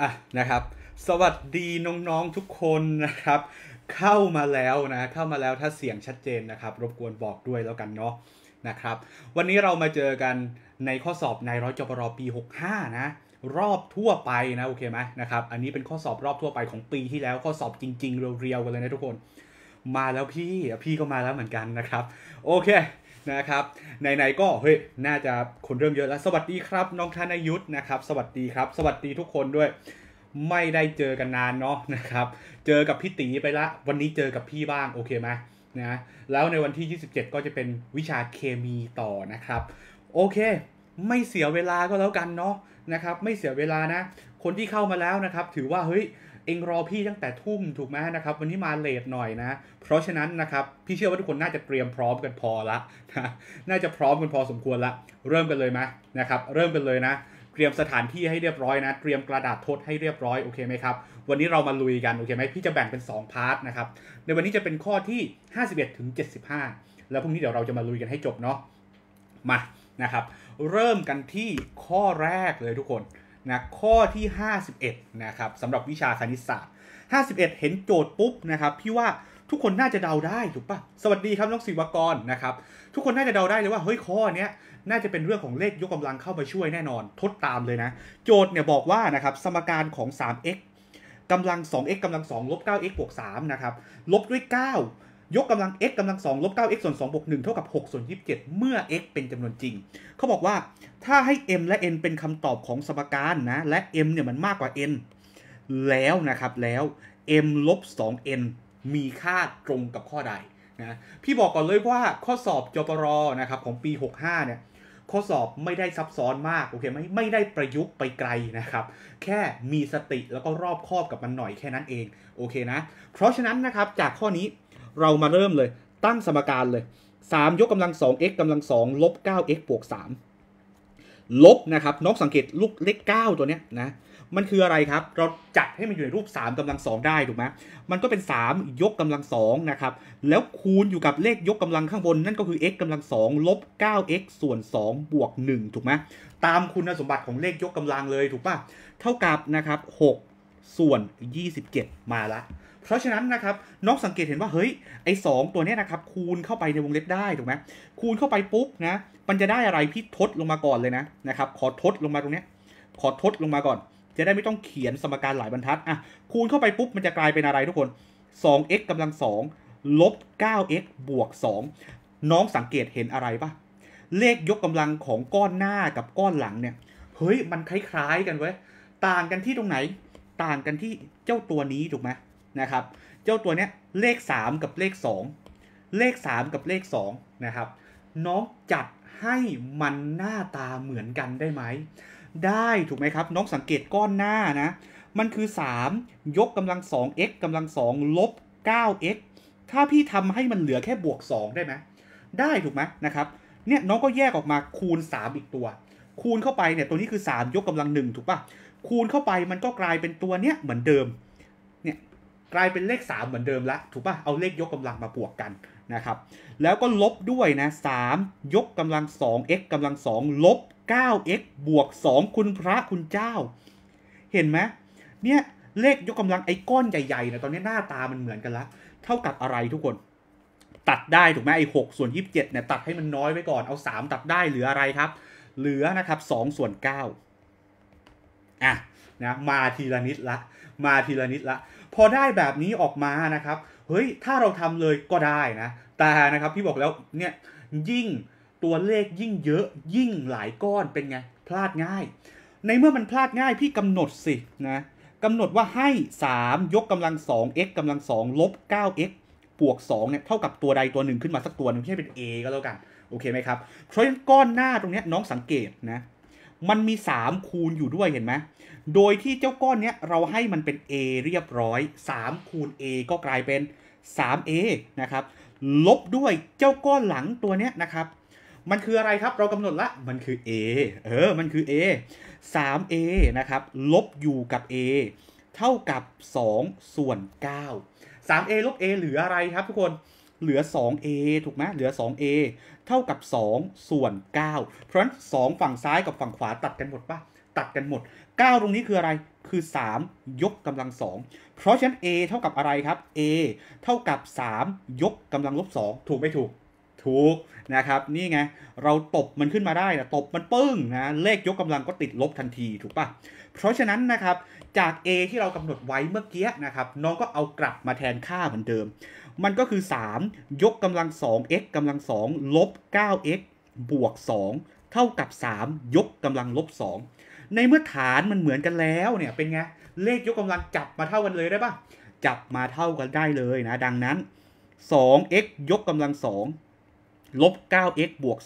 อ่ะนะครับสวัสดีน้องๆทุกคนนะครับเข้ามาแล้วนะเข้ามาแล้วถ้าเสียงชัดเจนนะครับรบกวนบอกด้วยแล้วกันเนาะนะครับวันนี้เรามาเจอกันในข้อสอบในร้อยจปรปี 65นะรอบทั่วไปนะโอเคไหมนะครับอันนี้เป็นข้อสอบรอบทั่วไปของปีที่แล้วข้อสอบจริงๆ เรียวๆกันเลยนะทุกคน มาแล้วพี่พี่ก็มาแล้วเหมือนกันนะครับโอเคนะครับไหนๆก็เฮ้ยน่าจะคนเริ่มเยอะแล้วสวัสดีครับ น้องธนยุทธ์นะครับสวัสดีครับสวัสดีทุกคนด้วยไม่ได้เจอกันนานเนาะนะครับเจอกับพี่ตีไปละ วันนี้เจอกับพี่บ้างโอเคไหมนะแล้วในวันที่ 27 ก็จะเป็นวิชาเคมีต่อนะครับโอเค ไม่เสียเวลาก็แล้วกันเนาะนะครับไม่เสียเวลานะคนที่เข้ามาแล้วนะครับถือว่าเฮ้ยเองรอพี่ตั้งแต่ทุ่มถูกไหมนะครับวันนี้มาเลทหน่อยนะ เพราะฉะนั้นนะครับ พี่เชื่อว่าทุกคนน่าจะเตรียมพร้อมกันพอละนะน่าจะพร้อมกันพอสมควร ละ เริ่มกันเลยไหมนะครับเริ่มกันเลยนะ เตรียมสถานที่ให้เรียบร้อยนะ เตรียมกระดาษทดให้เรียบร้อยโอเคไหมครับวันนี้เรามาลุยกันโอเคไหมพี่จะแบ่งเป็น2พาร์ทนะครับในวันนี้จะเป็นข้อที่ 51ถึง75แล้วพรุ่งนี้เดี๋ยวเราจะมาลุยกันให้จบเนาะมานะครับเริ่มกันที่ข้อแรกเลยทุกคนนะข้อที่ 51นะครับสำหรับวิชาคณิตศาสตร์ 51 เห็นโจทย์ปุ๊บนะครับพี่ว่าทุกคนน่าจะเดาได้ถูกปะสวัสดีครับ น้องศิวกรนะครับทุกคนน่าจะเดาได้เลยว่าเฮ้ยข้อนี้น่าจะเป็นเรื่องของเลขยกกำลังเข้ามาช่วยแน่นอน ทดตามเลยนะ โจทย์เนี่ยบอกว่านะครับสมการของ 3x กำลัง 2x กำลัง2ลบ 9x บวก3นะครับลบด้วย 9ยกกำลัง x กำลัง2ลบ9 x ส่วน2บวก1เท่ากับ6ส่วน27 เมื่อ x เป็นจำนวนจริงเขาบอกว่าถ้าให้ m และ n เป็นคำตอบของสมการนะ และ m เนี่ยมันมากกว่า n แล้วนะครับ แล้ว m ลบ 2n มีค่าตรงกับข้อใดนะพี่บอกก่อนเลยว่าข้อสอบจปรนะครับ ของปี 65 เนี่ย ข้อสอบไม่ได้ซับซ้อนมากโอเคไหมไม่ได้ประยุกต์ไปไกลนะครับ แค่มีสติแล้วก็รอบคอบกับมันหน่อยแค่นั้นเองโอเคนะเพราะฉะนั้นนะครับจากข้อนี้เรามาเริ่มเลย ตั้งสมการเลย 3 ยกกำลัง 2x กำลัง2ลบ 9x บวก3ลบนะครับน้องสังเกตลูกเลข9ตัวเนี้ยนะมันคืออะไรครับ เราจัดให้มันอยู่ในรูป 3กำลัง 2 ได้ถูกไหมมันก็เป็น 3 ยกกำลัง2นะครับแล้วคูณอยู่กับเลขยกกำลังข้างบนนั่นก็คือ x กำลัง2ลบ 9x ส่วน2บวก1ถูกไหมตามคุณสมบัติของเลขยกกำลังเลยถูกป่ะเท่ากับนะครับ 6 ส่วน27 มาละเพราะฉะนั้นนะครับน้องสังเกตเห็นว่าเฮ้ยไอ้สตัวเนี้ยนะครับคูณเข้าไปในวงเล็บได้ถูกไหมคูณเข้าไปปุ๊บนะมันจะได้อะไรพี่ทดลงมาก่อนเลยนะนะครับขอทดลงมาตรงเนี้ยขอทดลงมาก่อนจะได้ไม่ต้องเขียนสมการหลายบรรทัดอ่ะคูณเข้าไปปุ๊บมันจะกลายเป็นอะไรทุกคน 2x กำลัง2ลบ 9x บวก2น้องสังเกตเห็นอะไรปะเลขยกกำลังของก้อนหน้ากับก้อนหลังเนี่ยเฮ้ย มันคล้าย ๆกันเว้ย ต่างกันที่ตรงไหน ต่างกันที่เจ้าตัวนี้ถูกไหมนะครับ เจ้าตัวเนี้ยเลข 3 กับเลข 2 เลข 3 กับเลข 2นะครับน้องจัดให้มันหน้าตาเหมือนกันได้ไหม ได้ถูกไหมครับน้องสังเกตก้อนหน้านะมันคือ 3 ยกกำลัง 2x กำลัง2ลบ 9x ถ้าพี่ทำให้มันเหลือแค่บวก 2 ได้ไหมได้ถูกไหมนะครับเนี่ยน้องก็แยกออกมาคูณ 3 อีกตัว คูณเข้าไปเนี่ยตัวนี้คือ 3 ยกกำลัง1ถูกปะ่ะคูณเข้าไปมันก็กลายเป็นตัวเนี้ยเหมือนเดิมกลายเป็นเลข 3 เหมือนเดิมละถูกปะ่ะเอาเลขยกกำลังมาบวกกันนะครับแล้วก็ลบด้วยนะ3ยกกำลัง 2x กำลัง2ลบ 9x บวก2คุณพระคุณเจ้า เห็นไหมเนี่ยเลขยกกำลังไอ้ก้อนใหญ่ๆนะตอนนี้หน้าตามันเหมือนกันละเท่ากับอะไรทุกคนตัดได้ถูกไหมไอ้หส่วน27เนี่ยตัดให้มันน้อยไว้ก่อน เอา 3 ตัดได้เหลืออะไรครับ เหลือนะครับ2ส่วน9อ่ะนะมาทีละนิดละมาทีละนิดละพอได้แบบนี้ออกมานะครับ เฮ้ย ถ้าเราทำเลยก็ได้นะ แต่นะครับ พี่บอกแล้ว เนี่ย ยิ่งตัวเลขยิ่งเยอะ ยิ่งหลายก้อนเป็นไง พลาดง่าย ในเมื่อมันพลาดง่าย พี่กำหนดสิ นะกำหนดว่าให้ 3 ยกกำลัง 2x กำลัง2ลบ 9x บวก2เนี่ย เท่ากับตัวใดตัวหนึ่งขึ้นมาสักตัวหนึ่งที่ให้เป็น a ก็แล้วกัน โอเคไหมครับเพราะฉะนั้นก้อนหน้าตรงนี้น้องสังเกตนะมันมี 3 คูณอยู่ด้วยเห็นไหม โดยที่เจ้าก้อนเนี้ยเราให้มันเป็น a เรียบร้อย 3 คูณ a ก็กลายเป็น 3a นะครับ ลบด้วยเจ้าก้อนหลังตัวเนี้ยนะครับ มันคืออะไรครับเรากำหนดละ มันคือ a เออ มันคือ a 3a นะครับ ลบอยู่กับ a เท่ากับ 2 ส่วน 9 3a ลบ a เหลืออะไรครับทุกคน เหลือ 2a ถูกไหมเหลือ 2a เท่ากับ 2 ส่วน 9 เพราะฉะนั้น 2 ฝั่งซ้ายกับฝั่งขวาตัดกันหมดปะตัดกันหมด 9 ตรงนี้คืออะไร คือ 3 ยกกำลัง 2 เพราะฉะนั้น a เท่ากับอะไรครับ a เท่ากับ 3 ยกกำลังลบ 2 ถูกไม่ถูก ถูกนะครับ นี่ไง เราตบมันขึ้นมาได้นะตบมันปึ้งนะ เลขยกกำลังก็ติดลบทันทีถูกปะเพราะฉะนั้นนะครับ จาก A ที่เรากำหนดไว้เมื่อกี้นะครับ น้องก็เอากลับมาแทนค่าเหมือนเดิมมันก็คือ 3 ยกกำลัง 2x กำลัง 2 ลบ 9x บวก 2 เท่ากับ 3 ยกกำลัง ลบ 2 ในเมื่อฐานมันเหมือนกันแล้ว เนี่ย เป็นไง เลขยกกำลังจับมาเท่ากันเลยได้ปะจับมาเท่ากันได้เลยนะ ดังนั้น 2x ยกกำลัง 2 ลบ 9x บวก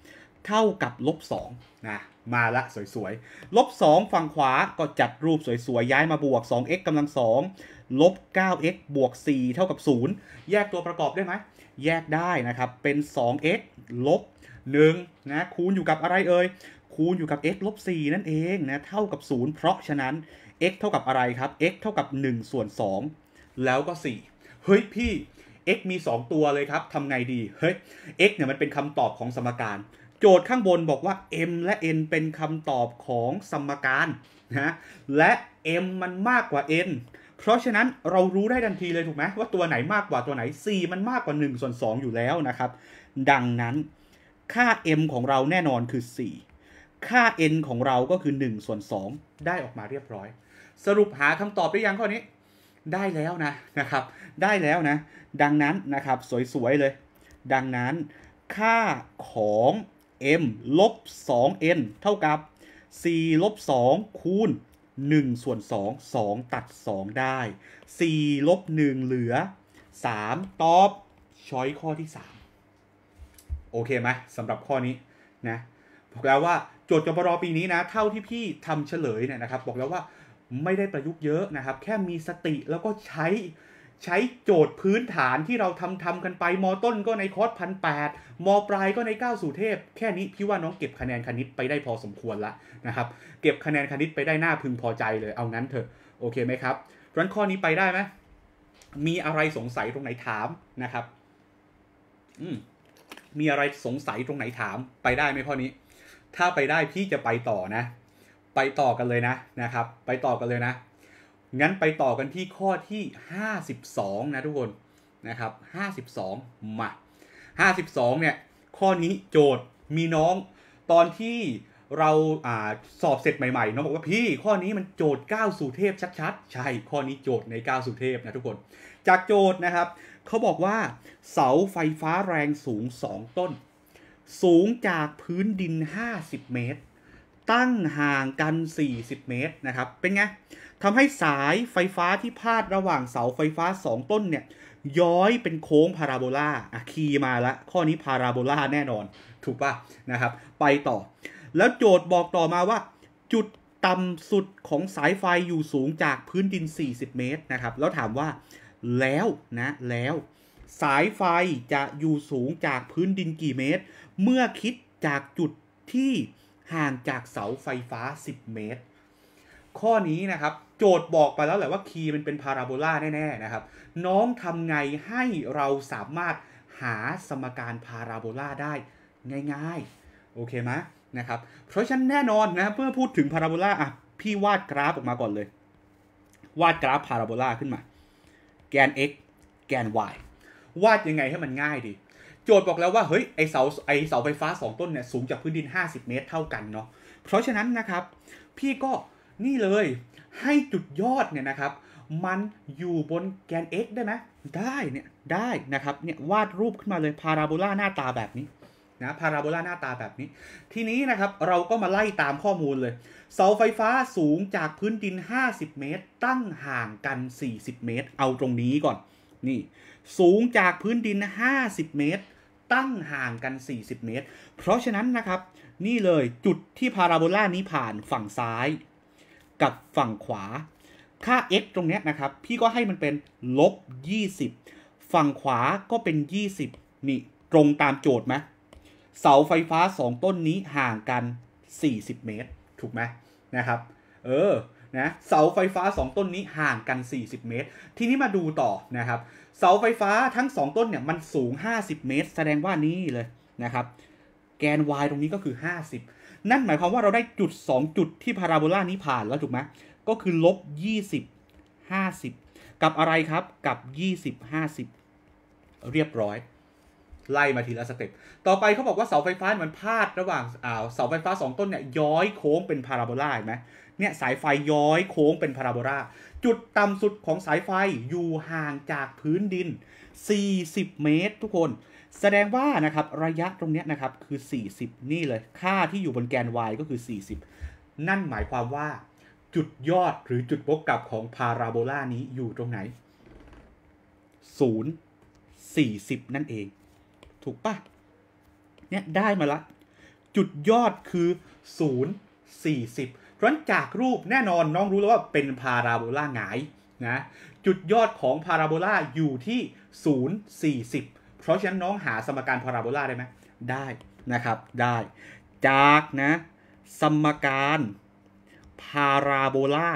2 เท่ากับ ลบ 2นะ มาละ สวยๆ ลบ2ฝั่งขวา ก็จัดรูปสวย ๆ ย้ายมาบวก 2x กำลัง2ลบ 9x บวก 4 เท่ากับ0แยกตัวประกอบได้ไหมแยกได้นะครับ เป็น 2x ลบ1นะ คูณอยู่กับอะไรเอ่ย คูณอยู่กับ x ลบ4นั่นเองนะ เท่ากับ 0 เพราะฉะนั้น x เท่ากับอะไรครับ x เท่ากับ 1 ส่วน 2 แล้วก็ 4 เฮ้ยพี่ x มี 2 ตัวเลยครับ ทำไงดี เฮ้ย x เนี่ยมันเป็นคำตอบของสมการ โจทย์ข้างบนบอกว่า m และ n เป็นคำตอบของสมการนะ และ m มันมากกว่า n เพราะฉะนั้นเรารู้ได้ทันทีเลยถูกไหมว่าตัวไหนมากกว่าตัวไหน4มันมากกว่า1ส่วน2อยู่แล้วนะครับ ดังนั้นค่า m ของเราแน่นอนคือ 4 ค่า n ของเราก็คือ1ส่วน2ได้ออกมาเรียบร้อย สรุปหาคำตอบได้ยังข้อนี้ได้แล้วนะ นะครับได้แล้วนะดังนั้นนะครับสวยๆ เลย ดังนั้น ค่าของ m ลบ 2n เท่ากับ4ลบ2คูณ1 ส่วน2 2 ตัด 2 ได้ 4 ลบ 1 เหลือ 3 ตอบ ช้อยข้อที่ 3 โอเคไหมสำหรับข้อนี้ นะ บอกแล้วว่าโจทย์กบรปีนี้นะ เท่าที่พี่ทำเฉลยเนี่ยนะครับ บอกแล้วว่าไม่ได้ประยุกต์เยอะนะครับ แค่มีสติแล้วก็ใช้ใช้โจทย์พื้นฐานที่เราทำทำกันไป มอต้นก็ในคอร์สพันแปดมปลายก็ใน 9สู่เทพแค่นี้ พี่ว่าน้องเก็บคะแนนคณิตไปได้พอสมควรละนะครับเก็บคะแนนคณิตไปได้หน้าพึงพอใจเลย เอางั้น เถอะโอเคไหมครับรันข้อนี้ไปได้ไหมมีอะไรสงสัยตรงไหนถามนะครับอืมมีอะไรสงสัยตรงไหนถามไปได้ไหมข้อนี้ ถ้าไปได้พี่จะไปต่อนะ ไปต่อกันเลยนะนะครับ ไปต่อกันเลยนะงั้นไปต่อกันที่ข้อที่52นะทุกคนนะครับ52มา52 เนี่ยข้อนี้โจทย์มีน้อง ตอนที่เรา อ่า สอบเสร็จใหม่ ๆ น้องบอกว่าพี่ข้อนี้มันโจทย์9สุเทพชัดๆ ใช่ข้อนี้โจทย์ใน9สุเทพนะ ทุกคน จากโจทย์นะครับ เขาบอกว่าเสาไฟฟ้าแรงสูง 2 ต้น สูงจากพื้นดิน 50 เมตร ตั้งห่างกัน 40 เมตรนะครับเป็นไงทำให้สายไฟฟ้าที่พาดระหว่างเสาไฟฟ้า 2 ต้นเนี่ยย้อยเป็นโค้งพาราโบลาอ่ะคีมาละข้อนี้พาราโบลาแน่นอนถูกป่ะนะครับ ไปต่อ แล้วโจทย์บอกต่อมาว่า จุดต่ำสุดของสายไฟอยู่สูงจากพื้นดิน 40 เมตรนะครับ แล้วถามว่าแล้วนะแล้ว สายไฟจะอยู่สูงจากพื้นดินกี่เมตร เมื่อคิดจากจุดที่ห่างจากเสาไฟฟ้า 10 เมตร ข้อนี้นะครับ โจทย์บอกไปแล้วแหละว่าคีมันเป็นพาราโบลาแน่ๆนะครับน้องทำไงให้เราสามารถหาสมการพาราโบลาได้ง่ายๆ โอเคไหมนะครับเพราะฉะนั้นแน่นอนนะเมื่อพูดถึงพาราโบลาอ่ะพี่วาดกราฟออกมาก่อนเลย วาดกราฟพาราโบลาขึ้นมา แกน x แกน y วาดยังไงให้มันง่ายดี โจทย์บอกแล้วว่าเฮ้ย ไอเสาไอเสาไฟฟ้า 2 ต้นเนี่ยสูงจากพื้นดิน 50 เมตรเท่ากันเนาะเพราะฉะนั้นนะครับ พี่ก็นี่เลยให้จุดยอดเนี่ยนะครับมันอยู่บนแกน x ได้ไหม ได้เนี่ย ได้นะครับ เนี่ยวาดรูปขึ้นมาเลย พาราโบลาหน้าตาแบบนี้นะ พาราโบลาหน้าตาแบบนี้ ทีนี้นะครับเราก็มาไล่ตามข้อมูลเลย เสาไฟฟ้าสูงจากพื้นดิน50เมตร ตั้งห่างกัน 40 เมตร เอาตรงนี้ก่อน นี่ สูงจากพื้นดิน 50 เมตร ตั้งห่างกัน 40 เมตร เพราะฉะนั้นนะครับ นี่เลยจุดที่พาราโบลานี้ผ่านฝั่งซ้าย กับฝั่งขวาค่า x ตรงนี้นะครับพี่ก็ให้มันเป็นลบ 20 ฝั่งขวาก็เป็น 20นี่ตรงตามโจทย์ไหมเสาไฟฟ้า 2 ต้นนี้ห่างกัน 40 เมตร ถูกไหมนะครับเออนะเสาไฟฟ้า 2 ต้นนี้ห่างกัน 40 เมตร ทีนี้มาดูต่อนะครับเสาไฟฟ้าทั้ง 2 ต้นเนี่ยมันสูง 50 เมตร แสดงว่านี่เลยนะครับแกน y ตรงนี้ก็คือ 50 นั่นหมายความว่าเราได้จุด 2 จุดที่พาราโบลานี้ผ่านแล้วถูกไหมก็คือลบ20 50 กับอะไรครับกับ20 50 เรียบร้อย ไล่มาทีละสเต็ปต่อไปเขาบอกว่าเสาไฟฟ้ามันพาดระหว่างเสาไฟฟ้า2 ต้นเนี่ยย้อยโค้งเป็นพาราโบลาเห็นไหมเนี่ยสายไฟย้อยโค้งเป็นพาราโบลาจุดต่ำสุดของสายไฟอยู่ห่างจากพื้นดิน 40 เมตร ทุกคน แสดงว่านะครับระยะตรงนี้นะครับคือ 40นี่เลยค่าที่อยู่บนแกน y ก็คือ40 นั่นหมายความว่าจุดยอดหรือจุดพบกลับของพาราโบลานี้อยู่ตรงไหน0 40 นั่นเอง ถูกปะเนี่ยได้มาละจุดยอดคือ 0 40 เพราะจากรูปแน่นอนน้องรู้แล้วว่าเป็นพาราโบลาหงายนะจุดยอดของพาราโบลาอยู่ที่ 0 40 เพราะฉะนั้นน้องหาสมการพาราโบลาได้ไหมได้นะครับได้ จากนะสมการพาราโบลา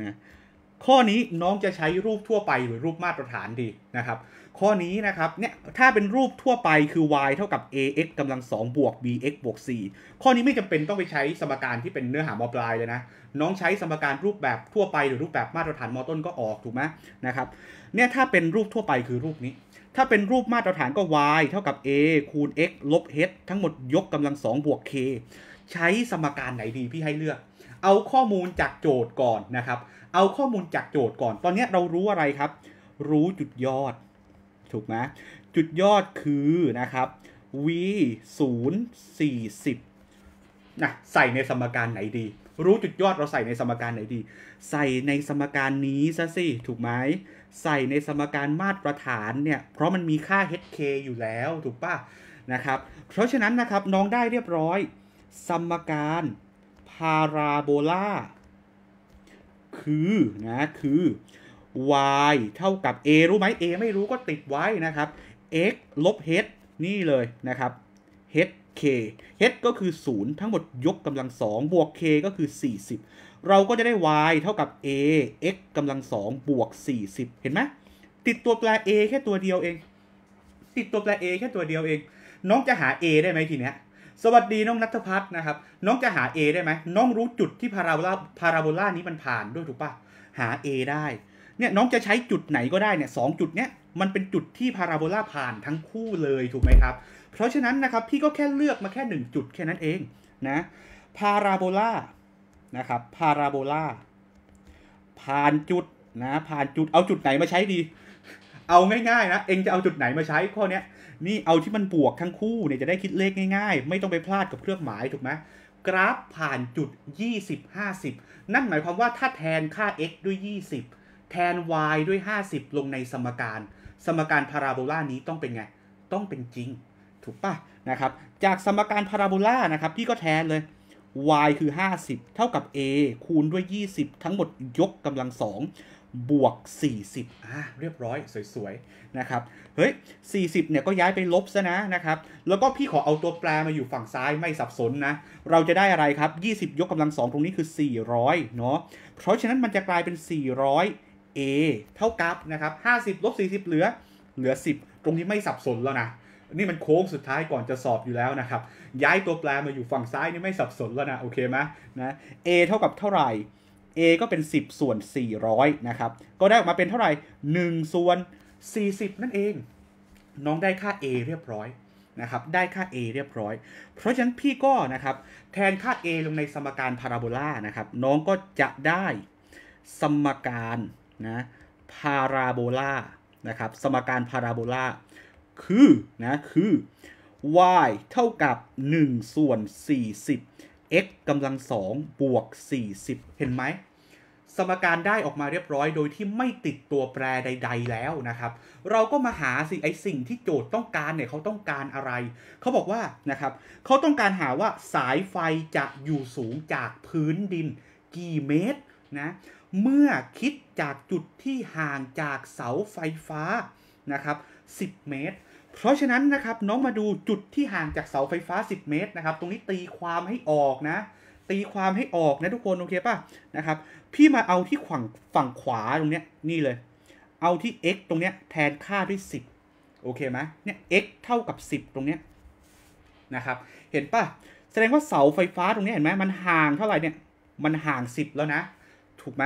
นะ ข้อนี้น้องจะใช้รูปทั่วไปหรือรูปมาตรฐานดีนะครับ ข้อนี้นะครับ เนี่ย ถ้าเป็นรูปทั่วไปคือ y เท่ากับ ax กำลัง2บวก bx บวก c ข้อนี้ไม่จำเป็นต้องไปใช้สมการที่เป็นเนื้อหามอปลายเลยนะ น้องใช้สมการรูปแบบทั่วไปหรือรูปแบบมาตรฐานมอต้นก็ออกถูกไหมนะครับ เนี่ยถ้าเป็นรูปทั่วไปคือรูปนี้ ถ้าเป็นรูปมาตรฐานก็ y เท่ากับ a คูณ x ลบ h ทั้งหมดยกกำลัง2บวก k ใช้สมการไหนดีพี่ให้เลือกเอาข้อมูลจากโจทย์ก่อนนะครับ เอาข้อมูลจากโจทย์ก่อน ตอนนี้เรารู้อะไรครับ รู้จุดยอด ถูกไหมจุดยอดคือนะครับ v 0 40นะใส่ในสมการไหนดี รู้จุดยอดเราใส่ในสมการไหนดี ใส่ในสมการนี้ซะสิ ถูกไหม ใส่ในสมการมาตรฐานเนี่ย เพราะมันมีค่า hk อยู่แล้ว ถูกป่ะ นะครับ เพราะฉะนั้นนะครับน้องได้เรียบร้อย สมการพาราโบลาคือนะคือ y เท่ากับ a รู้ไหม a ไม่รู้ก็ติดไว้นะครับ x ลบ h นี่เลยนะครับ h k h ก็คือ 0 ทั้งหมดยกกำลังสองบวก k ก็คือ 40 เราก็จะได้ y เท่ากับ a x กำลังสองบวก 40 เห็นไหมติดตัวแปร a แค่ตัวเดียวเอง ติดตัวแปร a แค่ตัวเดียวเอง น้องจะหา a ได้ไหมทีเนี้ยสวัสดีน้องนัทพัฒน์นะครับน้องจะหา A ได้ไหมน้องรู้จุดที่พาราโบลาพาราโบลานี้มันผ่านด้วยถูกปะหา A ได้เนี่ยน้องจะใช้จุดไหนก็ได้เนี่ยสจุดเนี้ยมันเป็นจุดที่พาราโบลาผ่านทั้งคู่เลยถูกไหมครับ เพราะฉะนั้นนะครับพี่ก็แค่เลือกมาแค่ 1 จุดแค่นั้นเองนะพาราโบลานะครับพาราโบลาผ่านจุดนะผ่านจุดเอาจุดไหนมาใช้ดี เอาง่ายๆนะเองจะเอาจุดไหนมาใช้ข้อเนี้ยนี่เอาที่มันบวกทั้งคู่เนี่ยจะได้คิดเลขง่ายๆ ไม่ต้องไปพลาดกับเครื่องหมายถูกไหมกราฟผ่านจุด 20 50 นั่นหมายความว่าถ้าแทนค่า x ด้วย 20 แทน y ด้วย 50 ลงในสมการ สมการพาราโบลานี้ต้องเป็นไง ต้องเป็นจริง ถูกปะนะครับจากสมการพาราโบลานะครับพี่ก็แทนเลย y คือ 50 เท่ากับ a คูณด้วย 20 ทั้งหมดยกกำลังสองบวก40อ่าเรียบร้อย สวยๆนะครับเฮ้ย40เนี่ยก็ย้ายไปลบซะนะนะครับแล้วก็พี่ขอเอาตัวแปรมาอยู่ฝั่งซ้ายไม่สับสนนะเราจะได้อะไรครับ 20 ยกกำลังสองตรงนี้คือ 400เนาะเพราะฉะนั้นมันจะกลายเป็น 400a เท่ากับนะครับ50ลบ40 เหลือเหลือ 10 ตรงนี้ไม่สับสนแล้วนะนี่มันโค้งสุดท้ายก่อนจะสอบอยู่แล้วนะครับย้ายตัวแปรมาอยู่ฝั่งซ้ายนี่ไม่สับสนแล้วนะโอเคไหมนะ a เท่ากับเท่าไหร่ A ก็เป็น 10ส่วน 400 นะครับ ก็ได้ออกมาเป็นเท่าไหร่1ส่วน 40 นั่นเอง น้องได้ค่า A เรียบร้อยนะครับได้ค่า A เรียบร้อย เพราะฉะนั้นพี่ก็นะครับแทนค่า A ลงในสมการพาราโบลานะครับ น้องก็จะได้สมการนะพาราโบลานะครับสมการพาราโบลาคือนะคือ y เท่ากับ1ส่วน40 x กำลังสองบวก 40 เห็นไหม สมการได้ออกมาเรียบร้อยโดยที่ไม่ติดตัวแปรใดๆแล้วนะครับ เราก็มาหาสิไอสิ่งที่โจทย์ต้องการเนี่ยเขาต้องการอะไร เขาบอกว่านะครับเขาต้องการหาว่าสายไฟจะอยู่สูงจากพื้นดินกี่เมตรนะเมื่อคิดจากจุดที่ห่างจากเสาไฟฟ้านะครับ 10 เมตรเพราะฉะนั้นนะครับ น้องมาดูจุดที่ห่างจากเสาไฟฟ้า 10 เมตรนะครับตรงนี้ตีความให้ออกนะ ตีความให้ออกนะทุกคนโอเคป่ะนะครับ พี่มาเอาที่ขั่งฝั่งขวาตรงเนี้ยนี่เลย เอาที่ x ตรงเนี้ยแทนค่าด้วย10โอเคไหมเนี่ย x เท่ากับ 10 ตรงเนี้ยนะครับ เห็นป่ะแสดงว่าเสาไฟฟ้าตรงนี้เห็นไหมมันห่างเท่าไหร่เนี่ยมันห่าง10แล้วนะ ถูกไหม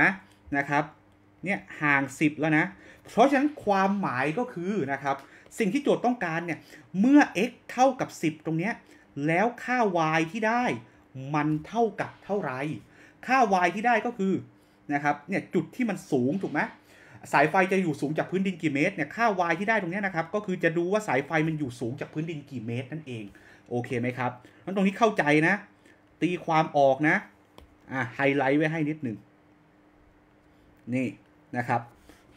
นะครับเนี่ยห่าง10แล้วนะ เพราะฉะนั้นความหมายก็คือนะครับสิ่งที่โจทย์ต้องการ เนี่ยเมื่อ x เท่ากับ 10 ตรงเนี้ยแล้วค่า y ที่ได้ มันเท่ากับเท่าไหร่ค่า y ที่ได้ก็คือนะครับเนี่ยจุดที่มันสูงถูกไหมสายไฟจะอยู่สูงจากพื้นดินกี่เมตรเนี่ยค่า y ที่ได้ตรงนี้นะครับ ก็คือจะดูว่าสายไฟมันอยู่สูงจากพื้นดินกี่เมตรนั่นเองโอเคไหมครับงั้นตรงนี้เข้าใจนะ ตีความออกนะอ่ะไฮไลท์ไว้ให้นิดหนึ่งนี่นะครับ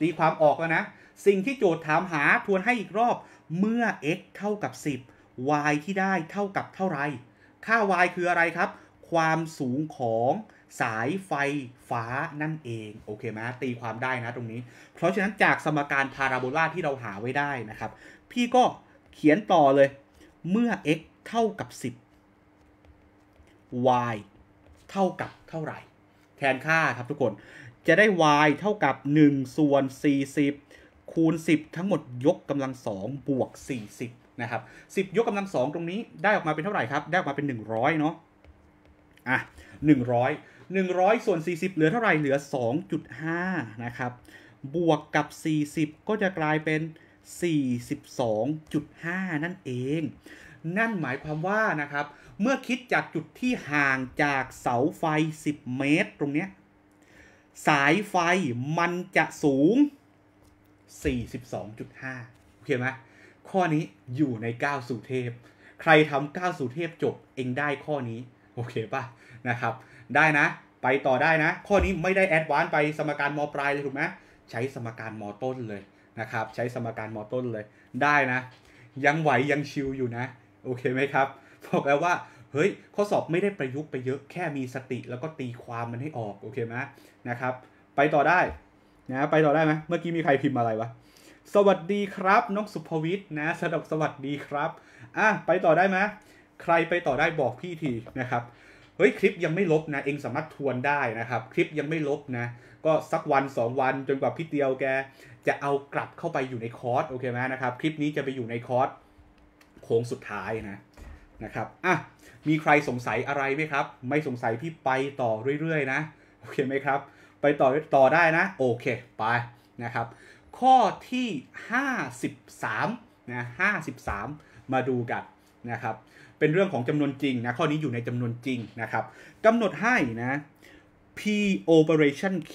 ตีความออกแล้วนะสิ่งที่โจทย์ถามหาทวนให้อีกรอบเมื่อ x เท่ากับ 10 y ที่ได้เท่ากับเท่าไร ค่า y คืออะไรครับ ความสูงของสายไฟฟ้านั่นเอง โอเคไหมตีความได้นะตรงนี้ เพราะฉะนั้นจากสมการพาราโบลาที่เราหาไว้ได้นะครับ พี่ก็เขียนต่อเลยเมื่อ x เท่ากับ 10 y เท่ากับเท่าไหร่ แทนค่าครับทุกคน จะได้ y เท่ากับ 1 ส่วน40คูณ10ทั้งหมดยกกำลัง2บวก 40 นะครับ10 ยกกำลัง2ตรงนี้ได้ออกมาเป็นเท่าไหร่ครับได้ออกมาเป็น100เนาะอ่ะ100 100 ส่วน 40 เหลือเท่าไหร่เหลือ 2.5 นะครับ บวกกับ 40 ก็จะกลายเป็น 42.5 นั่นเอง นั่นหมายความว่านะครับเมื่อคิดจากจุดที่ห่างจากเสาไฟ 10 เมตรตรงเนี้ยสายไฟมันจะสูง42.5 โอเคไหมข้อนี้อยู่ใน 9สูเทพ ใครทำ9สูเทพจบเองได้ข้อนี้ โอเคป่ะนะครับ ได้นะ ไปต่อได้นะ ข้อนี้ไม่ได้แอดวานไปสมการมปลายเลยถูกไหมใช้สมการมต้นเลยนะครับ ใช้สมการมต้นเลยได้นะ ยังไหวยังชิลอยู่นะโอเคไหมครับบอกแล้วว่า เฮ้ย ข้อสอบไม่ได้ประยุกต์ไปเยอะแค่มีสติแล้วก็ตีความมันให้ออกโอเคไหมนะครับ ไปต่อได้นะไปต่อได้ไหมเมื่อกี้มีใครพิมพ์อะไรวะ สวัสดีครับน้องสุภวิทย์นะสดับสวัสดีครับอ่ะไปต่อได้ไหมใครไปต่อได้บอกพี่ทีนะครับ เฮ้ยคลิปยังไม่ลบนะเองสามารถทวนได้นะครับ คลิปยังไม่ลบนะ ก็สักวัน 2 วันจนกว่าพี่เตียวแกจะเอากลับเข้าไปอยู่ในคอร์สโอเคไหมนะครับ คลิปนี้จะไปอยู่ในคอร์สโค้งสุดท้ายนะนะครับอ่ะมีใครสงสัยอะไรไหมครับ ไม่สงสัยพี่ไปต่อเรื่อยๆนะ โอเคไหมครับไปต่อต่อได้นะ โอเค ไปนะครับข้อที่ 53นะ53 มาดูกันนะครับ เป็นเรื่องของจำนวนจริงนะข้อนี้อยู่ในจำนวนจริงนะครับกำหนดให้นะ P operation Q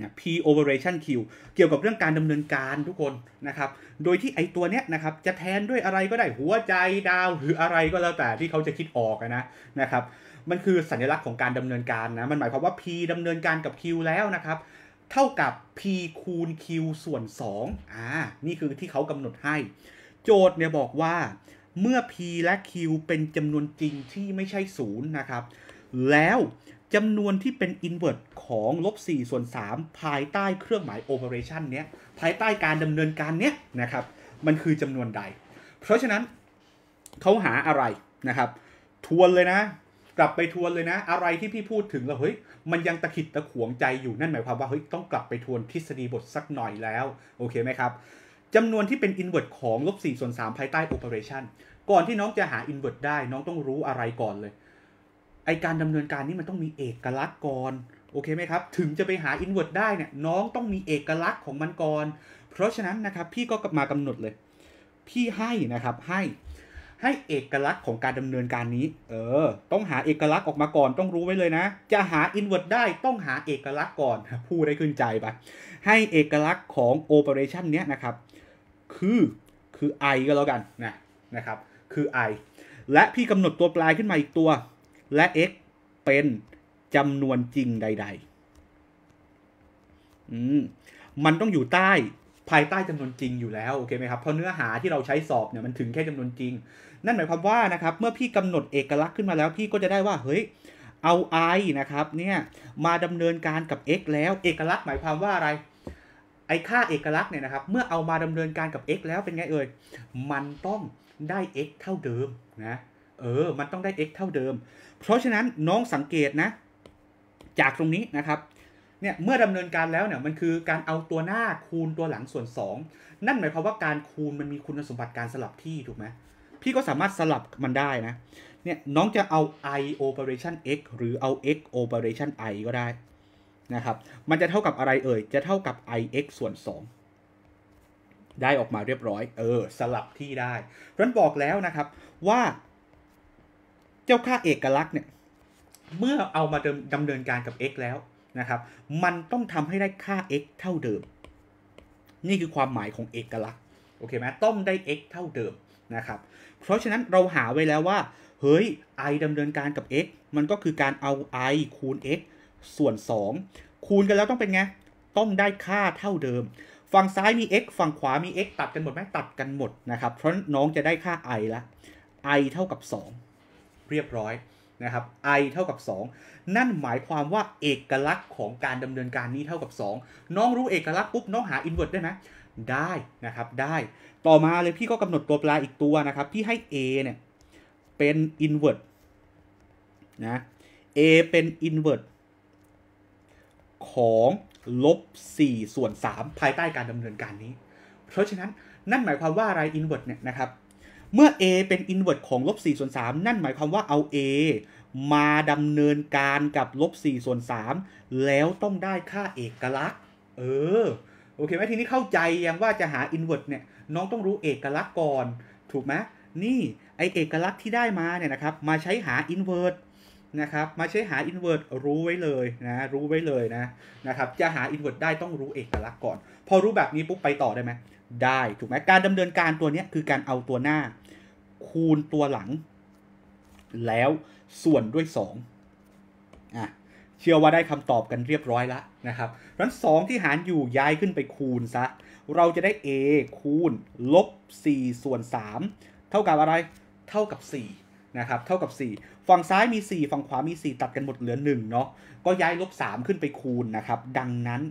นะ P operation Q เกี่ยวกับเรื่องการดำเนินการทุกคนนะครับโดยที่ไอตัวเนี้ยนะครับจะแทนด้วยอะไรก็ได้หัวใจดาวหรืออะไรก็แล้วแต่ที่เขาจะคิดออกนะนะครับมันคือสัญลักษณ์ของการดำเนินการนะ มันหมายความว่า P ดำเนินการกับ Q แล้วนะครับ เท่ากับ P คูณ Q ส่วน 2 อ่า นี่คือที่เขากำหนดให้ โจทย์เนี่ยบอกว่า เมื่อ P และ Q เป็นจำนวนจริงที่ไม่ใช่ศูนย์นะครับ แล้วจำนวนที่เป็นอินเวอร์สของ ลบ 4 ส่วน 3 ภายใต้เครื่องหมายโอเปอเรชันเนี้ย ภายใต้การดำเนินการเนี้ยนะครับ มันคือจำนวนใด เพราะฉะนั้นเขาหาอะไรนะครับ ทวนเลยนะกลับไปทวนเลยนะ อะไรที่พี่พูดถึงแล้วเฮ้ย มันยังตะขิดตะขวงใจอยู่นั่นหมายความว่าเฮ้ยต้องกลับไปทวนทฤษฎีบทสักหน่อยแล้ว โอเคไหมครับจำนวนที่เป็นอินเวอร์สของลบสส่วน 3 ภายใต้โอเปอเรชันก่อนที่น้องจะหาอินเวอร์สได้ น้องต้องรู้อะไรก่อนเลย ไอการดำเนินการนี้มันต้องมีเอกลักษณ์ก่อน โอเคไหมครับ ถึงจะไปหาอินเวอร์สได้เนี่ยน้องต้องมีเอกลักษณ์ของมันก่อน เพราะฉะนั้นนะครับพี่ก็มากำหนดเลย พี่ให้นะครับให้ให้เอกลักษณ์ของการดำเนินการนี้ เออ ต้องหาเอกลักษณ์ออกมาก่อน ต้องรู้ไว้เลยนะ จะหาอินเวอร์ตได้ต้องหาเอกลักษณ์ก่อนพูดได้ขึ้นใจปะให้เอกลักษณ์ของโอเปอเรชันเนี้ยนะครับ คือ คือ i ก็แล้วกัน นะ นะครับ คือ i และ พี่กำหนดตัวปลายขึ้นมาอีกตัว และ x เป็นจำนวนจริงใดๆ อืม มันต้องอยู่ใต้ภายใต้จำนวนจริงอยู่แล้วโอเคไหมครับเพราะเนื้อหาที่เราใช้สอบเนี่ยมันถึงแค่จำนวนจริง นั่นหมายความว่านะครับเมื่อพี่กำหนดเอกลักษณ์ขึ้นมาแล้วพี่ก็จะได้ว่าเฮ้ยเอา i นะครับ เนี่ยมาดำเนินการกับ x แล้วเอกลักษณ์หมายความว่าอะไรไอค่าเอกลักษณ์เนี่ยนะครับเมื่อเอามาดำเนินการกับ x แล้วเป็นไงเอ่ยมันต้องได้ x เท่าเดิมนะเออมันต้องได้ x เท่าเดิม เพราะฉะนั้นน้องสังเกตนะ จากตรงนี้นะครับเนี่ยเมื่อดำเนินการแล้วเนี่ยมันคือการเอาตัวหน้าคูณตัวหลังส่วน 2 นั่นหมายความว่าการคูณมันมีคุณสมบัติการสลับที่ถูกไหมพี่ก็สามารถสลับมันได้นะเนี่ยน้องจะเอา i operation x หรือเอา x operation i ก็ได้นะครับมันจะเท่ากับอะไรเอ่ยจะเท่ากับ i x ส่วน 2 ได้ออกมาเรียบร้อย เออ สลับที่ได้เพราะนั้นบอกแล้วนะครับว่า เจ้าค่าเอกลักษณ์เนี่ยเมื่อเอามาดำเนินการกับ x แล้วนะครับ มันต้องทำให้ได้ค่า x เท่าเดิม นี่คือความหมายของเอกลักษณ์ โอเคไหม ต้อง ได้ x เท่าเดิมนะครับ เพราะฉะนั้นเราหาไว้แล้วว่า เฮ้ย i ดำเนินการกับ x มันก็คือการเอา i คูณ x ส่วน 2 คูณกันแล้วต้องเป็นไง ต้องได้ค่าเท่าเดิม ฝั่งซ้ายมี x ฝั่งขวามี x ตัดกันหมดไหมตัดกันหมดนะครับ เพราะน้องจะได้ค่า i ละ i เท่ากับ 2 เรียบร้อย นะครับ i เท่ากับ 2นั่นหมายความว่าเอกลักษณ์ของการดำเนินการนี้เท่ากับ 2 น้องรู้เอกลักษณ์ปุ๊บ น้องหาอินเวอร์ตได้ไหมได้นะครับ ได้ต่อมาเลย พี่ก็กำหนดตัวแปรอีกตัวนะครับพี่ให้ A เนี่ยเป็นอินเวอร์สนะ A เป็นอินเวอร์สของลบ 4 ส่วน 3 ภายใต้การดำเนินการนี้ เพราะฉะนั้นนั่นหมายความว่าอะไรอินเวอร์สเนี่ยนะครับเมื่อ a เป็นอินเวอร์สของลบ4ส่วน3นั่นหมายความว่าเอา a มาดำเนินการกับลบ4 ส่วน 3 แล้วต้องได้ค่าเอกลักษณ์ เออโอเคไหมทีนี้เข้าใจยังว่าจะหา i n v e r ์สเนี่ยน้องต้องรู้เอกลักษณ์ก่อนถูกไหมนี่ไอเอกลักษณ์ที่ได้มาเนี่ยนะครับมาใช้หา i n v e r ์สนะครับมาใช้หา invert รู้ไว้เลยนะรู้ไว้เลยนะนะครับจะหา invert ได้ต้องรู้เอกลักษณ์ก่อน พอรู้แบบนี้ปุ๊บไปต่อได้ไหมได้ถูกไหมการดำเนินการตัวนี้คือการเอาตัวหน้า คูณตัวหลัง แล้วส่วนด้วย2อ่ะ เชื่อว่าได้คำตอบกันเรียบร้อยแล้วนะครับรั้น2ที่หารอยู่ย้ายขึ้นไปคูณซะ เราจะได้ a คูณลบ4ส่วน3เท่ากับอะไร เท่ากับ4นะครับ เท่ากับ4ฝั่งซ้ายมี4ฝั่งขวามี 4 ตัดกันหมดเหลือ1เนาะ ก็ย้ายลบ 3 ขึ้นไปคูณนะครับ ดังนั้น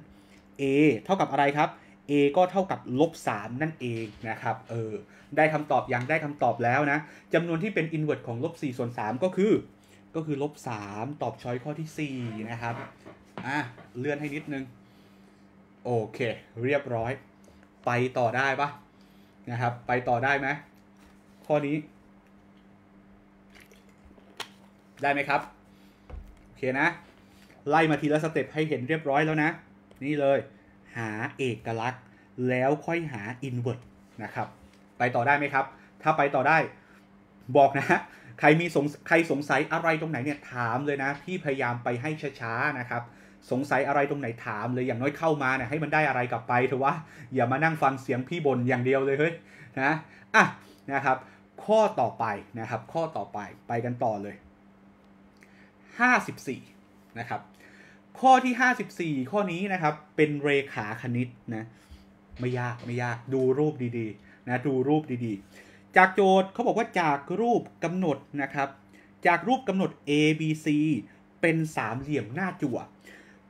a เท่ากับอะไรครับ a ก็เท่ากับลบ3นั่นเองนะครับ เออ ได้คำตอบยังได้คำตอบแล้วนะจำนวนที่เป็นอินเวอร์สของลบ4ส่วน3ก็คือก็คือลบสามตอบ ช้อยข้อที่สี่นะครับ อ่ะ เลื่อนให้นิดนึง โอเค เรียบร้อย ไปต่อได้ปะนะครับ ไปต่อได้ไหมข้อนี้ ได้ไหมครับ โอเคนะ ไล่มาทีละสเต็ปให้เห็นเรียบร้อยแล้วนะ นี่เลย หาเอกลักษณ์ แล้วค่อยหาอินเวอร์ตนะครับ ไปต่อได้ไหมครับ ถ้าไปต่อได้ บอกนะครมีสงใครสงสัยอะไรตรงไหนเนี่ยถามเลยนะพี่พยายามไปให้ช้าๆนะครับ สงสัยอะไรตรงไหนถามเลยอย่างน้อยเข้ามาเนี่ยให้มันได้อะไรกลับไป เถอะวะอย่ามานั่งฟังเสียงพี่บ่นอย่างเดียวเลยเฮ้ยนะอ่ะนะครับ ข้อต่อไปนะครับข้อต่อไปไปกันต่อเลย 54นะครับข้อที่ 54 ข้อนี้นะครับเป็นเรขาคณิตนะไม่ยากไม่ยากดูรูปดีๆนะดูรูปดีๆจากโจทย์เขาบอกว่าจากรูปกำหนดนะครับจากรูปกำหนด ABC เป็นสามเหลี่ยมหน้าจั่ว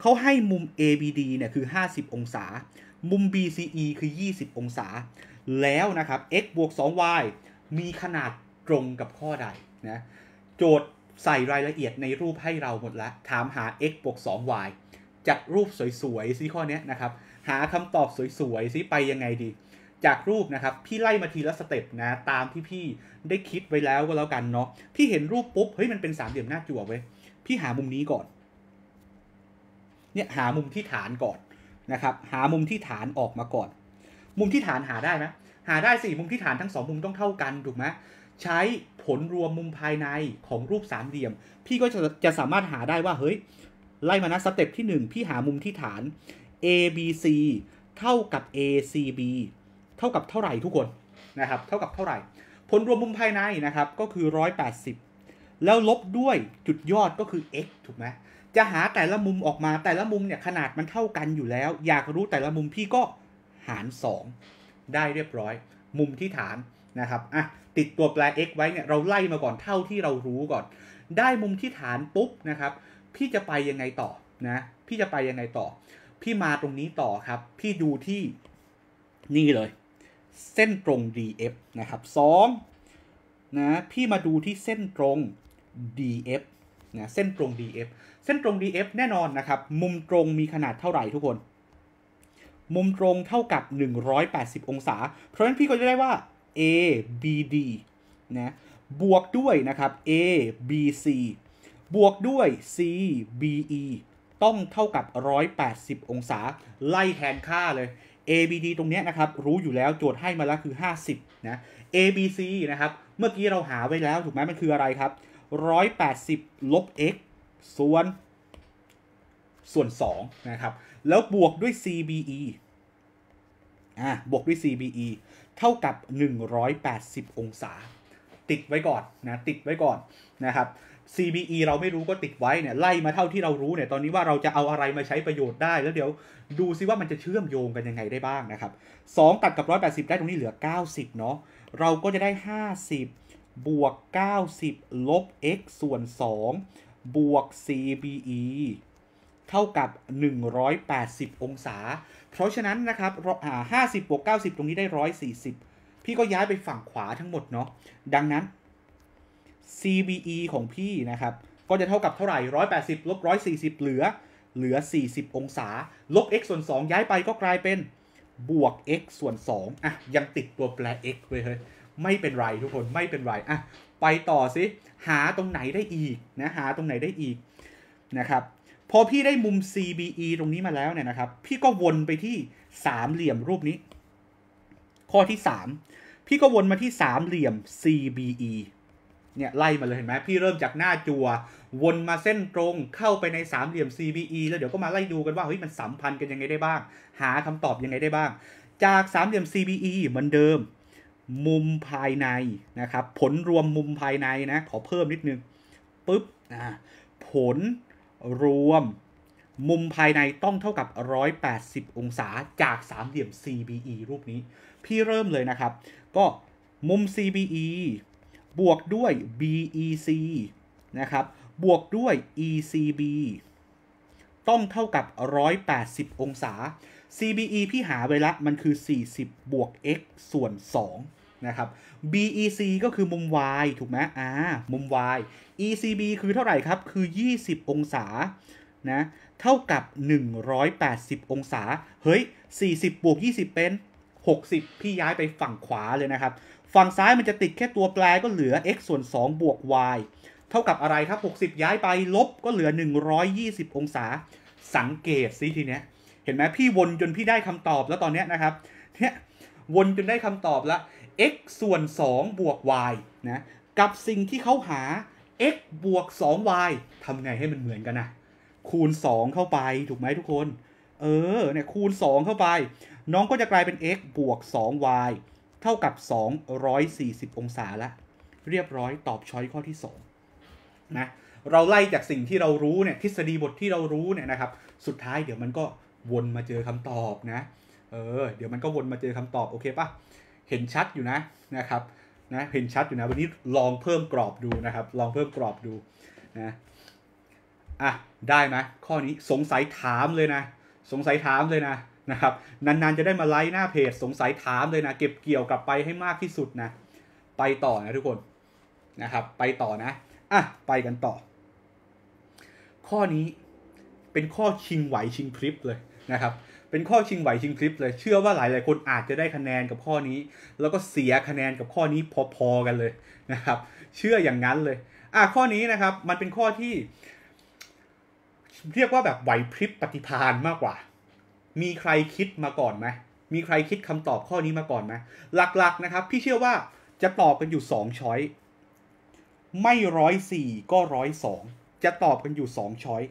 เขาให้มุม ABD เนี่ยคือ 50 องศา มุม BCE คือ 20 องศา แล้วนะครับ x บวก 2y มีขนาดตรงกับข้อใดนะโจทย์ใส่รายละเอียดในรูปให้เราหมดละถามหา x บวก 2y จัดรูปสวยๆซิข้อนี้นะครับ หาคำตอบสวยๆซิไปยังไงดีจากรูปนะครับพี่ไล่มาทีละสเต็ปนะตามที่พี่ได้คิดไว้แล้วก็แล้วกันเนาะพี่เห็นรูปปุ๊บเฮ้ยมันเป็นสามเหลี่ยมหน้าจั่วเว้ยพี่หามุมนี้ก่อนเนี่ยหามุมที่ฐานก่อนนะครับหามุมที่ฐานออกมาก่อน มุมที่ฐานหาได้ไหมหาได้สี่มุมที่ฐานทั้งสองมุมต้องเท่ากันถูกไหมใช้ผลรวมมุมภายในของรูปสามเหลี่ยม พี่ก็จะจะสามารถหาได้ว่า เฮ้ยไล่มานะสเต็ปที่ 1 พี่หามุมที่ฐาน ABC เท่ากับ ACB เท่ากับเท่าไหร่ทุกคนนะครับเท่ากับเท่าไหร่ ผลรวมมุมภายในนะครับก็คือ 180 แล้วลบด้วยจุดยอดก็คือ x ถูกไหมจะหาแต่ละมุมออกมาแต่ละมุมเนี่ยขนาดมันเท่ากันอยู่แล้ว อยากรู้แต่ละมุมพี่ก็หาร 2 ได้เรียบร้อย มุมที่ฐานนะครับอ่ะติดตัวแปร x ไว้เนี่ยเราไล่มาก่อนเท่าที่เรารู้ก่อน ได้มุมที่ฐานปุ๊บนะครับ พี่จะไปยังไงต่อนะพี่จะไปยังไงต่อ พี่มาตรงนี้ต่อครับ พี่ดูที่นี่เลยเส้นตรง df นะครับ2นะพี่มาดูที่เส้นตรง df นะเส้นตรง df เส้นตรง df แน่นอนนะครับมุมตรงมีขนาดเท่าไหร่ทุกคน มุมตรงเท่ากับ 180 องศา เพราะฉะนั้นพี่ก็จะได้ว่า abd นะบวกด้วยนะครับ abc บวกด้วย cbe ต้องเท่ากับ 180 องศา ไล่แทนค่าเลย ABD ตรงนี้นะครับ รู้อยู่แล้วโจทย์ให้มาแล้วคือ 50นะ ABC นะครับ เมื่อกี้เราหาไว้แล้วถูกไหมมันคืออะไรครับ 180ลบ x ส่วนส่วน 2 นะครับ แล้วบวกด้วย CBE อ่าบวกด้วย CBE เท่ากับ 180 องศา ติดไว้ก่อนนะ ติดไว้ก่อนนะครับ CBE เราไม่รู้ก็ติดไว้เนี่ยไล่มาเท่าที่เรารู้เนี่ยตอนนี้ว่าเราจะเอาอะไรมาใช้ประโยชน์ได้ แล้วเดี๋ยวดูซิว่ามันจะเชื่อมโยงกันยังไงได้บ้างนะครับ 2 ตัดกับ 180 ได้ตรงนี้เหลือ 90 เนาะเราก็จะได้ 50 บวก 90 ลบ x ส่วน 2 บวก CBE เท่ากับ 180 องศา เพราะฉะนั้นนะครับ 50 บวก 90 ตรงนี้ได้ 140 พี่ก็ย้ายไปฝั่งขวาทั้งหมดเนาะดังนั้น CBE ของพี่นะครับ ก็จะเท่ากับเท่าไหร่ 180ลบ140 เหลือ เหลือ 40 องศา ลบ x ส่วน 2 ย้ายไปก็กลายเป็น บวก x ส่วน2อ่ะ ยังติดตัวแปร x เลยเฮ้ย ไม่เป็นไรทุกคนไม่เป็นไรอ่ะไปต่อสิหาตรงไหนได้อีกนะ หาตรงไหนได้อีก นะครับ พอพี่ได้มุม CBE ตรงนี้มาแล้วเนี่ยนะครับ พี่ก็วนไปที่สามเหลี่ยมรูปนี้ ข้อที่ 3 พี่ก็วนมาที่สามเหลี่ยม CBE เนี่ยไล่มาเลยเห็นไหมพี่เริ่มจากหน้าจัววนมาเส้นตรงเข้าไปในสามเหลี่ยม CBE แล้วเดี๋ยวก็มาไล่ดูกันว่าเฮ้ยมันสัมพันธ์กันยังไงได้บ้างหาคำตอบยังไงได้บ้าง จากสามเหลี่ยม CBE เหมือนเดิม มุมภายในนะครับ ผลรวมมุมภายในนะขอเพิ่มนิดนึงปุ๊บอ่าผลรวมมุมภายในต้องเท่ากับ 180 องศาจากสามเหลี่ยม CBE รูปนี้ พี่เริ่มเลยนะครับ ก็มุม CBE บวกด้วย BEC นะครับ บวกด้วย ECB ต้องเท่ากับ 180 องศา CBE พี่หาไปละ มันคือ 40 บวก x ส่วน2นะครับ BEC ก็คือมุม y ถูกไหม อ่า มุม y ECB คือเท่าไหร่ครับ คือ 20 องศา นะ เท่ากับ 180 องศา เฮ้ย 40 บวก 20 เป็น 60 พี่ย้ายไปฝั่งขวาเลยนะครับฝั่งซ้ายมันจะติดแค่ตัวแปรก็เหลือ x ส่วน 2 บวก y เท่ากับอะไรครับ 60 ย้ายไปลบก็เหลือ 120 องศา สังเกตซิทีเนี้ยเห็นไหมพี่วนจนพี่ได้คำตอบแล้วตอนเนี้ยนะครับ เนี่ยวนจนได้คำตอบละ x ส่วน 2 บวก y นะ กับสิ่งที่เขาหา x บวก 2y ทำไงให้มันเหมือนกันนะคูณ 2 เข้าไปถูกไหมทุกคน เออเนี่ยคูณ 2 เข้าไป น้องก็จะกลายเป็น x บวก 2y เท่ากับ 240 องศาละ เรียบร้อยตอบช้อยข้อที่2นะเราไล่จากสิ่งที่เรารู้เนี่ยทฤษฎีบทที่เรารู้เนี่ยนะครับ สุดท้ายเดี๋ยวมันก็วนมาเจอคำตอบนะเออเดี๋ยวมันก็วนมาเจอคำตอบโอเคปะเห็นชัดอยู่นะนะครับนะเห็นชัดอยู่นะวันนี้ลองเพิ่มกรอบดูนะครับ ลองเพิ่มกรอบดูนะอ่ะได้ไหมข้อนี้สงสัยถามเลยนะสงสัยถามเลยนะนะครับนานๆจะได้มาไลค์หน้าเพจสงสัยถามเลยนะเก็บเกี่ยวกลับไปให้มากที่สุดนะไปต่อนะทุกคนนะครับ ไปต่อนะอ่ะไปกันต่อ ข้อนี้เป็นข้อชิงไหวชิงคลิปเลยนะครับ เป็นข้อชิงไหวชิงคลิปเลย เชื่อว่าหลายๆคนอาจจะได้คะแนนกับข้อนี้ แล้วก็เสียคะแนนกับข้อนี้พอๆ กันเลยนะครับ เชื่ออย่างนั้นเลย อ่ะ ข้อนี้นะครับมันเป็นข้อที่ เรียกว่าแบบไหวพริบปฏิพานมากกว่ามีใครคิดมาก่อนไหม มีใครคิดคำตอบข้อนี้มาก่อนไหมหลักๆนะครับ พี่เชื่อว่าจะตอบกันอยู่สองช้อยไม่ร้อยสี่ก็ร้อยสองจะตอบกันอยู่สองช้อย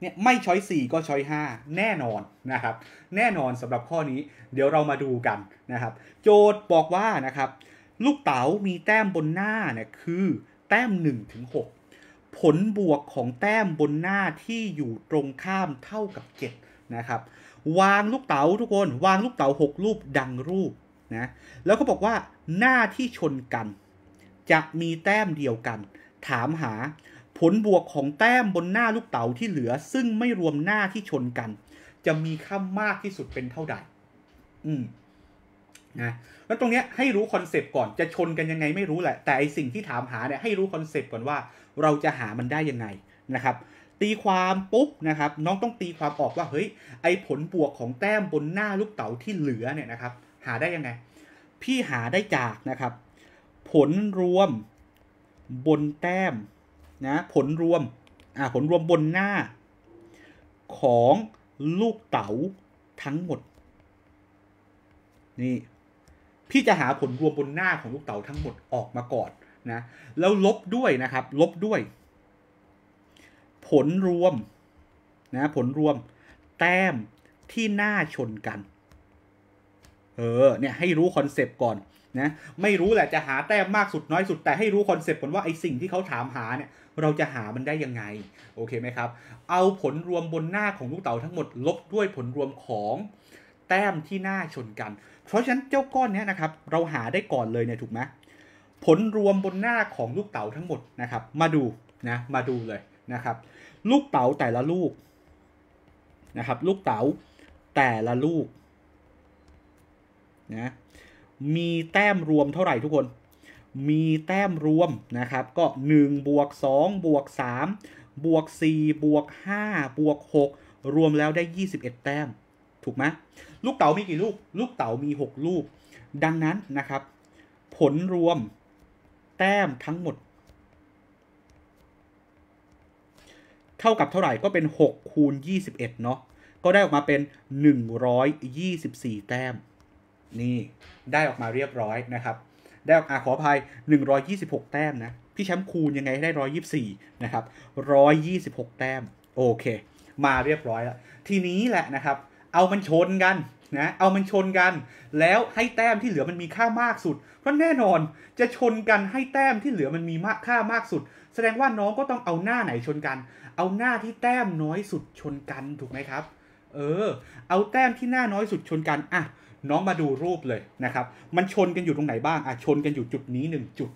เนี่ยไม่ช้อยสี่ก็ช้อยห้าแน่นอนนะครับ แน่นอนสำหรับข้อนี้ เดี๋ยวเรามาดูกันนะครับ โจทย์บอกว่านะครับ ลูกเต๋ามีแต้มบนหน้าเนี่ยคือแต้ม1ถึงหผลบวกของแต้มบนหน้าที่อยู่ตรงข้ามเท่ากับ 7นะครับวางลูกเต๋าทุกคน วางลูกเต๋าหกรูปดังรูปนะแล้วก็บอกว่าหน้าที่ชนกัน จะมีแต้มเดียวกัน ถามหา ผลบวกของแต้มบนหน้าลูกเต๋าที่เหลือ ซึ่งไม่รวมหน้าที่ชนกัน จะมีค่ามากที่สุดเป็นเท่าใดอืมนะแล้วตรงเนี้ยให้รู้คอนเซปต์ก่อนจะชนกันยังไงไม่รู้แหละ แต่ไอสิ่งที่ถามหาเนี่ยให้รู้คอนเซปต์ก่อนว่าเราจะหามันได้ยังไงนะครับตีความปุ๊บนะครับน้องต้องตีความ ออกว่าเฮ้ยไอผลบวกของแต้มบนหน้าลูกเต๋าที่เหลือเนี่ยนะครับ หาได้ยังไง พี่หาได้จากนะครับ ผลรวมบนแต้มนะผลรวมอ่าผลรวมบนหน้า ของลูกเต๋าทั้งหมดนี่พี่จะหาผลรวมบนหน้าของลูกเต๋าทั้งหมดออกมาก่อนนะแล้วลบด้วยนะครับ ลบด้วยลรวมนะผลรวมแต้มที่หน้าชนกัน เออเนี่ยให้รู้คอนเซปต์ก่อนนะไม่รู้แหละจะหาแต้มมากสุดน้อยสุดแต่ให้รู้คอนเซปต์ก่อนว่าไอสิ่งที่เขาถามหาเนี่ย เราจะหามันได้ยังไงโอเคไหมครับ เอาผลรวมบนหน้าของลูกเต๋าทั้งหมด ลบด้วยผลรวมของแต้มที่หน้าชนกัน เพราะฉะนั้นเจ้าก้อนนี้นะครับ เราหาได้ก่อนเลยเนี่ยถูกไหมผลรวมบนหน้าของลูกเต๋าทั้งหมดนะครับ มาดูนะมาดูเลยนะครับลูกเต๋าแต่ละลูก นะ ครับ ลูกเต๋าแต่ละลูกนะมีแต้มรวมเท่าไหร่ทุกคน มีแต้มรวมนะครับก็ 1บวก2บวก3บวก4บวก5บวก6รวมแล้วได้ 21 แต้ม ถูกไหมลูกเต๋ามีกี่ ลูกลูกเต๋ามี 6 ลูก ดังนั้นนะครับผลรวมแต้มทั้งหมดท่ากับเท่าไหร่ก็เป็น 6 คูณ 21 เนาะก็ได้ออกมาเป็น 124 แต้ม นี่ ได้ออกมาเรียบร้อยนะครับ ได้ออกมาขออภัย 126 แต้มนะ พี่แชมป์คูณยังไงได้ 124 นะครับ 126 แต้ม โอเค มาเรียบร้อยแล้ว ทีนี้แหละนะครับ เอามันชนกันนะ เอามันชนกัน แล้วให้แต้มที่เหลือมันมีค่ามากสุด เพราะแน่นอนจะชนกันให้แต้มที่เหลือมันมีมากค่ามากสุดแสดงว่าน้องก็ต้องเอาหน้าไหนชนกัน เอาหน้าที่แต้มน้อยสุดชนกันถูกไหมครับ เออ เอาแต้มที่หน้าน้อยสุดชนกันอ่ะน้องมาดูรูปเลยนะครับ มันชนกันอยู่ตรงไหนบ้างอ่ะชนกันอยู่จุดนี้1จุด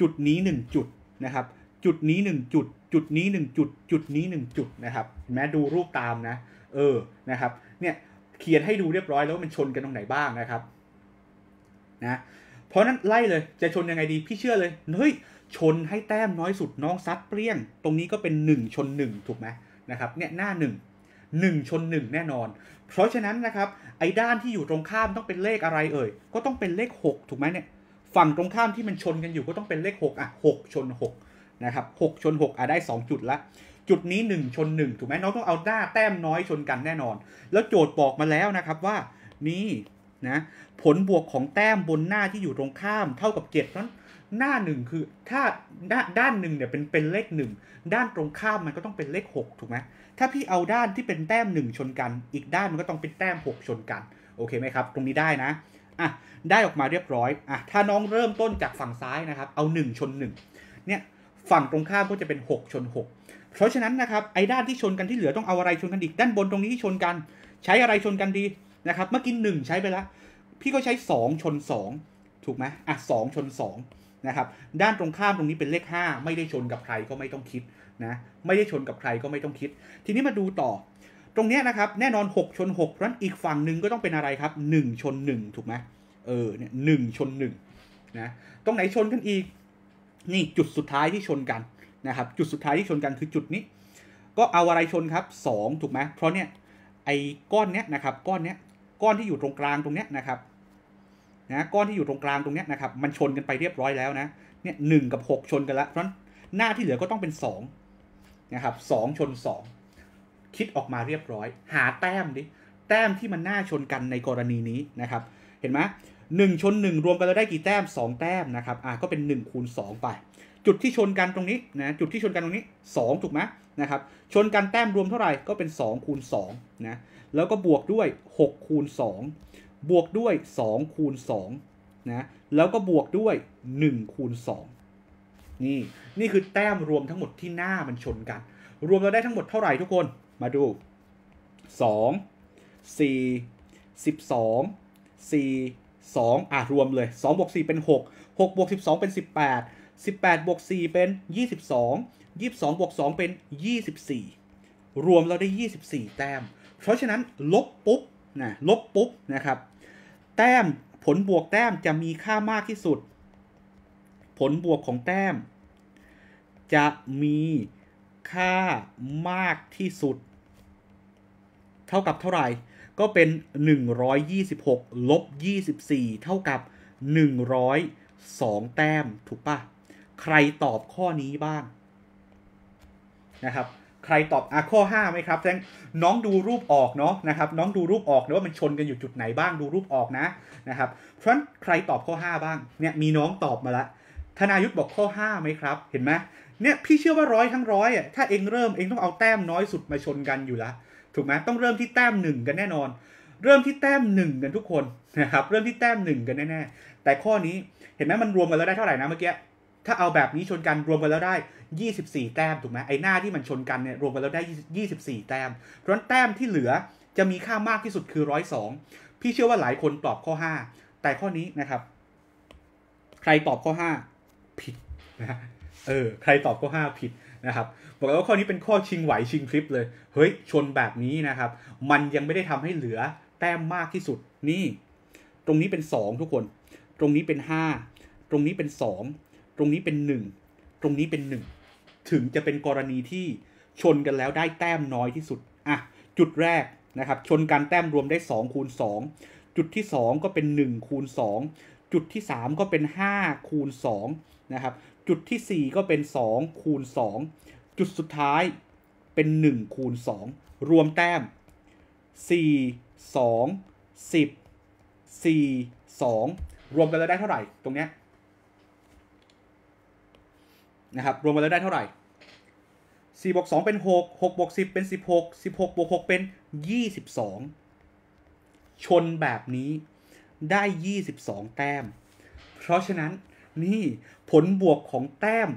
จุดนี้1จุดนะครับ จุดนี้ 1 จุด จุดนี้ 1 จุด จุดนี้ 1 จุดนะครับ แม้ดูรูปตามนะ เออ นะครับ เนี่ย เขียนให้ดูเรียบร้อยแล้วว่ามันชนกันตรงไหนบ้างนะครับ นะ เพราะนั้นไล่เลยจะชนยังไงดี พี่เชื่อเลย เฮ้ยชนให้แต้มน้อยสุดน้องซัดเปรี้ยง ตรงนี้ก็เป็น 1 ชน1ถูกไหมนะครับเนี่ยหน้า1 1ชน1 แน่นอน เพราะฉะนั้นนะครับไอ้ด้านที่อยู่ตรงข้ามต้องเป็นเลขอะไรเอ่ยก็ต้องเป็นเลข 6ถูกไหมเนี่ยฝั่งตรงข้ามที่มันชนกันอยู่ ก็ต้องเป็นเลข 6อ่ะ6ชน6นะครับ6ชน6อ่ะได้ 2 จุดละจุดนี้1ชน1ถูกไหมน้องต้องเอาหน้าแต้มน้อยชนกันแน่นอน แล้วโจทย์บอกมาแล้วนะครับว่านี่นะผลบวกของแต้มบนหน้าที่อยู่ตรงข้ามเท่ากับ7นั้นหน้าหนึ่งคือถ้าด้านหนึ่งเนี่ยเป็นเป็นเลขหนึ่งด้านตรงข้ามมันก็ต้องเป็นเลขหกถูกไหมถ้าพี่เอาด้านที่เป็นแต้มหนึ่งชนกันอีกด้านมันก็ต้องเป็นแต้มหกชนกันโอเคไหมครับตรงนี้ได้นะอ่ะได้ออกมาเรียบร้อยอ่ะถ้าน้องเริ่มต้นจากฝั่งซ้ายนะครับเอาหนึ่งชนหนึ่งเนี่ยฝั่งตรงข้ามก็จะเป็นหกชนหกเพราะฉะนั้นนะครับไอ้ด้านที่ชนกันที่เหลือต้องเอาอะไรชนกันอีกด้านบนตรงนี้ที่ชนกัน ใช้อะไรชนกันดีนะครับเมื่อกี้หนึ่งใช้ไปแล้วพี่ก็ใช้สองชนสองถูกไหมอ่ะสองชนสองนะครับด้านตรงข้ามตรงนี้เป็นเลข 5 ไม่ได้ชนกับใครก็ไม่ต้องคิดนะไม่ได้ชนกับใครก็ไม่ต้องคิดทีนี้มาดูต่อ ตรงนี้นะครับ แน่นอน 6 ชน6 เพราะนั้นอีกฝั่งหนึ่งก็ต้องเป็นอะไรครับ 1 ชน 1 ถูกไหมเออเนี่ยหชน1นะตรงไหนชนกันอีกนี่จุดสุดท้ายที่ชนกันนะครับ จุดสุดท้ายที่ชนกันคือจุดนี้ ก็เอาอะไรชนครับ 2 ถูกไหมเพราะเนี่ยไอ้ก้อนเนี้ยนะครับ ก้อนเนี้ยก้อนที่อยู่ตรงกลางตรงเนี้ยนะครับนะก้อนที่อยู่ตรงกลางตรงนี้นะครับมันชนกันไปเรียบร้อยแล้วนะเนี่ยหกับ 6 ชนกันละเพราะหน้าที่เหลือก็ต้องเป็น2นะครับสชน 2 คิดออกมาเรียบร้อย หาแต้มดิแต้มที่มันหน้าชนกันในกรณีนี้นะครับเห็นไหมหนึ่งชน1 รวมกันแล้วได้กี่แต้ม 2 แต้มนะครับอ่ะก็เป็น 1 คูณ2ไป จุดที่ชนกันตรงนี้นะจุดที่ชนกันตรงนี้2ถูกไหมนะครับชนกันแต้มรวมเท่าไหร่ก็เป็น 2 คูณ2นะแล้วก็บวกด้วย6คูณ2บวกด้วย 2 คูณ2นะแล้วก็บวกด้วย 1 คูณ2นี่นี่คือแต้มรวมทั้งหมดที่หน้ามันชนกันรวมเราได้ทั้งหมดเท่าไหร่ทุกคนมาดู 2 4 12 4 2อ่ะรวมเลย2บวก4เป็น 6 6บวก12 เป็น 18 18บวก4เป็น 22 22บวก2เป็น 24 รวมเราได้ 24 แต้ม เพราะฉะนั้น ลบปุ๊บนะลบปุ๊บ นะครับ แต้ม ผลบวกแต้มจะมีค่ามากที่สุด ผลบวกของแต้ม จะมีค่ามากที่สุด เท่ากับเท่าไหร่ ก็เป็น 126ลบ24 เท่ากับ102 แต้มถูกปะใครตอบข้อนี้บ้างนะครับใครตอบอ่ะข้อ5ไหมครับแซงน้องดูรูปออกเนาะนะครับน้องดูรูปออกนะว่ามันชนกันอยู่จุดไหนบ้างดูรูปออกนะนะครับเพราะฉะนั้นใครตอบข้อ 5 บ้างเนี่ยมีน้องตอบมาละธนายุทธบอกข้อ5ไหมครับเห็นไหมเนี่ยพี่เชื่อว่าร้อยทั้งร้อยอ่ะถ้าเองเริ่มเองต้องเอาแต้มน้อยสุดมาชนกันอยู่ละ ถูกไหมต้องเริ่มที่แต้มหนึ่งกันแน่นอน เริ่มที่แต้มหนึ่งกันทุกคนนะครับเริ่มที่แต้มหนึ่งกันแน่แต่ข้อนี้เห็นไหมมันรวมกันแล้วได้เท่าไหร่นะเมื่อกี้ถ้าเอาแบบนี้ชนกันรวมกันแล้วได้24แต้มถูกไหมไอหน้าที่มันชนกันเนี่ย รวมกันแล้ว ได้ 24แต้มเพราะนนั้แต้มที่เหลือจะมีค่ามากที่สุดคือ 102 พี่เชื่อว่าหลายคนตอบข้อ 5 แต่ข้อนี้นะครับ ใครตอบข้อ5ผิดนะเออใครตอบข้อ 5 ผิดนะครับ บอกแล้วข้อนี้เป็นข้อชิงไหวชิงคลิปเลย เฮ้ยชนแบบนี้นะครับ มันยังไม่ได้ทำให้เหลือแต้มมากที่สุดนี่ ตรงนี้เป็น2ทุกคน ตรงนี้เป็น5ตรงนี้เป็น2ตรงนี้เป็น1ตรงนี้เป็น1ถึงจะเป็นกรณีที่ชนกันแล้วได้แต้มน้อยที่สุด อ่ะ จุดแรก นะครับ ชนกันแต้มรวมได้ 2 คูณ 2 จุดที่ 2 ก็เป็น 1 คูณ 2 จุดที่ 3 ก็เป็น 5 คูณ2นะครับ จุดที่ 4 ก็เป็น 2 คูณ 2 จุดสุดท้ายเป็น 1 คูณ 2 รวมแต้ม 4 2 10 4 2 รวมกันแล้วได้เท่าไหร่ ตรงเนี้ยนะครับ รวมกันแล้วได้เท่าไหร่4บวก2เป็น 6 6บวก10เป็น 16 16บวก6เป็น 22 ชนแบบนี้ได้ 22 แต้ม เพราะฉะนั้นนี่ผลบวกของแต้ม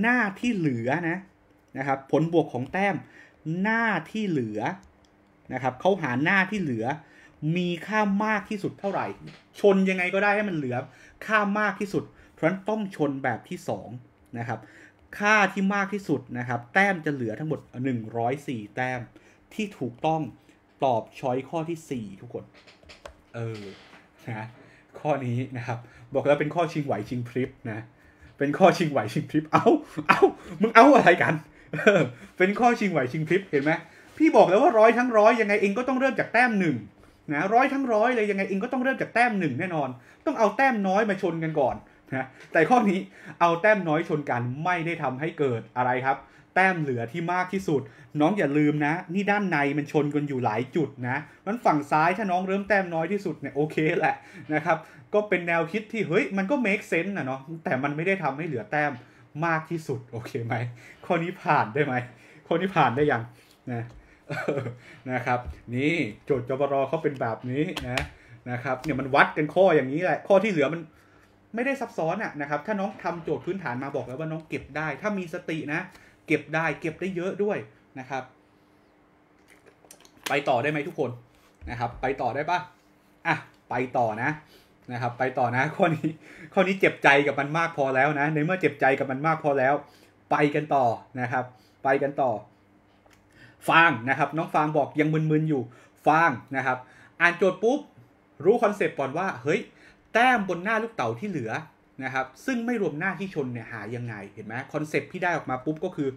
หน้าที่เหลือนะนะครับผลบวกของแต้มหน้าที่เหลือนะครับเขาหาหน้าที่เหลือมีค่ามากที่สุดเท่าไหร่ ชนยังไงก็ได้ให้มันเหลือค่ามากที่สุด เพราะฉะนั้นต้องชนแบบที่2นะครับค่าที่มากที่สุดนะครับแต้มจะเหลือทั้งหมด 104แต้มที่ถูกต้องตอบช้อยข้อที่ 4 ทุกคนเออนะข้อนี้นะครับ บอกแล้วเป็นข้อชิงไหวชิงพริบนะเป็นข้อชิงไหวชิงพริบเอา้าเอา้ามึงเอาอะไรกันเเป็นข้อชิงไหวชิงพริบเห็นไหมพี่บอกแล้วว่าร้อยทั้งร้อยยังไงเองก็ต้องเริ่มจากแต้มหนึ่งนะร้อยทั้งร้อยเลยยังไงเองก็ต้องเริ่มจากแต้มหนึ่งแน่นอน ต้องเอาแต้มน้อยมาชนกันก่อนนะแต่ข้อนี้เอาแต้มน้อยชนกัน ไม่ได้ทำให้เกิดอะไรครับ แต้มเหลือที่มากที่สุด น้องอย่าลืมนะนี่ด้านในมันชนกันอยู่หลายจุดนะมันฝั่งซ้ายถ้าน้องเริ่มแต้มน้อยที่สุดเนี่ยโอเคแหละนะครับ ก็เป็นแนวคิดที่เฮ้ย มันก็เมคเซนต์นะเนาะแต่มันไม่ได้ทำให้เหลือแต้มมากที่สุดโอเคไหมข้อนี้ผ่านได้ไหมข้อนี้ผ่านได้ยังนะนะครับ นี่โจทย์จบรอเขาเป็นแบบนี้นะนะครับเนี่ยมันวัดกันข้ออย่างนี้แหละ ข้อที่เหลือมันไม่ได้ซับซ้อนอะนะครับถ้าน้องทำโจทย์พื้นฐานมาบอกแล้วว่าน้องเก็บได้ถ้ามีสตินะ เก็บได้เก็บได้เยอะด้วยนะครับ ไปต่อได้ไหมทุกคนนะครับ ไปต่อได้ปะอ่ะไปต่อนะนะครับ ไปต่อนะข้อนี้ข้อนี้เจ็บใจกับมันมากพอแล้วนะในเมื่อเจ็บใจกับมันมากพอแล้ว ไปกันต่อนะครับ ไปกันต่อฟางนะครับ น้องฟางบอกยังมึนๆ อยู่ฟางนะครับ อ่านโจทย์ปุ๊บรู้คอนเซปต์ก่อนว่าเฮ้ยแต้มบนหน้าลูกเต๋าที่เหลือนะครับ ซึ่งไม่รวมหน้าที่ชนเนี่ยหายังไงเห็นไหมคอนเซปที่ได้ออกมาปุ๊บก็คือ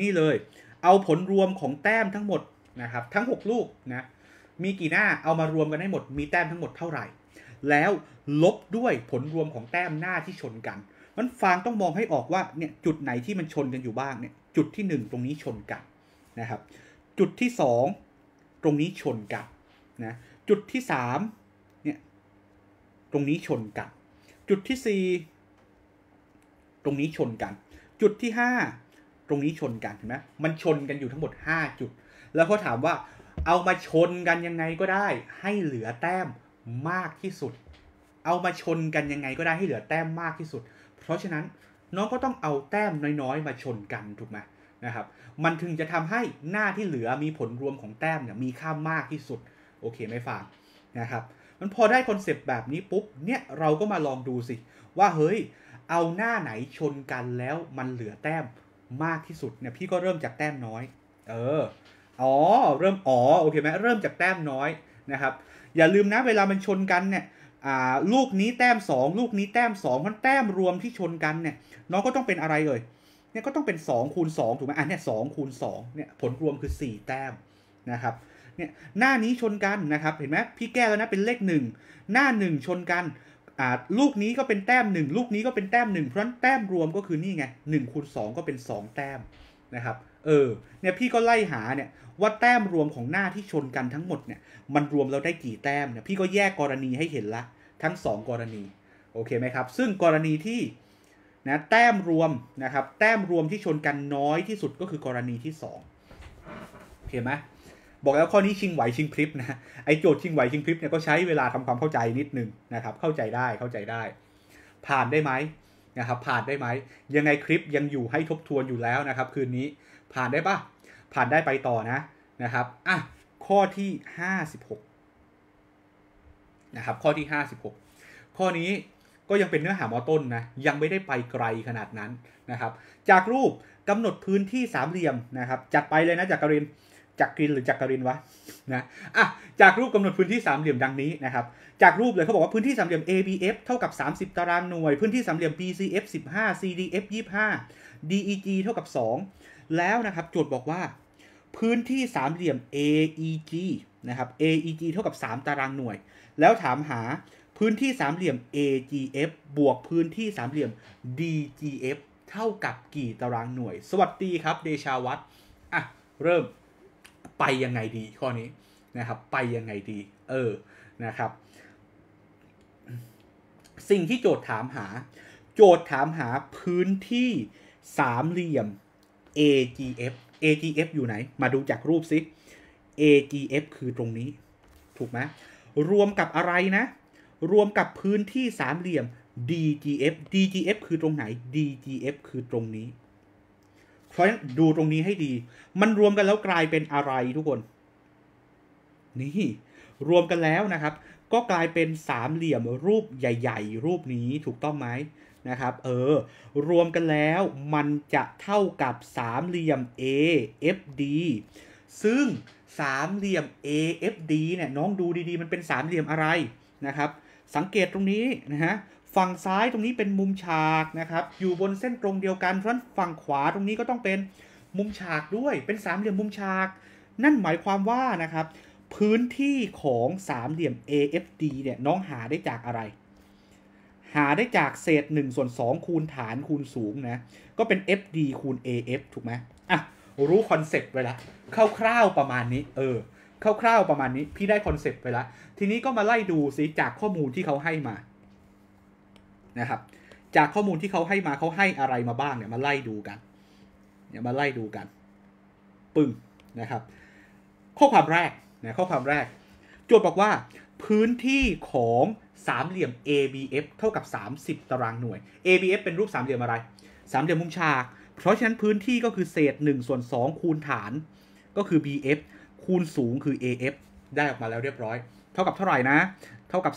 นี่เลย เอาผลรวมของแต้มทั้งหมดนะครับทั้ง 6 ลูกนะมีกี่หน้าเอามารวมกันให้หมดมีแต้มทั้งหมดเท่าไหร่ แล้วลบด้วยผลรวมของแต้มหน้าที่ชนกันมันฟางต้องมองให้ออกว่าเนี่ยจุดไหนที่มันชนกันอยู่บ้างเนี่ยจุดที่ 1 ตรงนี้ชนกันนะครับ จุดที่2ตรงนี้ชนกันนะจุดที่3ตรงนี้ชนกันจุดที่ 4 ตรงนี้ชนกัน จุดที่ 5 ตรงนี้ชนกันเห็นไหมมันชนกันอยู่ทั้งหมด 5 จุด แล้วเขาถามว่าเอามาชนกันยังไงก็ได้ ให้เหลือแต้มมากที่สุด เอามาชนกันยังไงก็ได้ให้เหลือแต้มมากที่สุด เพราะฉะนั้นน้องก็ต้องเอาแต้มน้อยๆ มาชนกันถูกไหมนะครับ มันถึงจะทำให้หน้าที่เหลือมีผลรวมของแต้มเนี่ยมีค่ามากที่สุดโอเคไหมฟังนะครับมันพอได้คอนเซปต์แบบนี้ปุ๊บเนี่ยเราก็มาลองดูสิ ว่าเฮ้ยเอาหน้าไหนชนกันแล้วมันเหลือแต้มมากที่สุดเนี่ยพี่ก็เริ่มจากแต้มน้อย เอออ๋อเริ่มอ๋อโอเคไหมเริ่มจากแต้มน้อยนะครับ อย่าลืมนะ เวลามันชนกันเนี่ยลูกนี้แต้ม 2 ลูกนี้แต้ม2มันแต้มรวมที่ชนกันเนี่ยน้องก็ต้องเป็นอะไรเอ่ยเนี่ยก็ต้องเป็น2คูณ2ถูกไหมอันนี้สองคูณ2เนี่ยผลรวมคือ 4 แต้มนะครับเนี่ยหน้านี้ชนกันนะครับเห็นไหมพี่แก้แล้วนะเป็นเลขหนึ่งหน้าหนึ่งชนกันลูกนี้ก็เป็นแต้มหนึ่งลูกนี้ก็เป็นแต้มหนึ่งเพราะนั้นแต้มรวมก็คือนี่ไงหนึ่งคูณสองก็เป็นสองแต้มนะครับ เออเนี่ยพี่ก็ไล่หาเนี่ย ว่าแต้มรวมของหน้าที่ชนกันทั้งหมดเนี่ยมันรวมเราได้กี่แต้มเนี่ยพี่ก็แยกกรณีให้เห็นละ ทั้งสองกรณีโอเคไหมครับซึ่งกรณีที่นะแต้มรวมนะครับแต้มรวมที่ชนกันน้อยที่สุดก็คือกรณีที่2โอเคไหมบอกแล้วข้อนี้ชิงไหวชิงพริบนะไอโจทย์ชิงไหวชิงพริบเนี่ยก็ใช้เวลาทำความเข้าใจนิดนึงนะครับ เข้าใจได้เข้าใจได้ ผ่านได้ไหมนะครับผ่านได้ไหมยังไงคลิปยังอยู่ให้ทบทวนอยู่แล้วนะครับคืนนี้ผ่านได้ปะผ่านได้ไปต่อนะนะครับอ่ะข้อที่ 56นะครับข้อที่56ข้อนี้ก็ยังเป็นเนื้อหามอต้นนะยังไม่ได้ไปไกลขนาดนั้นนะครับ จากรูปกำหนดพื้นที่สามเหลี่ยมนะครับจัดไปเลยนะจากกรินจักรินหรือจักรินวะนะ อ่ะ จากรูปกำหนดพื้นที่สามเหลี่ยมดังนี้นะครับ จากรูปเลยเขาบอกว่าพื้นที่สามเหลี่ยม ABF เท่ากับ 30 ตารางหน่วย พื้นที่สามเหลี่ยม BCF 15 CDF 25 DEG เท่ากับ 2 แล้วนะครับโจทย์บอกว่า พื้นที่สามเหลี่ยม AEG นะครับ AEG เท่ากับ 3 ตารางหน่วย แล้วถามหาพื้นที่สามเหลี่ยม AGF บวกพื้นที่สามเหลี่ยม DGF เท่ากับกี่ตารางหน่วย สวัสดีครับ เดชาวัน์อ่ะเริ่มไปยังไงดีข้อนี้นะครับไปยังไงดี เออนะครับ สิ่งที่โจทย์ถามหา โจทย์ถามหาพื้นที่สามเหลี่ยม AGF AGF อยู่ไหน มาดูจากรูปซิ AGF คือตรงนี้ ถูกไหมรวมกับอะไรนะ รวมกับพื้นที่สามเหลี่ยม DGF DGF คือตรงไหน DGF คือตรงนี้เพราะฉะนั้นดูตรงนี้ให้ดี มันรวมกันแล้วกลายเป็นอะไรทุกคน นี่ รวมกันแล้วนะครับ ก็กลายเป็นสามเหลี่ยมรูปใหญ่ๆ รูปนี้ถูกต้องไหมนะครับ เออรวมกันแล้วมันจะเท่ากับสามเหลี่ยม AFD ซึ่งสามเหลี่ยม AFD เนี่ยน้องดูดีๆ มันเป็นสามเหลี่ยมอะไรนะครับ สังเกตตรงนี้นะฮะฝั่งซ้ายตรงนี้เป็นมุมฉากนะครับอยู่บนเส้นตรงเดียวกัน เพราะฉะนั้นฝั่งขวาตรงนี้ก็ต้องเป็นมุมฉากด้วยเป็นสามเหลี่ยมมุมฉาก นั่นหมายความว่านะครับ พื้นที่ของสามเหลี่ยม AFD เนี่ยน้องหาได้จากอะไร หาได้จากเศษ 1 ส่วน 2 คูณฐานคูณสูงนะ ก็เป็น FD คูณ AF ถูกไหมอ่ะ รู้คอนเซปต์ไปละคร่าวๆประมาณนี้เออคร่าวๆประมาณนี้ พี่ได้คอนเซปต์ไปละ ทีนี้ก็มาไล่ดูสิจากข้อมูลที่เขาให้มานะครับจากข้อมูลที่เขาให้มาเขาให้อะไรมาบ้างเนี่ยมาไล่ดูกันเนี่ยมาไล่ดูกัน ปึ้งนะครับ ข้อความแรกนะข้อความแรก โจทย์บอกว่าพื้นที่ของสามเหลี่ยม ABF เท่ากับ 30 ตารางหน่วย ABF เป็นรูปสามเหลี่ยมอะไร สามเหลี่ยมมุมฉากเพราะฉะนั้นพื้นที่ก็คือเศษ1ส่วน2 คูณฐาน ก็คือ BF คูณสูงคือ AF ได้ออกมาแล้วเรียบร้อย เท่ากับเท่าไหร่นะท่ากับ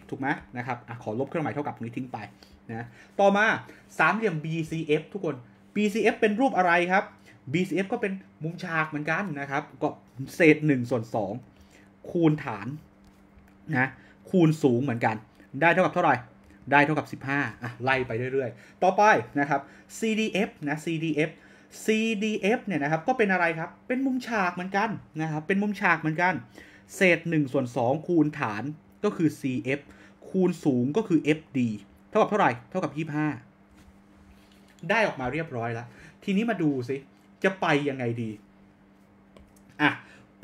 30 ถูกไหมนะครับอขอลบเครื่องหมายเท่ากับนี้ทิ้งไปนะ ต่อมาสามเหลี่ยม BCF ทุกคน BCF เป็นรูปอะไรครับ BCF ก็เป็นมุมฉากเหมือนกันนะครับ ก็เศษ1ส่วน2คูณฐานนะคูณสูงเหมือนกัน ได้เท่ากับเท่าไหร่ ได้เท่ากับ 15อ่ะไล่ไปเรื่อย ๆ ต่อไปนะครับ CDF นะ CDF CDF เนี่ยนะครับก็เป็นอะไรครับเป็นมุมฉากเหมือนกันนะครับเป็นมุมฉากเหมือนกัน เศษ1ส่วน2 คูณฐานก็คือ CF คูณสูงก็คือ FD เท่ากับเท่าไหร่ เท่ากับ 25 ได้ออกมาเรียบร้อยแล้ว ทีนี้มาดูซิ จะไปยังไงดี อ่ะ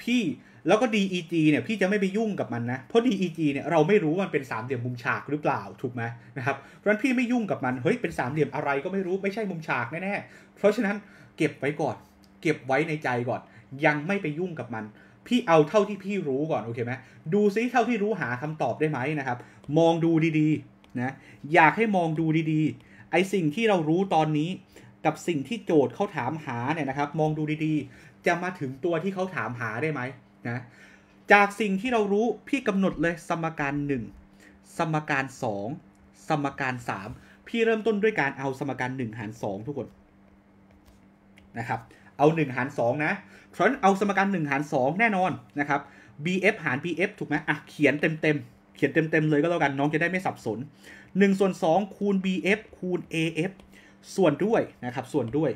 พี่ แล้วก็ DEG เนี่ย พี่จะไม่ไปยุ่งกับมันนะ เพราะ DEG เนี่ยเราไม่รู้มันเป็นสามเหลี่ยมมุมฉากหรือเปล่า ถูกไหมนะครับ เพราะะนั้นพี่ไม่ยุ่งกับมัน เฮ้ย เป็นสามเหลี่ยมอะไรก็ไม่รู้ ไม่ใช่มุมฉากแน่ๆเพราะฉะนั้นเก็บไว้ก่อน เก็บไว้ในใจก่อน ยังไม่ไปยุ่งกับมันพี่เอาเท่าที่พี่รู้ก่อนโอเคไหมดูซิเท่าที่รู้หาคำตอบได้ไหมนะครับ มองดูดีๆนะอยากให้มองดูดี ๆไอสิ่งที่เรารู้ตอนนี้ กับสิ่งที่โจทย์เขาถามหาเนี่ยนะครับ มองดูดีๆจะมาถึงตัวที่เขาถามหาได้ไหมนะจากสิ่งที่เรารู้พี่กำหนดเลยสมการ 1 สมการ 2 สมการ 3 พี่เริ่มต้นด้วยการเอาสมการ 1 หาร 2 ทุกคนนะครับ เอา 1 หาร 2 นะพราะเอา สมการ1หาร2 แน่นอนนะครับ bf หาร bf ถูกไหมอ่ะเขียนเต็มเต็มเขียนเต็มเต็มเลยก็แล้วกันน้องจะได้ไม่สับสน1 ส่วน 2 คูณ bf คูณ af ส่วนด้วยนะครับส่วนด้วย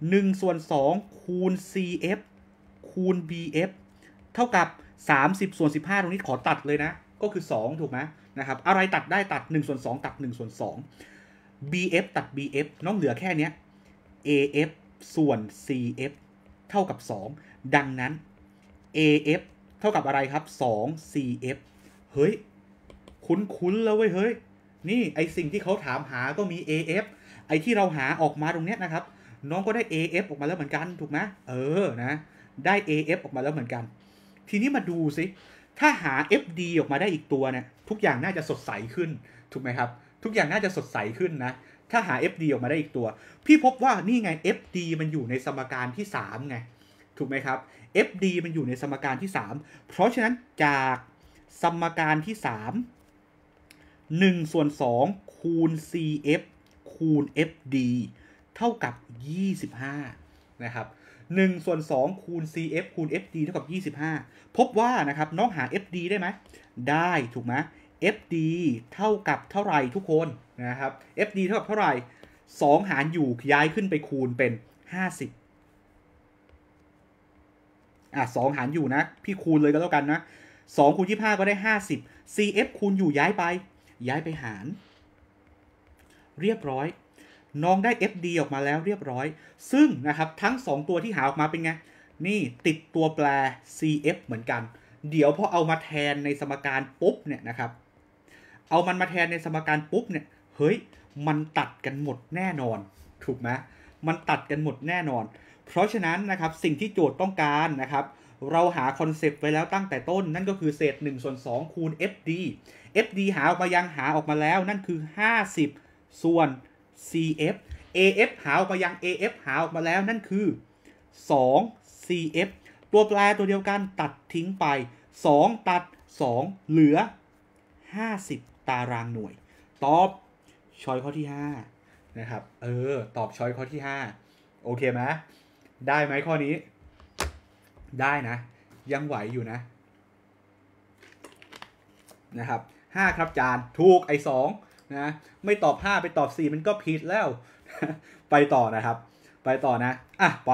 1 ส่วน 2 คูณ cf คูณ bf เท่ากับ 30 ส่วน 15 ตรงนี้ขอตัดเลยนะ ก็คือ 2 ถูกไหมนะครับอะไรตัดได้ตัด1ส่วน2ตัด1ส่วน2 bf ตัด bf น้องเหลือแค่นี้ af ส่วน cf เท่ากับ 2 ดังนั้น AF เท่ากับอะไรครับ 2 CF เฮ้ย คุ้นๆ แล้วเว้ย เฮ้ย นี่ไอสิ่งที่เขาถามหาก็มี AF ไอที่เราหาออกมาตรงเนี้ยนะครับ น้องก็ได้ AF ออกมาแล้วเหมือนกัน ถูกไหมเออ นะ ได้ AF ออกมาแล้วเหมือนกัน ทีนี้มาดูสิถ้าหา FD ออกมาได้อีกตัวเนี่ย ทุกอย่างน่าจะสดใสขึ้น ถูกไหมครับ ทุกอย่างน่าจะสดใสขึ้นนะถ้าหา FD ออกมาได้อีกตัว พี่พบว่านี่ไง FD มันอยู่ในสมการที่3ไง ถูกไหมครับ FD มันอยู่ในสมการที่ 3 เพราะฉะนั้นจากสมการที่ 3 1ส่วน2คูณ CF คูณ FD เท่ากับ25นะครับ1ส่วน2คูณ CF คูณ FD เท่ากับ25 พบว่านะครับน้องหา FD ได้ไหม ได้ถูกไหม FD เท่ากับเท่าไหร่ทุกคนนะครับ FD เท่ากับเท่าไหร่2หารอยู่ย้ายขึ้นไปคูณเป็น 50อ่ะสองหารอยู่นะพี่คูณเลยก็แล้วกันนะ2คูณ25ก็ได้ 50 CF คูณอยู่ย้ายไป ย้ายไปหาร เรียบร้อยน้องได้ FD ออกมาแล้วเรียบร้อย ซึ่งนะครับทั้ง 2 ตัวที่หาออกมาเป็นไงนี่ติดตัวแปร CF เหมือนกัน เดี๋ยวพอเอามาแทนในสมการปุ๊บเนี่ยนะครับเอามันมาแทนในสมการปุ๊บเนี่ย เฮ้ย มันตัดกันหมดแน่นอน ถูกไหมมันตัดกันหมดแน่นอน เพราะฉะนั้นนะครับสิ่งที่โจทย์ต้องการนะครับ เราหาคอนเซปต์ไว้แล้วตั้งแต่ต้น นั่นก็คือเศษ1ส่วน2 คูณ fd fd หาออกมายังหาออกมาแล้วนั่นคือ 50 ส่วน cf af หาออกมายัง af หาออกมาแล้วนั่นคือ 2 cf ตัวแปรตัวเดียวกันตัดทิ้งไป 2 ตัด 2 เหลือ 50ตารางหน่วย ตอบช้อยข้อที่5นะครับ เออ ตอบช้อยข้อที่ 5 โอเคไหม ได้ไหมข้อนี้ ได้นะ ยังไหวอยู่นะ นะครับห้าครับจานถูกไอ้สองนะ ไม่ตอบ 5 ไปตอบ 4 มันก็ผิดแล้ว ไปต่อนะครับ ไปต่อนะ อ่ะไป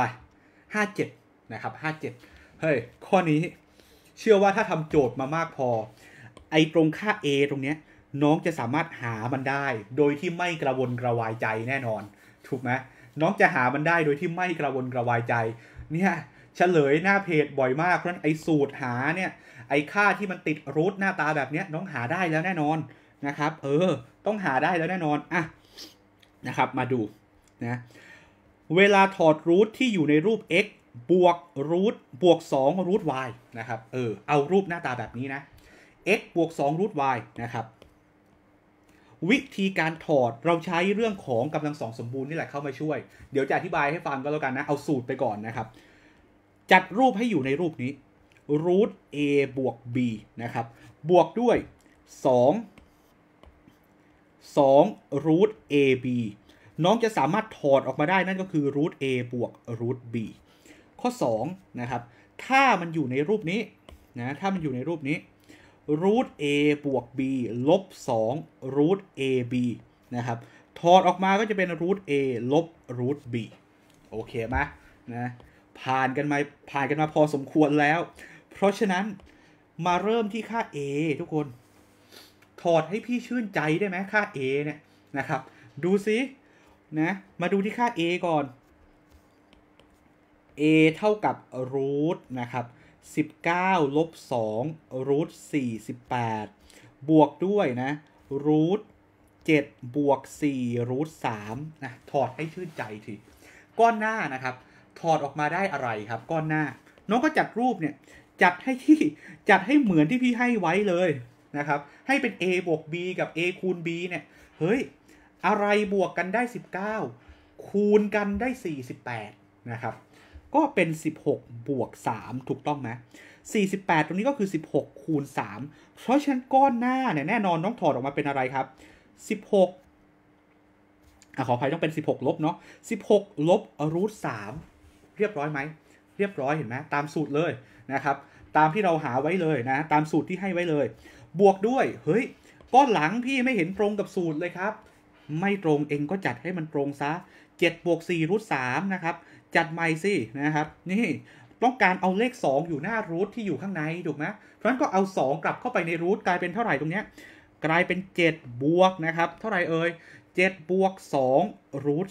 ห้าเจ็ดนะครับห้าเจ็ดเฮ้ย ข้อนี้ เชื่อว่าถ้าทำโจทย์มามากพอ ไอ้ตรงค่า a ตรงเนี้ยน้องจะสามารถหามันได้ โดยที่ไม่กระวนกระวายใจแน่นอน ถูกไหมน้องจะหามันได้โดยที่ไม่กระวนกระวายใจ เนี่ยเฉลย หน้าเพจบ่อยมาก เพราะไอ้สูตรหาเนี่ย ไอ้ค่าที่มันติดรูทหน้าตาแบบเนี้ยน้องหาได้แล้วแน่นอนนะครับ เออต้องหาได้แล้วแน่นอนอ่ะนะครับ มาดูนะ เวลาถอดรูทที่อยู่ในรูป x บวกรูทบวก2รูท y นะครับ เออเอารูปหน้าตาแบบนี้นะ x บวก2รูท y นะครับวิธีการถอดเราใช้เรื่องของกำลังสองสมบูรณ์นี่แหละเข้ามาช่วย เดี๋ยวจะอธิบายให้ฟังก็แล้วกันนะ เอาสูตรไปก่อนนะครับ จัดรูปให้อยู่ในรูปนี้ root a บวก b นะครับ บวกด้วย 2 2 root a b น้องจะสามารถถอดออกมาได้ นั่นก็คือ root a บวก root b ข้อ 2 นะครับ ถ้ามันอยู่ในรูปนี้นะถ้ามันอยู่ในรูปนี้รูท a บวก b ลบ2รูท ab นะครับ ถอดออกมาก็จะเป็นรูท a ลบรูท b โอเคไหมนะผ่านกันมาผ่านกันมาพอสมควรแล้ว เพราะฉะนั้นมาเริ่มที่ค่า a ทุกคน ถอดให้พี่ชื่นใจได้ไหม ค่า a เนี่ยนะครับ ดูซินะมาดูที่ค่า a ก่อน a เท่ากับรูทนะครับ19ลบ2รูท48 บวกด้วยนะรูท7บวก4รูท3นะถอดให้ชื่นใจที ก้อนหน้านะครับ ถอดออกมาได้อะไรครับก้อนหน้า น้องก็จัดรูปเนี่ยจัดให้ที่จัดให้เหมือนที่พี่ให้ไว้เลยนะครับ ให้เป็น a บวก b กับ a คูณ b เนี่ย เฮ้ย อะไรบวกกันได้ 19 คูณกันได้ 48 นะครับก็เป็น 16 บวก 3 ถูกต้องไหม48 ตรงนี้ก็คือ 16 คูณ 3 เพราะฉะนั้นก้อนหน้าเนี่ยแน่นอนต้องถอดออกมาเป็นอะไรครับ 16อขออภัยต้องเป็น 16 ลบเนาะ16ลบรูทสเรียบร้อยไหมเรียบร้อยเห็นไหมตามสูตรเลยนะครับ ตามที่เราหาไว้เลยนะ ตามสูตรที่ให้ไว้เลย บวกด้วย เฮ้ยก้อนหลังพี่ไม่เห็นตรงกับสูตรเลยครับ ไม่ตรงเองก็จัดให้มันตรงซะ7บวก4รูท3นะครับจัดใหม่สินะครับ นี่ต้องการเอาเลข 2 อยู่หน้ารูทที่อยู่ข้างในถูกไหมเพราะฉะนั้นก็เอา 2 กลับเข้าไปในรูทกลายเป็นเท่าไหร่ตรงเนี้ยกลายเป็น7บวกนะครับ เท่าไหร่เอ่ย7บวก2รูท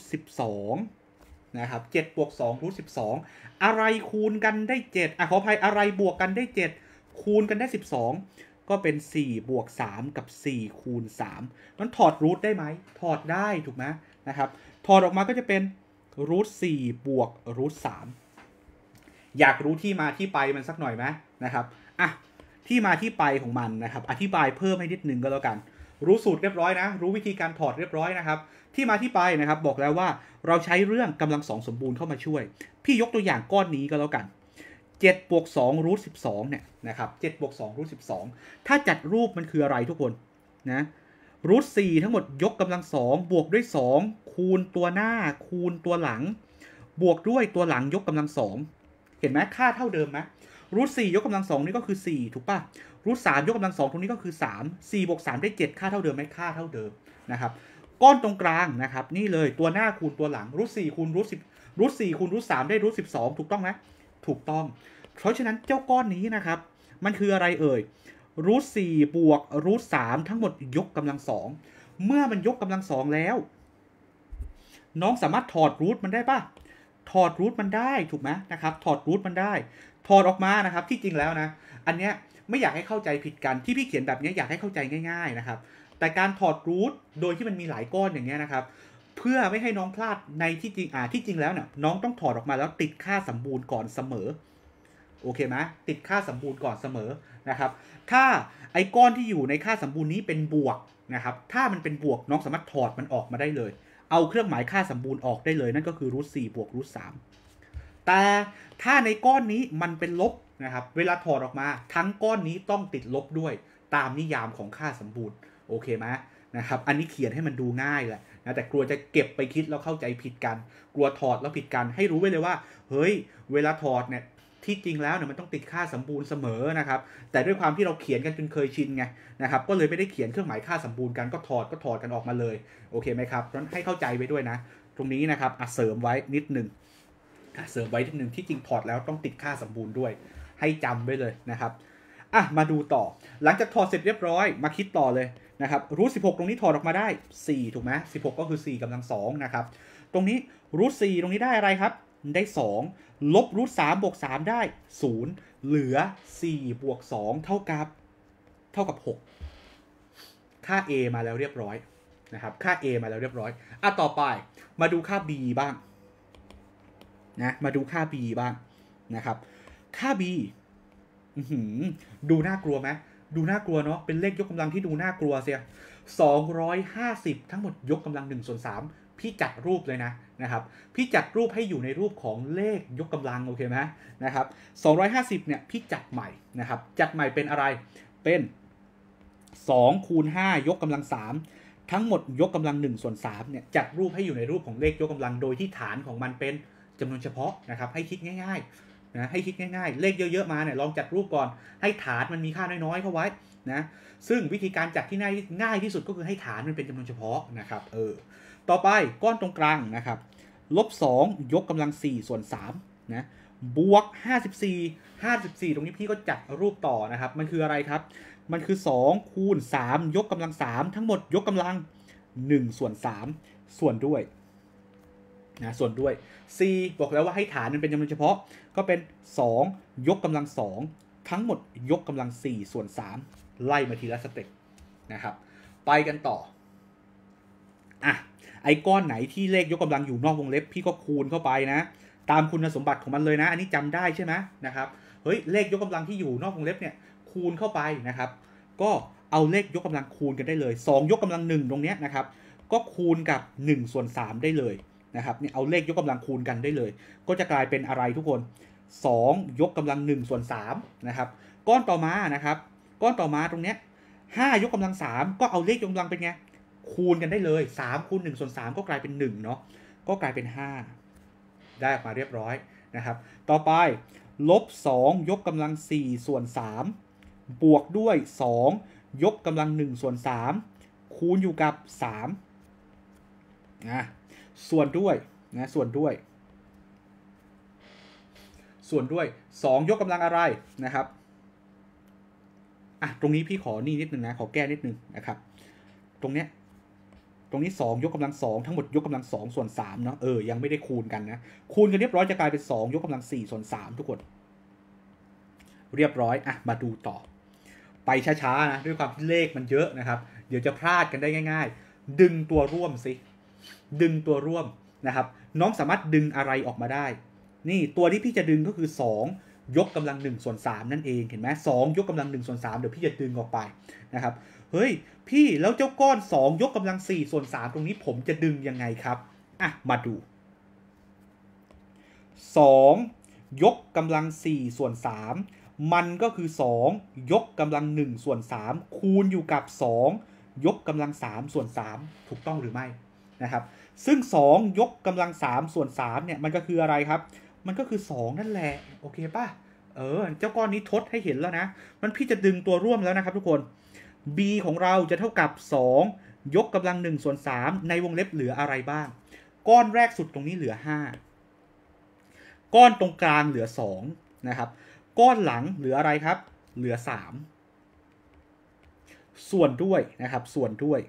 12นะครับ7บวก2รูท12 อะไรคูณกันได้7อ่ะขออภัยอะไรบวกกันได้ 7 คูณกันได้ 12 ก็เป็น4บวก3กับ4คูณ3มันถอดรูทได้ไหมถอดได้ถูกไหมนะครับถอดออกมาก็จะเป็นรูทสี่บวกรูทสามอยากรู้ที่มาที่ไปมันสักหน่อยไหมนะครับอ่ะที่มาที่ไปของมันนะครับ อธิบายเพิ่มให้นิดนึงก็แล้วกัน รู้สูตรเรียบร้อยนะ รู้วิธีการถอดเรียบร้อยนะครับ ที่มาที่ไปนะครับบอกแล้วว่าเราใช้เรื่องกำลังสองสมบูรณ์เข้ามาช่วย พี่ยกตัวอย่างก้อนนี้ก็แล้วกัน7บวก2รูท12เนี่ยนะครับ7บวก2รูท12ถ้าจัดรูปมันคืออะไรทุกคนนะรูทสี่ทั้งหมดยกกำลังสองบวกด้วยสองคูณตัวหน้า คูณตัวหลัง บวกด้วยตัวหลังยกกำลังสองเห็นไหมค่าเท่าเดิมไหมรูทสี่ยกกำลังสองนี่ก็คือสี่ถูกป่ะรูทสามยกกำลังสองตรงนี้ก็คือสามสี่บวกสามได้เจ็ดค่าเท่าเดิมไหมค่าเท่าเดิมนะครับก้อนตรงกลางนะครับนี่เลยตัวหน้าคูณตัวหลังรูทสี่คูณรูทสิบรูทสี่คูณรูทสามได้รูทสิบสองถูกต้องไหมถูกต้อง เพราะฉะนั้นเจ้าก้อนนี้นะครับมันคืออะไรเอ่ยรูทสี่บวกรูทสามทั้งหมดยกกำลังสอง เมื่อมันยกกำลังสองแล้ว น้องสามารถถอดรูทมันได้ปะถอดรูทมันได้ถูกไหมนะครับ ถอดรูทมันได้ถอดออกมานะครับที่จริงแล้วนะ อันเนี้ยไม่อยากให้เข้าใจผิดกัน ที่พี่เขียนแบบนี้อยากให้เข้าใจง่าย ๆนะครับ แต่การถอดรูทโดยที่มันมีหลายก้อนอย่างเงี้ยนะครับ เพื่อไม่ให้น้องพลาดในที่จริงอ่าที่จริงแล้วเนี่ยน้องต้องถอดออกมาแล้วติดค่าสมบูรณ์ก่อนเสมอ โอเคไหมติดค่าสมบูรณ์ก่อนเสมอนะครับถ้าไอ้ก้อนที่อยู่ในค่าสมบูรณ์นี้เป็นบวกนะครับ ถ้ามันเป็นบวกน้องสามารถถอดมันออกมาได้เลย เอาเครื่องหมายค่าสมบูรณ์ออกได้เลยนั่นก็คือรูทสี่บวกรูทสามแต่ถ้าในก้อนนี้มันเป็นลบนะครับเวลาถอดออกมาทั้งก้อนนี้ต้องติดลบด้วยตามนิยามของค่าสมบูรณ์โอเคไหมนะครับ อันนี้เขียนให้มันดูง่ายแหละนะแต่กลัวจะเก็บไปคิดแล้วเข้าใจผิดกัน กลัวถอดแล้วผิดกันให้รู้ไว้เลยว่า เฮ้ยเวลาถอดเนี่ยที่จริงแล้วเนี่ยมันต้องติดค่าสมบูรณ์เสมอ นะครับ แต่ด้วยความที่เราเขียนกันจนเคยชินไงนะครับก็เลยไม่ได้เขียนเครื่องหมายค่าสมบูรณ์กันก็ถอดก็ถอดกันออกมาเลย โอเคไหมครับนั้นให้เข้าใจไว้ด้วยนะ ตรงนี้นะครับเสริมไว้นิดหนึ่งเสริมไว้นิดหนึ่งที่จริงถอดแล้วต้องติดค่าสมบูรณ์ด้วยให้จำไว้เลยนะครับอ่ะมาดูต่อ หลังจากถอดเสร็จเรียบร้อย มาคิดต่อเลยนะครับรูทสิตรงนี้ถอดออกมาได้ 4ถูกไหมบหก็คือ4กำลัง2นะครับ ตรงนี้รูทสตรงนี้ได้อะไรครับ ได้ 2ลบรูทสามบวกสามได้ศูนย์เหลือสี่บวกสองเท่ากับ เท่ากับหกค่า a มาแล้วเรียบร้อยนะครับค่า a มาแล้วเรียบร้อยอ่ะต่อไปมาดูค่า b บ้างนะมาดูค่า b บ้าง นะครับ ค่า b ดูน่ากลัวไหมดูน่ากลัวเนาะเป็นเลขยกกำลังที่ดูน่ากลัวเสีย250 ทั้งหมดยกกำลัง 1 ส่วน 3พี่จัดรูปเลยนะนะครับพี่จัดรูปให้อยู่ในรูปของเลขยกกำลังโอเคไหมนะครับ250เนี่ยพี่จัดใหม่นะครับจัดใหม่เป็นอะไรเป็น2คูณ5ยกกำลัง 3 ทั้งหมดยกกำลัง1ส่วน3เนี่ยจัดรูปให้อยู่ในรูปของเลขยกกำลัง โดยที่ฐานของมันเป็นจำนวนเฉพาะนะครับ ให้คิดง่ายๆนะให้คิดง่าย ๆ เลขเยอะ ๆ มาเนี่ยลองจัดรูปก่อนให้ฐานมันมีค่าน้อยๆเข้าไว้นะซึ่งวิธีการจัดที่ง่ายง่ายที่สุดก็คือให้ฐานมันเป็นจำนวนเฉพาะนะครับเออต่อไปก้อนตรงกลางนะครับลบ2ยกกำลัง4ส่วน3นะบวก54 54 ตรงนี้พี่ก็จัดรูปต่อนะครับมันคืออะไรครับ มันคือ2คูณ3ยกกำลัง 3 ทั้งหมดยกกำลัง1ส่วน3ส่วนด้วยนะส่วนด้วย c บอกแล้วว่าให้ฐานมันเป็นจำนวนเฉพาะก็เป็น 2 ยกกำลัง2ทั้งหมด ยกกำลัง4ส่วน3ไล่มาทีละสเต็ปนะครับ ไปกันต่ออ่ะไอ้ก้อนไหนที่เลขยกกำลังอยู่นอกวงเล็บ พี่ก็คูณเข้าไปนะตามคุณสมบัติของมันเลยนะอันนี้จำได้ใช่ไหมนะครับเฮ้ยเลขยกกำลังที่อยู่นอกวงเล็บเนี่ยคูณเข้าไปนะครับ ก็เอาเลขยกกำลังคูณกันได้เลย 2 ยกกำลัง1ตรงเนี้ยนะครับก็คูณกับ1ส่วน3ได้เลยนะครับเนี่ยเอาเลขยกกำลังคูณกันได้เลย ก็จะกลายเป็นอะไรทุกคน 2 ยกกำลัง1ส่วน3นะครับก้อนต่อมานะครับก้อนต่อมาตรงเนี้ยห้ายกกำลังสามก็เอาเลขยกกำลังเป็นไงคูณ กัน ได้ เลย3คูณ 1 ส่วน 3 ก็กลายเป็น1เนาะ ก็กลายเป็น 5 ได้ออกมาเรียบร้อยนะครับ ต่อไปลบ 2 ยกกำลัง 4 ส่วน3บวกด้วย 2 ยกกำลัง 1 ส่วน 3 คูณอยู่กับ3นะ ส่วนด้วยนะ ส่วนด้วย ส่วนด้วย 2 ยกกำลังอะไรนะครับ อ่ะตรงนี้พี่ขอนี่นิดนึงนะ ขอแก้นิดนึงนะครับ ตรงเนี้ยตรงนี้2ยกกำลัง2ทั้งหมดยกกำลัง2ส่วน3เนาะเออยังไม่ได้คูณกันนะคูณกันเรียบร้อยจะกลายเป็น 2 ยกกำลัง4ส่วน3ทุกคนเรียบร้อยอ่ะมาดูต่อ ไปช้าๆนะด้วยความที่เลขมันเยอะนะครับ เดี๋ยวจะพลาดกันได้ง่าย ๆ ดึงตัวร่วมสิดึงตัวร่วมนะครับ น้องสามารถดึงอะไรออกมาได้ นี่ตัวที่พี่จะดึงก็คือ 2 ยกกำลัง1ส่วน3นั่นเอง เห็นไหมสองยกกำลัง1ส่วน3เดี๋ยวพี่จะดึงออกไปนะครับเฮ้ยพี่แล้วเจ้าก้อน 2 ยกกำลัง4ส่วน3ตรงนี้ผมจะดึงยังไงครับอ่ะมาดู 2 ยกกำลัง4ส่วน 3 มันก็คือ 2 ยกกำลัง1ส่วน 3 คูณอยู่กับ 2 ยกกำลัง3ส่วน 3 ถูกต้องหรือไม่นะครับ ซึ่ง 2 ยกกำลัง3ส่วน3เนี่ยมันก็คืออะไรครับ มันก็คือ2นั่นแหละโอเคป่ะเออเจ้าก้อนนี้ทดให้เห็นแล้วนะ มันพี่จะดึงตัวร่วมแล้วนะครับทุกคน b ของเราจะเท่ากับ 2 ยกกำลัง1ส่วน3ในวงเล็บเหลืออะไรบ้าง ก้อนแรกสุดตรงนี้เหลือ 5 ก้อนตรงกลางเหลือ2นะครับก้อนหลังเหลืออะไรครับ เหลือ 3 ส่วนด้วยนะครับส่วนด้วย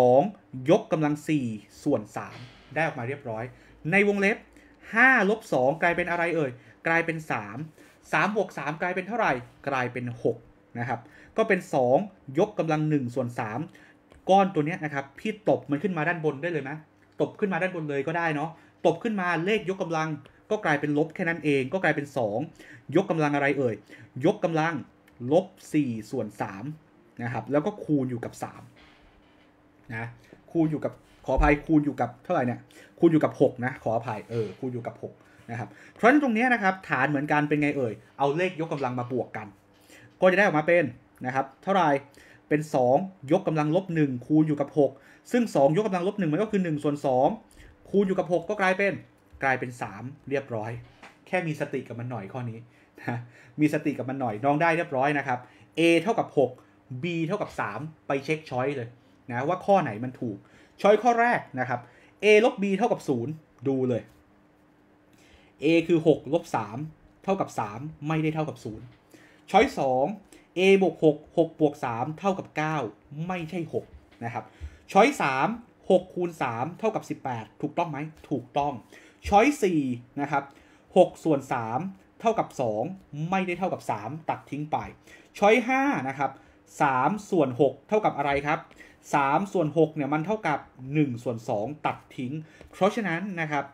2 ยกกำลัง4ส่วน 3 ได้ออกมาเรียบร้อย ในวงเล็บ 5 ลบ 2 กลายเป็นอะไรเอ่ย กลายเป็น 3 3บวก3กลายเป็นเท่าไหร่ กลายเป็น 6 นะครับก็เป็น 2 ยกกำลัง1ส่วน3ก้อนตัวนี้นะครับพี่ตบมันขึ้นมาด้านบนได้เลยนะตบขึ้นมาด้านบนเลยก็ได้เนาะตบขึ้นมาเลขยกกำลังก็กลายเป็นลบ แค่นั้นเองก็กลายเป็น 2 ยกกำลังอะไรเอ่ยยกกำลังลบ4ส่วน3นะครับ แล้วก็คูณอยู่กับ3นะคูณอยู่กับขออภัยคูณอยู่กับเท่าไหร่เนี่ยคูณอยู่กับ6นะขออภัยเออคูณอยู่กับ6นะครับเพราะฉะนั้นตรงนี้นะครับฐานเหมือนกันเป็นไงเอ่ยเอาเลขยกกำลังมาบวกกันก็จะได้ออกมาเป็นนะครับเท่าไรเป็น 2 ยกกำลังลบ1คูณอยู่กับ 6 ซึ่ง 2 ยกกำลังลบ1มันก็คือ 1 ส่วน2คูณอยู่กับ 6 ก็กลายเป็น กลายเป็น 3 เรียบร้อย แค่มีสติกับมันหน่อยข้อนี้นะมีสติกับมันหน่อยน้องได้เรียบร้อยนะครับ a เท่ากับ6 b เท่ากับ3ไปเช็คช้อยเลยนะว่าข้อไหนมันถูกช้อยข้อแรกนะครับ a ลบ b เท่ากับ0ดูเลย a คือ6ลบ3เท่ากับ3ไม่ได้เท่ากับ 0ช้อย2 a บวก6 6บวก3เท่ากับ 9 ไม่ใช่ 6 นะครับช้อย3 6คูณ3เท่ากับ18 ถูกต้องไหมถูกต้องช้อย4นะครับ6 ส่วน 3เท่ากับ2ไม่ได้เท่ากับ 3 ตัดทิ้งไปช้อย5นะครับ3 ส่วน 6 เท่ากับอะไรครับ 3 ส่วน6เนี่ยมันเท่ากับ 1 ส่วน 2ตัดทิ้ง เพราะฉะนั้นนะครับ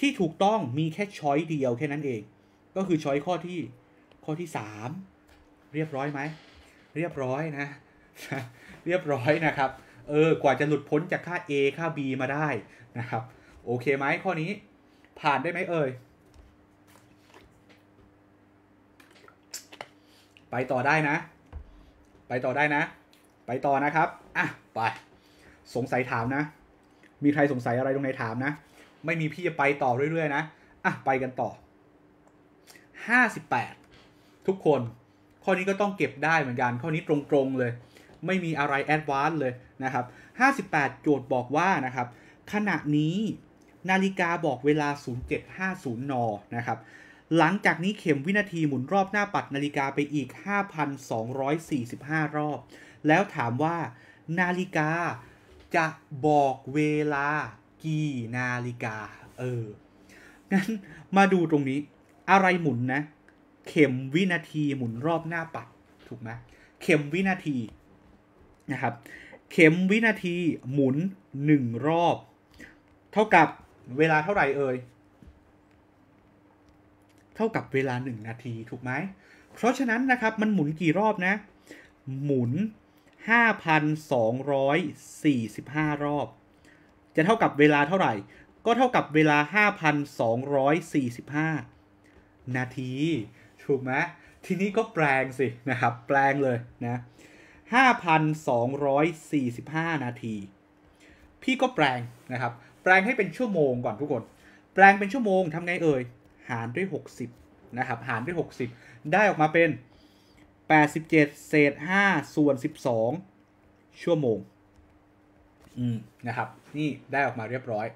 ที่ถูกต้องมีแค่ช้อยเดียวแค่นั้นเองก็คือช้อยข้อที่ข้อที่3เรียบร้อยไหม เรียบร้อยนะ เรียบร้อยนะครับ เออ กว่าจะหลุดพ้นจากค่า A ค่า B มาได้นะครับ โอเคไหมข้อนี้ ผ่านได้ไหมเอ่ยไปต่อได้นะ ไปต่อได้นะ ไปต่อนะครับ อ่ะ ไป สงสัยถามนะ มีใครสงสัยอะไรตรงไหนถามนะ ไม่มีพี่จะไปต่อเรื่อย ๆ นะ อ่ะ ไปกันต่อ 58 ทุกคนข้อนี้ก็ต้องเก็บได้เหมือนกัน ข้อนี้ตรงๆ เลย ไม่มีอะไรแอดวานซ์เลยนะครับ 58 โจทย์บอกว่านะครับ ขณะนี้นาฬิกาบอกเวลา0750นนะครับหลังจากนี้เข็มวินาทีหมุนรอบหน้าปัดนาฬิกาไปอีก 5,245 รอบ แล้วถามว่านาฬิกาจะบอกเวลากี่นาฬิกาเอองั้นมาดูตรงนี้อะไรหมุนนะเข็มวินาทีหมุนรอบหน้าปัดถูกไหม เข็มวินาทีนะครับ เข็มวินาทีหมุนหนึ่งรอบ เท่ากับเวลาเท่าไหร่เอ่ย เท่ากับเวลา 1 นาทีถูกไหม เพราะฉะนั้นนะครับมันหมุนกี่รอบนะ หมุน 5,245 รอบ จะเท่ากับเวลาเท่าไหร่ ก็เท่ากับเวลา5,245 นาทีถูกไหมทีนี้ก็แปลงสินะครับแปลงเลยนะ 5,245 นาที พี่ก็แปลงนะครับ แปลงให้เป็นชั่วโมงก่อนทุกคน แปลงเป็นชั่วโมงทำไงเอ่ย หารด้วย60นะครับ หารด้วย60 ได้ออกมาเป็น87เศษ5ส่วน12ชั่วโมง อืมนะครับนี่ได้ออกมาเรียบร้อย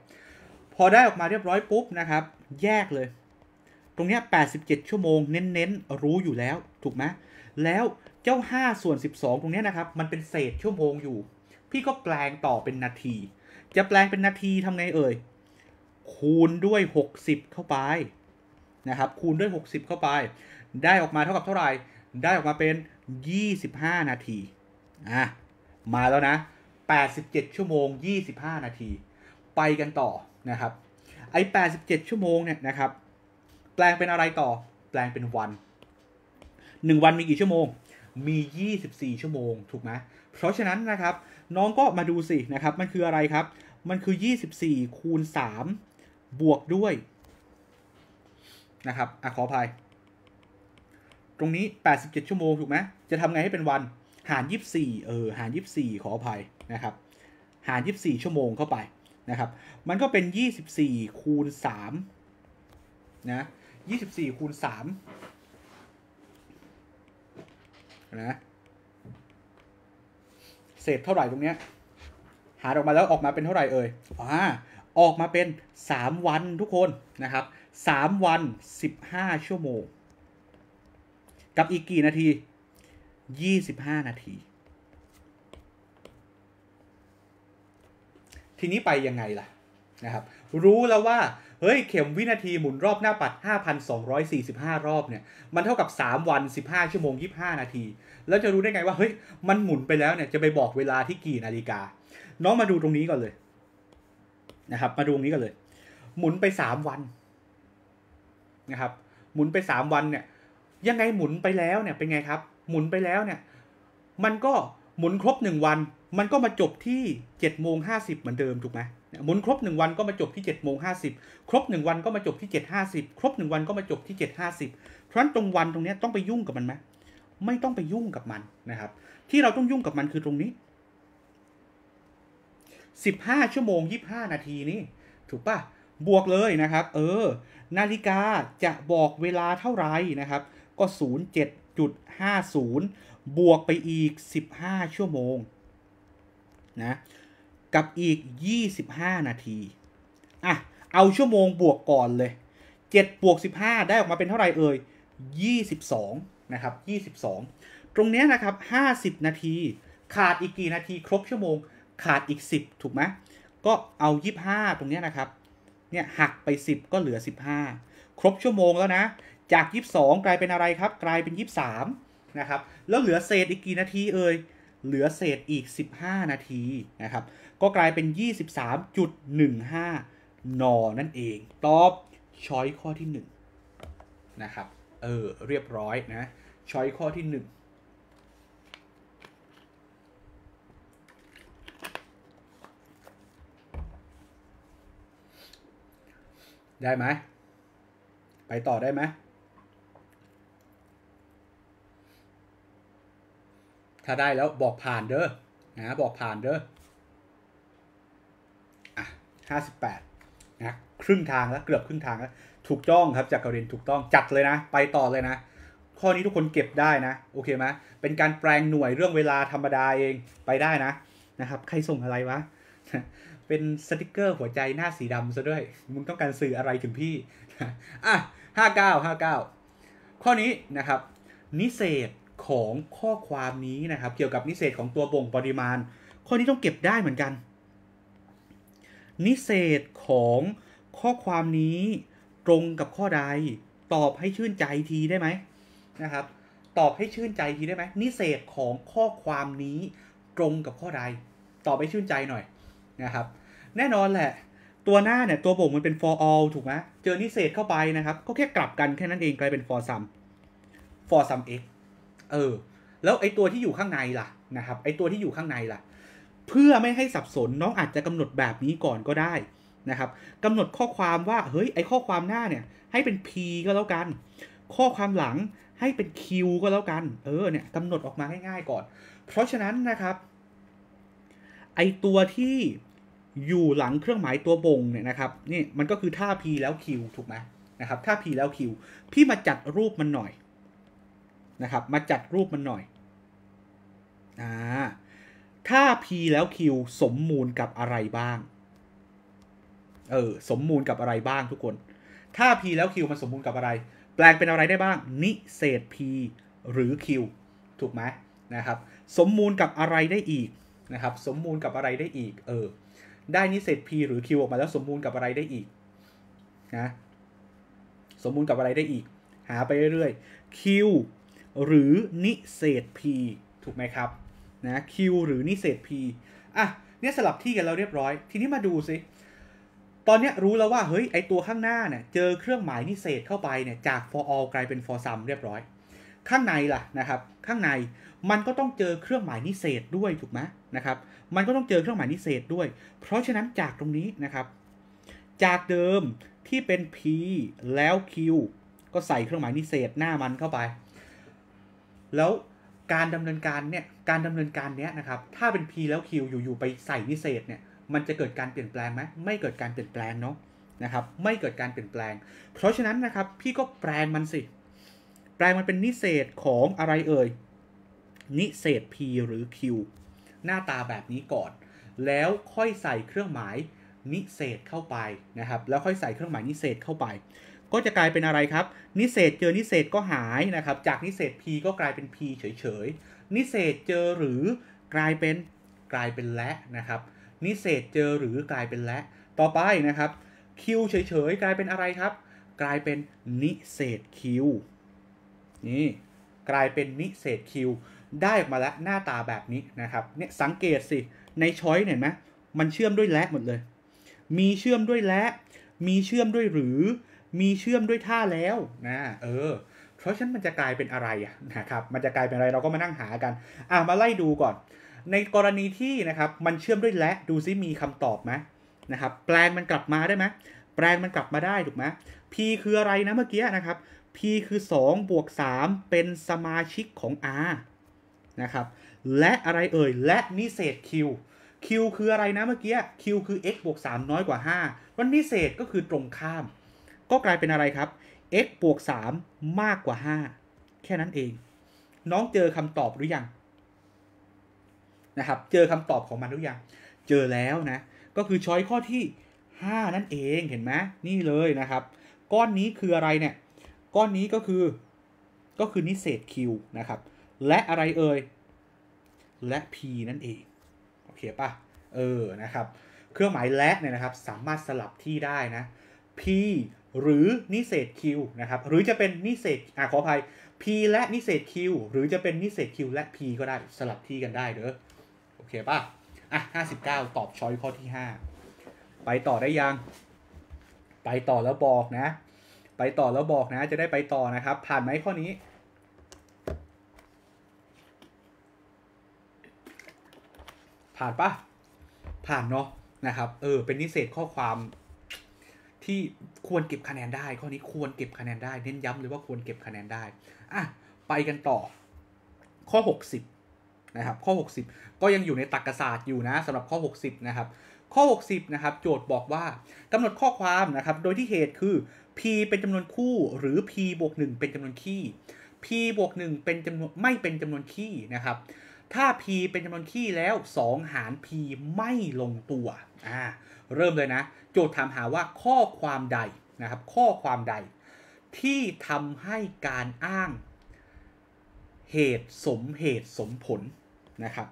พอได้ออกมาเรียบร้อยปุ๊บนะครับ แยกเลยตรงนี้87 ชั่วโมงเน้นๆรู้อยู่แล้วถูกไหมแล้วเจ้า 5 ส่วน 12 ตรงนี้นะครับมันเป็นเศษชั่วโมงอยู่ พี่ก็แปลงต่อเป็นนาที จะแปลงเป็นนาทีทำไงเอ่ยคูณด้วย 60 เข้าไปนะครับคูณด้วย 60 เข้าไป ได้ออกมาเท่ากับเท่าไหร่ได้ออกมาเป็น 25 นาทีอ่ะมาแล้วนะ 87 ชั่วโมง 25 นาที ไปกันต่อนะครับไอ้87 ชั่วโมงเนี่ยนะครับแปลงเป็นอะไรต่อ แปลงเป็นวันหนึ่งวันมีกี่ชั่วโมง มี 24 ชั่วโมงถูกไหมเพราะฉะนั้นนะครับ น้องก็มาดูสินะครับ มันคืออะไรครับ มันคือ 24 คูณ3บวกด้วย นะครับอ่ะขออภัย ตรงนี้ 87 ชั่วโมงถูกไหมจะทำไงให้เป็นวันหาร 24เออหาร 24ขออภัยนะครับ หาร 24 ชั่วโมงเข้าไปนะครับ มันก็เป็น 24 คูณ3นะยี่สิบสี่คูณสามนะเศษเท่าไหร่ตรงเนี้ยหาออกมาแล้วออกมาเป็นเท่าไหร่เอ่ยอ่าออกมาเป็นสามวันทุกคนนะครับสามวันสิบห้าชั่วโมง กับอีกกี่นาทียี่สิบห้านาที ทีนี้ไปยังไงล่ะนะครับ รู้แล้วว่าเฮ้ย เข็มวินาทีหมุนรอบหน้าปัด 5,245 รอบเนี่ย มันเท่ากับ 3 วัน 15ชั่วโมง 25 นาที แล้วจะรู้ได้ไงว่าเฮ้ย มันหมุนไปแล้วเนี่ยจะไปบอกเวลาที่กี่นาฬิกา น้องมาดูตรงนี้ก่อนเลย นะครับ มาดูตรงนี้ก่อนเลย หมุนไป 3 วันนะครับ หมุนไป3วันเนี่ย ยังไงหมุนไปแล้วเนี่ยเป็นไงครับ หมุนไปแล้วเนี่ย มันก็หมุนครบ 1 วัน มันก็มาจบที่7จ็ดโมงห้เหมือนเดิมถูกไหมหมุนครบ 1 วันก็มาจบที่7จ็ดโมงห้ครบ 1 วันก็มาจบที่7จ็ดห้าสิบครบ 1 วันก็มาจบที่7จ็ดห้าสิบเพราะฉะนั้นตรงวันตรงนี้ต้องไปยุ่งกับมันไหมไม่ต้องไปยุ่งกับมันนะครับ ที่เราต้องยุ่งกับมันคือตรงนี้ 15 ชั่วโมง 25 นาทีนี่ถูกปะบวกเลยนะครับ เออนาฬิกาจะบอกเวลาเท่าไหร่นะครับ ก็ 07.50 บวกไปอีก 15 ชั่วโมง นะกับอีก 25 นาที อ่ะ เอาชั่วโมงบวกก่อนเลย7บวก15 ได้ออกมาเป็นเท่าไหร่เอ่ย22นะครับ22 ตรงนี้นะครับ 50 นาที ขาดอีกกี่นาที ครบชั่วโมง ขาดอีก 10ถูกไหมก็เอา 25 ตรงนี้นะครับ เนี่ยหักไป 10 ก็เหลือ 15 ครบชั่วโมงแล้วนะ จาก 22 กลายเป็นอะไรครับ กลายเป็น23นะครับ แล้วเหลือเศษอีกกี่นาทีเอ่ย เหลือเศษอีก 15 นาที นะครับก็กลายเป็น 23.15นอนั่นเอง ตอบช้อยข้อที่1นะครับ เออเรียบร้อยนะ ช้อยข้อที่ 1 ได้ไหม ไปต่อได้ไหมถ้าได้แล้วบอกผ่านเด้อ นะ บอกผ่านเด้อ58นะครึ่งทางแล้วเกือบครึ่งทางแล้วถูกจ้องครับจากกาเรนถูกต้องจัดเลยนะ ไปต่อเลยนะ ข้อนี้ทุกคนเก็บได้นะโอเคไหมเป็นการแปลงหน่วยเรื่องเวลาธรรมดาเองไปได้นะนะครับใครส่งอะไรวะเป็นสติกเกอร์หัวใจหน้าสีดำซะด้วยมึงต้องการสื่ออะไรถึงพี่อ่ะห้าเก้าห้าเก้าข้อนี้นะครับ นิเศษของข้อความนี้นะครับเกี่ยวกับนิเศษของตัวบ่งปริมาณ ข้อนี้ต้องเก็บได้เหมือนกันนิเศษของข้อความนี้ตรงกับข้อใด ตอบให้ชื่นใจทีได้ไหมนะครับตอบให้ชื่นใจทีได้ไหม นิเศษของข้อความนี้ตรงกับข้อใด ตอบให้ชื่นใจหน่อยนะครับ แน่นอนแหละ ตัวหน้าเนี่ยตัวบ่งมันเป็น for all ถูกไหมเจอนิเศษเข้าไปนะครับก็แค่กลับกันแค่นั้นเองกลายเป็น for sum for sum x เออแล้วไอตัวที่อยู่ข้างในล่ะนะครับไอตัวที่อยู่ข้างในล่ะเพื่อไม่ให้สับสนน้องอาจจะกำหนดแบบนี้ก่อนก็ได้นะครับกำหนดข้อความว่า เฮ้ยไอข้อความหน้าเนี่ย ให้เป็น P ก็แล้วกัน ข้อความหลังให้เป็น Q ก็แล้วกัน เออเนี่ยกำหนดออกมาง่ายๆก่อน เพราะฉะนั้นนะครับ ไอตัวที่อยู่หลังเครื่องหมายตัวบ่งเนี่ยนะครับนี่มันก็คือท่า P แล้ว Q ถูกไหมนะครับท่า P แล้ว Q พี่มาจัดรูปมันหน่อย นะครับ มาจัดรูปมันหน่อยอ่าถ้า P แล้ว Q สมมูลกับอะไรบ้าง เออ สมมูลกับอะไรบ้างทุกคน ถ้า P แล้ว Q มันสมมูลกับอะไร แปลงเป็นอะไรได้บ้าง นิเศษ P หรือ Q ถูกไหมนะครับ สมมูลกับอะไรได้อีกนะครับ สมมูลกับอะไรได้อีก เออ ได้นิเศษ P หรือ Q ออกมาแล้วสมมูลกับอะไรได้อีกนะ สมมูลกับอะไรได้อีก หาไปเรื่อยๆ Q หรือนิเศษ P ถูกไหมครับนะ Q หรือนิเศษ P อ่ะ เนี่ยสลับที่กันแล้วเรียบร้อย ทีนี้มาดูสิ ตอนนี้รู้แล้วว่า เฮ้ย ไอตัวข้างหน้าเนี่ย เจอเครื่องหมายนิเศษเข้าไปเนี่ยจาก for all กลายเป็น for sum เรียบร้อย ข้างในล่ะนะครับ ข้างในมันก็ต้องเจอเครื่องหมายนิเศษด้วยถูกไหมนะครับ มันก็ต้องเจอเครื่องหมายนิเศษด้วย เพราะฉะนั้นจากตรงนี้นะครับ จากเดิมที่เป็น p แล้ว q ก็ใส่เครื่องหมายนิเศษหน้ามันเข้าไป แล้วการดำเนินการเนี่ยการดำเนินการเนี้ยนะครับ ถ้าเป็น P แล้ว Q อยู่ๆไปใส่นิเศษเนี่ย มันจะเกิดการเปลี่ยนแปลงไหมไม่เกิดการเปลี่ยนแปลงเนาะนะครับ ไม่เกิดการเปลี่ยนแปลง เพราะฉะนั้นนะครับ พี่ก็แปลงมันสิ แปลงมันเป็นนิเศษของอะไรเอ่ย นิเศษ P หรือ Q หน้าตาแบบนี้ก่อน แล้วค่อยใส่เครื่องหมายนิเศษเข้าไปนะครับ แล้วค่อยใส่เครื่องหมายนิเศษเข้าไป ก็จะกลายเป็นอะไรครับ นิเศษเจอนิเศษก็หายนะครับ จากนิเศษ P ก็กลายเป็น P เฉยๆนิเศษเจอหรือกลายเป็นกลายเป็นและนะครับ นิเศษเจอหรือกลายเป็นและ ต่อไปนะครับคิวเฉยๆกลายเป็นอะไรครับ กลายเป็นนิเศษคิวนี่ กลายเป็นนิเศษคิวได้มาแล้วหน้าตาแบบนี้นะครับเนี่ยสังเกตสิในช้อยเห็นไหมมันเชื่อมด้วยและหมดเลย มีเชื่อมด้วยและ มีเชื่อมด้วยหรือ มีเชื่อมด้วยท่าแล้วนะ เออราะฉะนั้นมันจะกลายเป็นอะไรนะครับ มันจะกลายเป็นอะไรเราก็มานั่งหากัน อ่ะมาไล่ดูก่อน ในกรณีที่นะครับ มันเชื่อมด้วยและ ดูซิ มีคำตอบไหมนะครับ แปลงมันกลับมาได้ไหม แปลงมันกลับมาได้ถูกไหม p คืออะไรนะเมื่อกี้นะครับ p คือ 2 บวก 3 เป็นสมาชิกของ r นะครับ และอะไรเอ่ย และนิเศษ q q คืออะไรนะเมื่อกี้ q คือ x บวก 3 น้อยกว่า 5 วันนิเศษก็คือตรงข้าม ก็กลายเป็นอะไรครับ x บวก3มากกว่า 5 แค่นั้นเอง น้องเจอคำตอบหรือยังนะครับเจอคำตอบของมันหรือยังเจอแล้วนะก็คือช้อยข้อที่ 5 นั่นเองเห็นไหมนี่เลยนะครับก้อนนี้คืออะไรเนี่ยก้อนนี้ก็คือก็คือนิเศษ Q นะครับและอะไรเอ่ยและ P นั่นเองโอเคปะเออนะครับเครื่องหมายและเนี่ยนะครับสามารถสลับที่ได้นะ P หรือนิเศษวนะครับหรือจะเป็นนิเศษอ่ะขออภัย P และนิเศษวหรือจะเป็นนิเศษวและ P ก็ได้สลับที่กันได้เด้อโอเคป่ะอ่ะ59 ตอบช้อยข้อที่ 5 ไปต่อได้ยัง ไปต่อแล้วบอกนะ ไปต่อแล้วบอกนะ จะได้ไปต่อนะครับ ผ่านไหมข้อนี้ ผ่านปะผ่านเนาะนะครับเออเป็นนิเศษข้อความที่ควรเก็บคะแนนได้ข้อนี้ควรเก็บคะแนนได้เน้นย้ำเลยว่าควรเก็บคะแนนได้อ่ะไปกันต่อ ข้อ 60 นะครับข้อ 60 ก็ยังอยู่ในตรรกศาสตร์อยู่นะสำหรับข้อ 60 นะครับ ข้อ60 นะครับ โจทย์บอกว่ากำหนดข้อความนะครับ โดยที่เหตุคือ p เป็นจำนวนคู่หรือ p บวก1เป็นจำนวนคี่ p บวก1เป็นจำนวนไม่เป็นจำนวนคี่นะครับ ถ้า p เป็นจำนวนคี่แล้ว 2 หาร p ไม่ลงตัวอ่าเริ่มเลยนะ โจทย์ถามหาว่าข้อความใดนะครับ ข้อความใดที่ทำให้การอ้าง เหตุสมเหตุสมผลนะครับ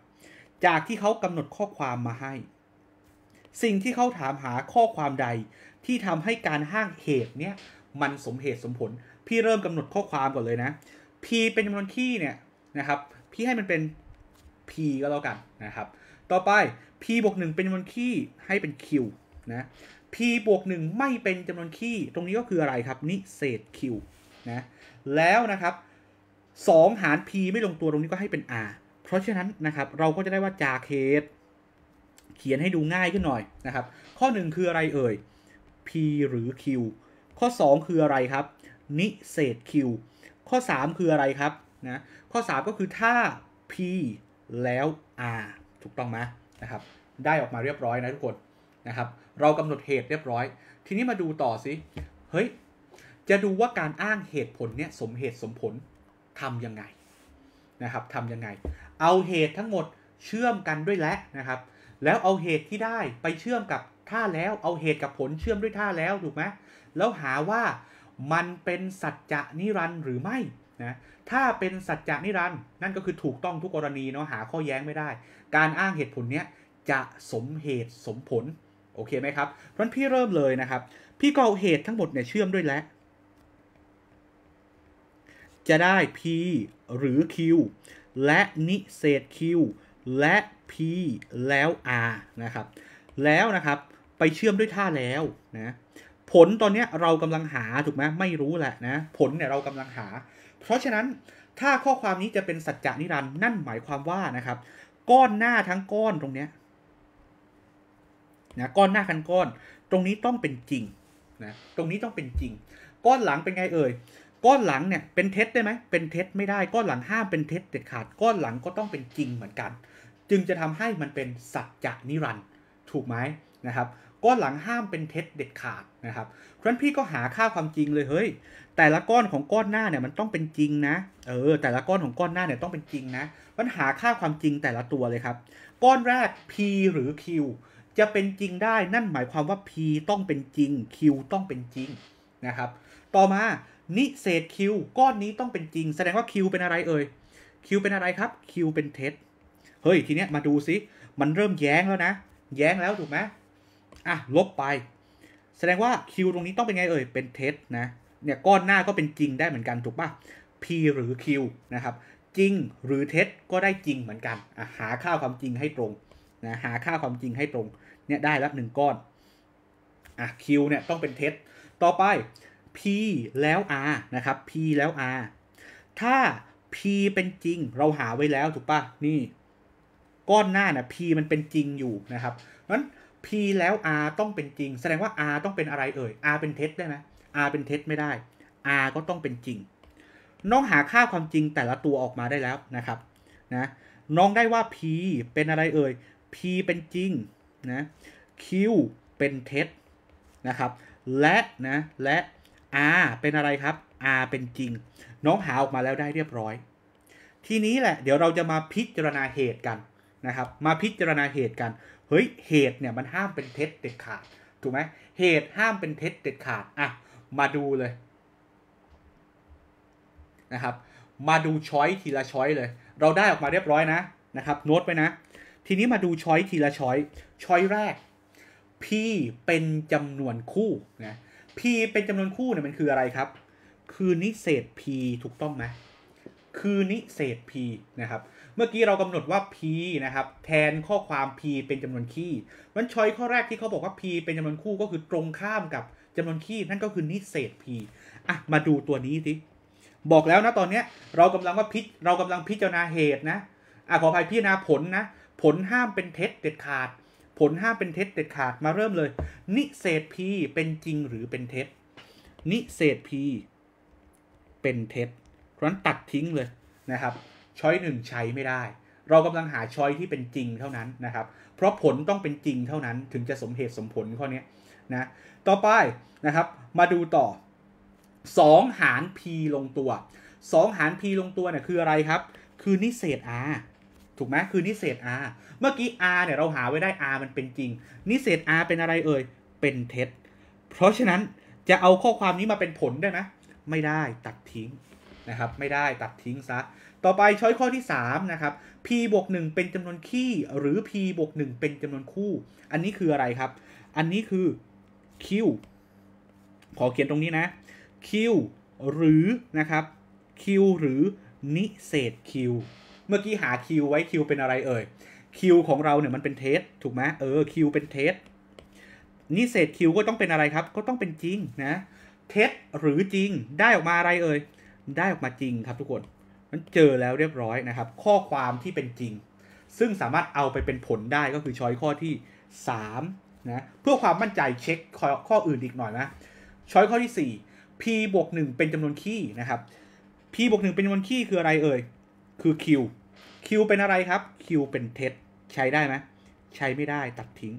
จากที่เขากำหนดข้อความมาให้ สิ่งที่เขาถามหาข้อความใด ที่ทำให้การห้างเหตุเนี้ยมันสมเหตุสมผล พี่เริ่มกำหนดข้อความก่อนเลยนะ p เป็นจำนวนคี่เนี่ยนะครับพี่ให้มันเป็น p ก็แล้วกันนะครับต่อไป p บวก1เป็นจำนวนคี่ให้เป็น q นะ p บวก1ไม่เป็นจำนวนคี่ตรงนี้ก็คืออะไรครับ นิเศษ q นะ แล้วนะครับ 2 หาร p ไม่ลงตัวตรงนี้ก็ให้เป็น r เพราะฉะนั้นนะครับ เราก็จะได้ว่า จาเคส เขียนให้ดูง่ายขึ้นหน่อยนะครับ ข้อ 1 คืออะไรเอ่ย p หรือ q ข้อ 2 คืออะไรครับ นิเศษ q ข้อ 3 คืออะไรครับ นะ ข้อ 3 ก็คือถ้า p แล้ว r ถูกต้องไหมนะครับ ได้ออกมาเรียบร้อยนะทุกคนนะครับ เรากำหนดเหตุเรียบร้อย ทีนี้มาดูต่อสิเฮ้ยจะดูว่าการอ้างเหตุผลเนี่ยสมเหตุสมผลทํำยังไงนะครับทำยังไง เอาเหตุทั้งหมดเชื่อมกันด้วยและนะครับ แล้วเอาเหตุที่ได้ไปเชื่อมกับท่าแล้ว เอาเหตุกับผลเชื่อมด้วยท่าแล้วถูกไหมแล้วหาว่ามันเป็นสัจจะนิรันดร์หรือไม่นะถ้าเป็นสัจจานิรันด์นั่นก็คือถูกต้องทุกกรณีเนาะหาข้อแย้งไม่ได้ การอ้างเหตุผลเนี้ย จะสมเหตุสมผล โอเคไหมครับเพราะพี่เริ่มเลยนะครับพี่ก็เอาเหตุทั้งหมดเนี่ยเชื่อมด้วยแล้ว จะได้ p หรือ q และนิเศษ q และ p แล้ว r นะครับแล้วนะครับ ไปเชื่อมด้วยท่าแล้วนะผลตอนนี้เรากำลังหาถูกไหมไม่รู้แหละนะผลเนี่ยเรากำลังหาเพราะฉะนั้นถ้าข้อความนี้จะเป็นสัจจานิรันด์นั่นหมายความว่านะครับ ก้อนหน้าทั้งก้อนตรงเนี้ยนะก้อนหน้าทั้งก้อน ตรงนี้ต้องเป็นจริงนะตรงนี้ต้องเป็นจริง ก้อนหลังเป็นไงเอ่ยก้อนหลังเนี่ยเป็นเท็จได้ไหมเป็นเท็จไม่ได้ก้อนหลังห้ามเป็นเท็จเด็ดขาด ก้อนหลังก็ต้องเป็นจริงเหมือนกัน จึงจะทำให้มันเป็นสัจจานิรันด์ถูกไหมนะครับ ก้อนหลังห้ามเป็นเท็จเด็ดขาดนะครับ เพราะนั้นพี่ก็หาค่าความจริงเลยเฮ้ยแต่ละก้อนของก้อนหน้าเนี่ยมันต้องเป็นจริงนะ เออ แต่ละก้อนของก้อนหน้าเนี่ยต้องเป็นจริงนะปัญหาค่าความจริงแต่ละตัวเลยครับ ก้อนแรก p หรือ q จะเป็นจริงได้นั่นหมายความว่า p ต้องเป็นจริง q ต้องเป็นจริงนะครับ ต่อมา นิเศษ q ก้อนนี้ต้องเป็นจริง แสดงว่า q เป็นอะไรเอ่ย q เป็นอะไรครับ q เป็นเท็จเฮ้ยทีเนี้ยมาดูซิมันเริ่มแย้งแล้วนะ แย้งแล้วถูกไหมอ่ะลบไป แสดงว่า q ตรงนี้ต้องเป็นไงเอ่ย เป็นเท็จนะเนี่ยก้อนหน้าก็เป็นจริงได้เหมือนกันถูกปะ P หรือ Q นะครับจริงหรือเท็จก็ได้จริงเหมือนกันหาค่าความจริงให้ตรงนะหาค่าความจริงให้ตรงเนี่ยได้รับหนึ่งก้อนอ่ะ Q เนี่ยต้องเป็นเท็จต่อไป P แล้ว R นะครับ P แล้ว R ถ้า P เป็นจริง เราหาไว้แล้วถูกปะนี่ ก้อนหน้านี่ะ P มันเป็นจริงอยู่นะครับนั้น P แล้ว R ต้องเป็นจริง แสดงว่า R ต้องเป็นอะไรเอ่ย R เป็นเท็จได้ไหม R เป็นเท็จไม่ได้ R ก็ต้องเป็นจริง น้องหาค่าความจริงแต่ละตัวออกมาได้แล้วนะครับนะน้องได้ว่า P เป็นอะไรเอ่ย P เป็นจริงนะ Q เป็นเท็จนะครับและนะและ R เป็นอะไรครับ R เป็นจริง น้องหา ออกมาแล้วได้เรียบร้อย ทีนี้แหละเดี๋ยวเราจะมาพิจารณาเหตุกันนะครับมาพิจารณาเหตุกันเฮ้ยเหตุเนี่ยมันห้ามเป็นเท็จเด็ดขาดถูกไหมเหตุห้ามเป็นเท็จเด็ดขาดอ่ะมาดูเลยนะครับมาดูช้อยทีละช้อยเลย เราได้ออกมาเรียบร้อยนะนะครับโน้ตไว้นะทีนี้มาดูช้อยทีละช้อยช้อยแรก P เป็นจำนวนคู่นะ P เป็นจำนวนคู่เนี่ยมันคืออะไรครับ คือนิเศษ P ถูกต้องไหมคือนิเศษ P นะครับเมื่อกี้เรากำหนดว่า P นะครับแทนข้อความ P เป็นจำนวนคี่มันช้อยข้อแรกที่เขาบอกว่า P เป็นจำนวนคู่ก็คือตรงข้ามกับจำนวนคี้นั่นก็คือนิเศษ p อ่ะมาดูตัวนี้สิบอกแล้วนะตอนเนี้ยเรากำลังว่าพิจเรากำลังพิจารณาเหตุนะ อ่ะขออภัยพิจารณาผลนะ ผลห้ามเป็นเท็จเด็ดขาด ผลห้ามเป็นเท็จเด็ดขาดมาเริ่มเลย นิเศษ p เป็นจริงหรือเป็นเท็จนิเศษ p เป็นเท็จเพราะนั้นตัดทิ้งเลยนะครับ ช้อยหนึ่งใช้ไม่ได้ เรากำลังหาช้อยที่เป็นจริงเท่านั้นนะครับ เพราะผลต้องเป็นจริงเท่านั้นถึงจะสมเหตุสมผลข้อนี้นะต่อไปนะครับมาดูต่อ 2 หาร p ลงตัว 2 หาร p ลงตัวเนี่ยคืออะไรครับ คือนิเศษ r ถูกไหมคือนิเศษ r เมื่อกี้ r เนี่ยเราหาไว้ได้ r มันเป็นจริง นิเศษ r เป็นอะไรเอ่ย เป็นเท็จ เพราะฉะนั้นจะเอาข้อความนี้มาเป็นผลได้ไหมไม่ได้ตัดทิ้งนะครับไม่ได้ตัดทิ้งซะต่อไปช้อยข้อที่3นะครับ p บวก1เป็นจำนวนคี่หรือ p บวก1เป็นจำนวนคู่ อันนี้คืออะไรครับ อันนี้คือ Q ขอเขียนตรงนี้นะ Q หรือ นะครับ Q หรือ นิเศษ Q เมื่อกี้หา Q ไว้ Q เป็นอะไรเอ่ย Q ของเราเนี่ยมันเป็นเทสถูกไหมเออ Q เป็นเทสนิเศษ Q ก็ต้องเป็นอะไรครับ ก็ต้องเป็นจริงนะ เท็จหรือจริง ได้ออกมาอะไรเอ่ย ได้ออกมาจริงครับทุกคนมันเจอแล้วเรียบร้อยนะครับ ข้อความที่เป็นจริง ซึ่งสามารถเอาไปเป็นผลได้ก็คือช้อยข้อที่ 3นะเพื่อความมั่นใจเช็คข้อข้ออื่นอีกหน่อยนะช้อยข้อที่ 4 p บวกหนึ่งเป็นจำนวนคี่นะครับ p บวกหนึ่งเป็นจำนวนคี่คืออะไรเอ่ย คือ q q เป็นอะไรครับ q เป็นเท็จใช้ได้ไหมใช้ไม่ได้ตัดทิ้ง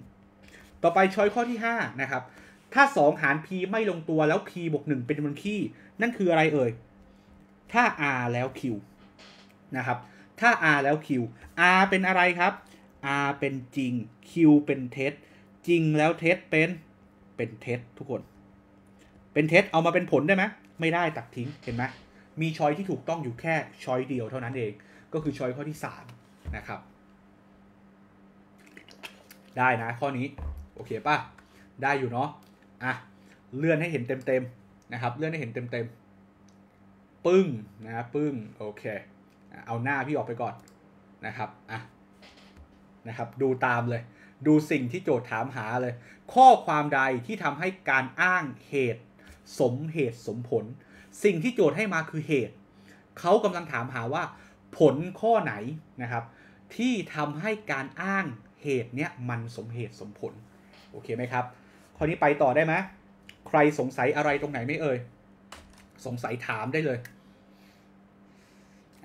ต่อไปช้อยข้อที่5นะครับ ถ้า 2 หาร p ไม่ลงตัวแล้ว p บวกหนึ่งเป็นจำนวนคี่นั่นคืออะไรเอ่ย ถ้า r แล้ว q นะครับ ถ้า r แล้ว q r เป็นอะไรครับ r เป็นจริง q เป็นเท็จจริงแล้วเท็จเป็นเป็นเท็จทุกคน เป็นเท็จเอามาเป็นผลได้ไหมไม่ได้ตัดทิ้งเห็นไหมมีชอยที่ถูกต้องอยู่แค่ชอยเดียวเท่านั้นเองก็คือชอยข้อที่สามนะครับได้นะข้อนี้ โอเคป่ะ ได้อยู่เนาะอ่ะเลื่อนให้เห็นเต็มๆนะครับเลื่อนให้เห็นเต็มๆปึ้งนะปึ้ง โอเค เอาหน้าพี่ออกไปก่อนนะครับอ่ะนะครับ ดูตามเลยดูสิ่งที่โจทย์ถามหาเลย ข้อความใดที่ทำให้การอ้างเหตุ สมเหตุสมผล สิ่งที่โจทย์ให้มาคือเหตุเขากำลังถามหาว่า ผลข้อไหนนะครับ ที่ทำให้การอ้างเหตุเนี้ย มันสมเหตุสมผลโอเคไหมครับข้อนี้ไปต่อได้ไหมใครสงสัยอะไรตรงไหนไม่เอ่ยสงสัยถามได้เลย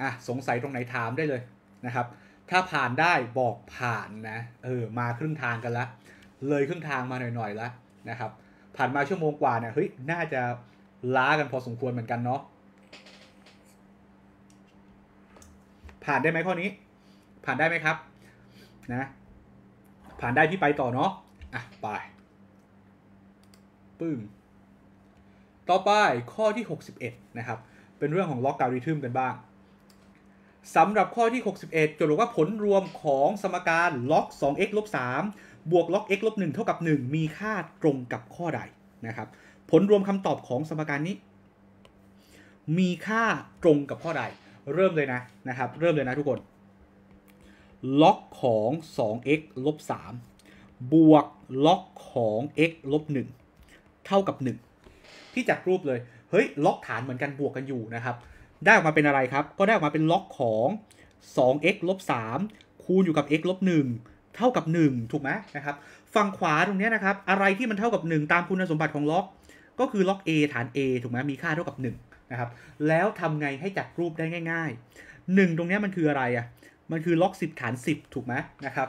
อ่ะสงสัยตรงไหนถามได้เลยนะครับถ้าผ่านได้บอกผ่านนะเออมาครึ่งทางกันละเลยครึ่งทางมาหน่อยๆละนะครับ ผ่านมาชั่วโมงกว่าเนี่ยเฮ้ยน่าจะล้ากันพอสมควรเหมือนกันเนาะผ่านได้ไหมข้อนี้ ผ่านได้ไหมครับนะผ่านได้พี่ไปต่อเนาะอ่ะไปปึ้งต่อไปข้อที่ 61 นะครับ เป็นเรื่องของล็อกการิทึมกันบ้างสำหรับข้อที่ 61จะบอกว่าผลรวมของสมการล็อก 2x ลบ3บวกล็อก x ลบ1เท่ากับ 1 มีค่าตรงกับข้อใดนะครับผลรวมคำตอบของสมการนี้ มีค่าตรงกับข้อใดเริ่มเลยนะนะครับเริ่มเลยนะทุกคนล็อกของ 2x ลบ3บวกล็อกของ x ลบ1เท่ากับ 1 ที่จากรูปเลยเฮ้ยล็อกฐานเหมือนกันบวกกันอยู่นะครับได้ออกมาเป็นอะไรครับ ก็ได้ออกมาเป็นล็อกของ 2x ลบ 3 คูณอยู่กับ x ลบ 1 เท่ากับ 1 ถูกไหมนะครับ ฝั่งขวาตรงนี้นะครับ อะไรที่มันเท่ากับ 1 ตามคุณสมบัติของล็อก ก็คือล็อก a ฐาน a ถูกไหมมีค่าเท่ากับ 1 นะครับ แล้วทำไงให้จัดรูปได้ง่ายๆ 1 ตรงนี้มันคืออะไรอ่ะ มันคือล็อก 10 ฐาน 10 ถูกไหมนะครับ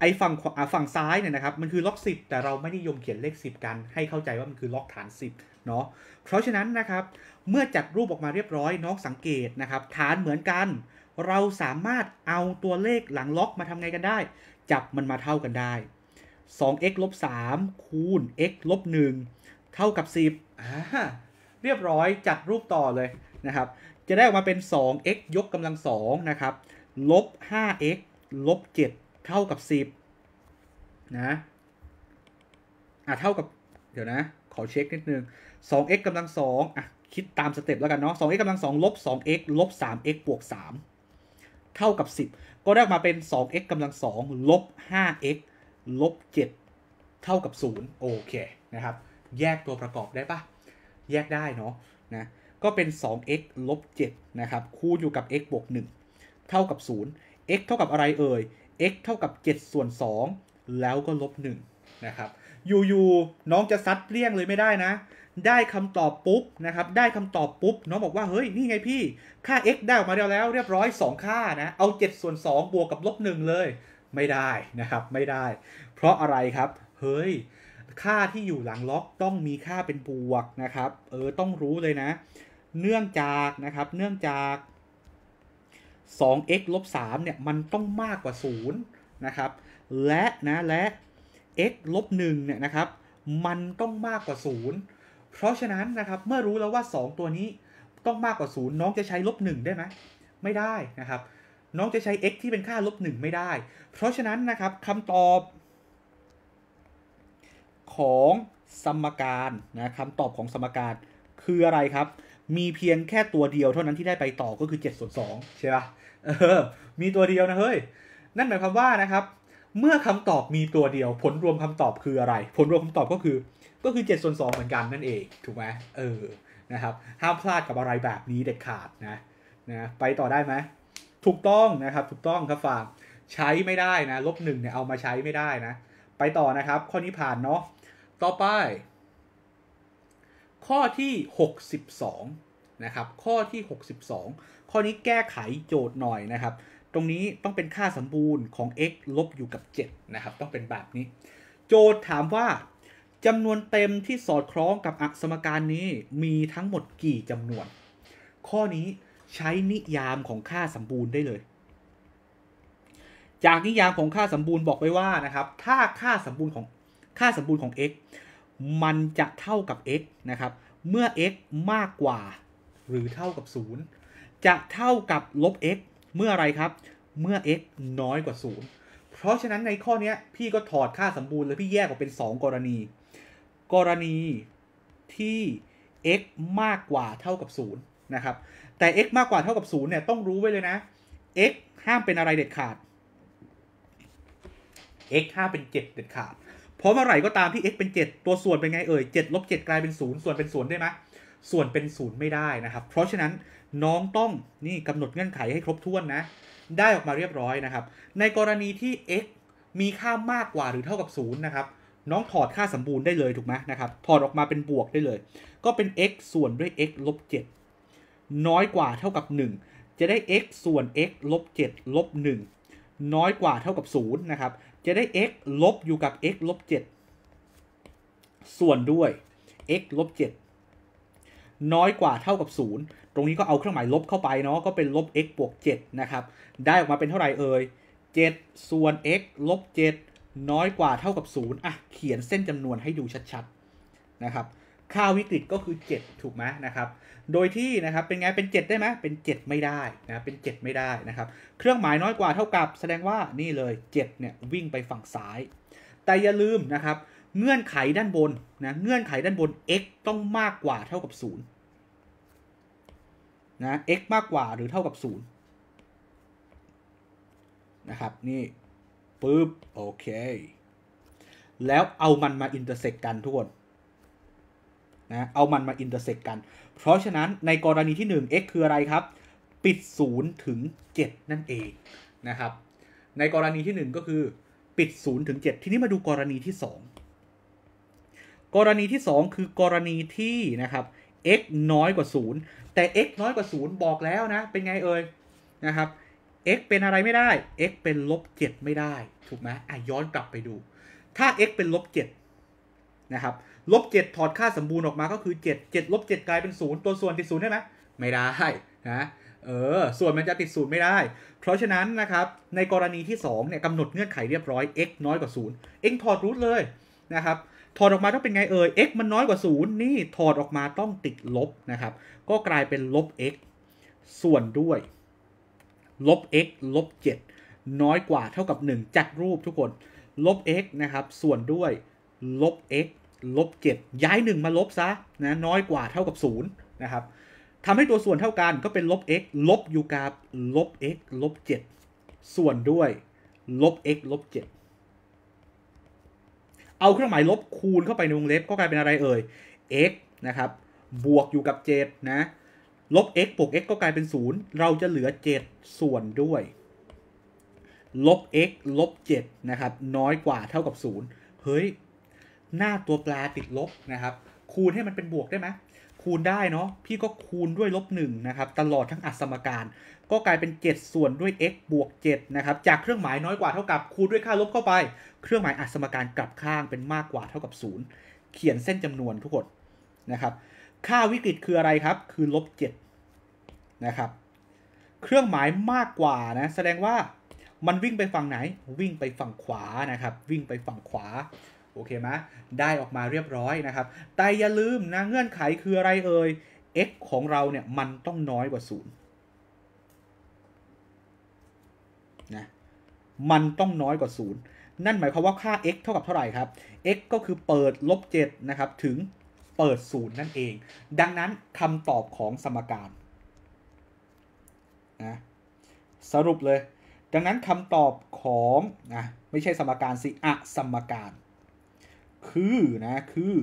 ไอ้ฝั่งฝั่งซ้ายเนี่ยนะครับ มันคือล็อก 10 แต่เราไม่นิยมเขียนเลข 10 กัน ให้เข้าใจว่ามันคือล็อกฐาน 10เนาะเพราะฉะนั้นนะครับเมื่อจัดรูปออกมาเรียบร้อยน้องสังเกตนะครับฐานเหมือนกัน เราสามารถเอาตัวเลขหลังล็อกมาทำไงกันได้ จับมันมาเท่ากันได้ 2x ลบ3คูณ x ลบ1เท่ากับ 10อ่าเรียบร้อยจัดรูปต่อเลยนะครับ จะได้ออกมาเป็น 2x ยกกำลัง2นะครับลบ 5x ลบ7เท่ากับ 10นะอ่ะเท่ากับเดี๋ยวนะ ขอเช็คนิดนึง 2x กำลัง2อ่ะคิดตามสเต็ปแล้วกันเนาะ 2x กำลัง2ลบ 2x ลบ 3x บวก3เท่ากับ10 ก็ได้มาเป็น 2x กำลัง2ลบ 5x ลบ7เท่ากับ0โอเคนะครับ แยกตัวประกอบได้ปะแยกได้เนาะนะ ก็เป็น 2x ลบ7นะครับ คูณอยู่กับ x บวก1เท่ากับ0 x เท่ากับอะไรเอ่ย x เท่ากับ7ส่วน 2 แล้วก็ลบ1นะครับ อยู่ๆน้องจะซัดเปลี่ยงเลยไม่ได้นะได้คำตอบปุ๊บนะครับ ได้คำตอบปุ๊บ น้องบอกว่า เฮ้ย นี่ไงพี่ ค่า x ได้ออกมาแล้วแล้ว เรียบร้อย 2 ค่านะ เอา7ส่วน 2 บวกกับ ลบ 1 เลย ไม่ได้นะครับ ไม่ได้ เพราะอะไรครับ เฮ้ย ค่าที่อยู่หลังล็อกต้องมีค่าเป็นบวกนะครับ เออ ต้องรู้เลยนะ เนื่องจากนะครับ เนื่องจาก 2x ลบ3เนี่ย มันต้องมากกว่า0นะครับ และนะ และ x ลบ1เนี่ยนะครับ มันต้องมากกว่า 0เพราะฉะนั้นนะครับเมื่อรู้แล้วว่า 2 ตัวนี้ต้องมากกว่า 0 น้องจะใช้ลบหได้ไหมไม่ได้นะครับน้องจะใช้ x ที่เป็นค่าลบหไม่ได้ เพราะฉะนั้นนะครับคำตอบ ของสมการนะคำตอบของสมการคืออะไรครับ มีเพียงแค่ตัวเดียวเท่านั้นที่ได้ไปต่อก็คือ7ส่วน2ใช่ปะ่ะมีตัวเดียวนะเฮ้ยนั่นหมายความว่านะครับ เมื่อคำตอบมีตัวเดียว ผลรวมคำตอบคืออะไร ผลรวมคำตอบก็คือก็คือ7ส่วน2เหมือนกันนั่นเองถูกไหมเออนะครับห้ามพลาดกับอะไรแบบนี้เด็ดขาดนะนะไปต่อได้ไหมถูกต้องนะครับถูกต้องครับฝากใช้ไม่ได้นะลบหนึ่งเนี่ยเอามาใช้ไม่ได้นะไปต่อนะครับข้อนี้ผ่านเนาะต่อไป ข้อที่ 62นะครับข้อที่ 62 ข้อนี้แก้ไขโจทย์หน่อยนะครับตรงนี้ต้องเป็นค่าสมบูรณ์ของ x ลบอยู่กับ7นะครับต้องเป็นแบบนี้ โจทย์ถามว่าจำนวนเต็มที่สอดคล้องกับอสมการนี้มีทั้งหมดกี่จำนวน ข้อนี้ใช้นิยามของค่าสมบูรณ์ได้เลย จากนิยามของค่าสมบูรณ์บอกไว้ว่านะครับถ้าค่าสมบูรณ์ของค่าสมบูรณ์ของ x มันจะเท่ากับ x นะครับเมื่อ x มากกว่า หรือเท่ากับ 0 จะเท่ากับลบ x เมื่ออะไรครับ เมื่อ x น้อยกว่า 0 เพราะฉะนั้นในข้อนี้พี่ก็ถอดค่าสมบูรณ์เลยพี่แยกออกเป็น 2 กรณีกรณีที่ x มากกว่าเท่ากับ 0 นะครับ แต่ x มากกว่าเท่ากับ 0 เนี่ย ต้องรู้ไว้เลยนะ x ห้ามเป็นอะไรเด็ดขาด x ห้ามเป็น 7 เด็ดขาด เพราะเมื่อไหร่ก็ตามที่ x เป็น 7 ตัวส่วนเป็นไงเอ่ย7ลบ 7 กลายเป็น 0 ส่วนเป็น 0 ได้ไหมส่วนเป็น 0 ไม่ได้นะครับ เพราะฉะนั้นน้องต้องนี่กำหนดเงื่อนไขให้ครบถ้วนนะ ได้ออกมาเรียบร้อยนะครับ ในกรณีที่ x มีค่ามากกว่าหรือเท่ากับ 0 นะครับน้องถอดค่าสมบูรณ์ได้เลยถูกไหมนะครับถอดออกมาเป็นบวกได้เลยก็เป็น x ส่วนด้วย x ลบ7น้อยกว่าเท่ากับ 1 จะได้ x ส่วน x ลบ7ลบ1น้อยกว่าเท่ากับ0นะครับจะได้ x ลบอยู่กับ x ลบ7ส่วนด้วย x ลบ7น้อยกว่าเท่ากับ 0 ตรงนี้ก็เอาเครื่องหมายลบเข้าไปเนาะก็เป็นลบ x บวก7นะครับได้ออกมาเป็นเท่าไหร่เอ่ย7ส่วน x ลบ7น้อยกว่าเท่ากับ0อ่ะ เขียนเส้นจำนวนให้ดูชัดๆ นะครับ ค่าวิกฤตก็คือ 7 ถูกไหมนะครับ โดยที่นะครับเป็นไงเป็น 7 ได้ไหมเป็น 7 ไม่ได้นะ เป็น 7 ไม่ได้นะครับ เครื่องหมายน้อยกว่าเท่ากับ แสดงว่านี่เลย7เนี่ยวิ่งไปฝั่งซ้าย แต่อย่าลืมนะครับเงื่อนไขด้านบนนะเงื่อนไขด้านบน x ต้องมากกว่าเท่ากับ0นะ x มากกว่าหรือเท่ากับ0นะครับนี่ปุ๊บโอเค แล้วเอามันมาอินเตอร์เซ็กกันทุกคนนะเอามันมาอินเตอร์เซ็กกัน เพราะฉะนั้นในกรณีที่1 x คืออะไรครับ ปิด 0 ถึง7 นั่นเองนะครับ ในกรณีที่ 1 ก็คือปิด 0 ถึง 7 ทีนี้มาดูกรณีที่ 2 กรณีที่ 2 คือกรณีที่นะครับ x น้อยกว่า 0 แต่ x น้อยกว่า 0 บอกแล้วนะ เป็นไงเอ่ยนะครับ x เป็นอะไรไม่ได้ x เป็นลบเจ็ดไม่ได้ ถูกไหมอ่ะย้อนกลับไปดู ถ้า x เป็นลบเจ็ดนะครับลบเจ็ดถอดค่าสมบูรณ์ออกมา ก็คือเจ็ดเจ็ดลบเจ็ดกลายเป็นศูนย์ตัวส่วนติดศูนย์ได้ไหม ไม่ได้นะเออ ส่วนมันจะติดศูนย์ไม่ได้ เพราะฉะนั้นนะครับ ในกรณีที่2เนี่ยกำหนดเงื่อนไขเรียบร้อย x น้อยกว่า0งถอดรูทเลยนะครับ ถอดออกมาต้องเป็นไงเอ่ย x มันน้อยกว่า0นี่ถอดออกมาต้องติดลบนะครับ ก็กลายเป็นลบ x ส่วนด้วยลบ x ลบ7น้อยกว่าเท่ากับ 1 จัดรูปทุกคนลบ x นะครับส่วนด้วยลบ x ลบ7ย้าย 1 มาลบซะนะน้อยกว่าเท่ากับ 0 นะครับทำให้ตัวส่วนเท่ากันก็เป็นลบ x ลบอยู่กับลบ x ลบ7ส่วนด้วยลบ x ลบ7เอาเครื่องหมายลบคูณเข้าไปในวงเล็บก็กลายเป็นอะไรเอ่ย x นะครับบวกอยู่กับ 7 นะลบ x บวก x ก็กลายเป็น0เราจะเหลือ 7 ส่วนด้วยลบ x ลบ7นะครับน้อยกว่าเท่ากับ 0เฮ้ยหน้าตัวแปรติดลบนะครับคูณให้มันเป็นบวกได้ไหมคูณได้เนาะพี่ก็คูณด้วยลบ1นะครับตลอดทั้งอัศมการ ก็กลายเป็น 7 ส่วนด้วย x บวก7นะครับจากเครื่องหมายน้อยกว่าเท่ากับคูณด้วยค่าลบเข้าไป เครื่องหมายอัศมการกลับข้างเป็นมากกว่าเท่ากับ 0 เขียนเส้นจำนวนทุกคนนะครับค่าวิกฤตคืออะไรครับคือลบเจ็ดนะครับเครื่องหมายมากกว่านะแสดงว่ามันวิ่ง ไปฝั่งไหน วิ่งไปฝั่งขวานะครับวิ่งไปฝั่งขวาโอเคไหมได้ออกมาเรียบร้อยนะครับแต่อย่าลืมนะเงื่อนไขคืออะไรเอ่ย x ของเราเนี่ยมันต้องน้อยกว่าศูนย์นะมันต้องน้อยกว่าศูนย์นั่นหมายความว่าค่า x เท่ากับเท่าไหร่ครับ x ก็คือเปิดลบ7นะครับถึงเปิดศูนย์นั่น เอง ดังนั้นคำตอบของสมการนะสรุป เลย ดังนั้นคำตอบของนะไม่ใช่สมการสิอะสมการ คือ นะ คือ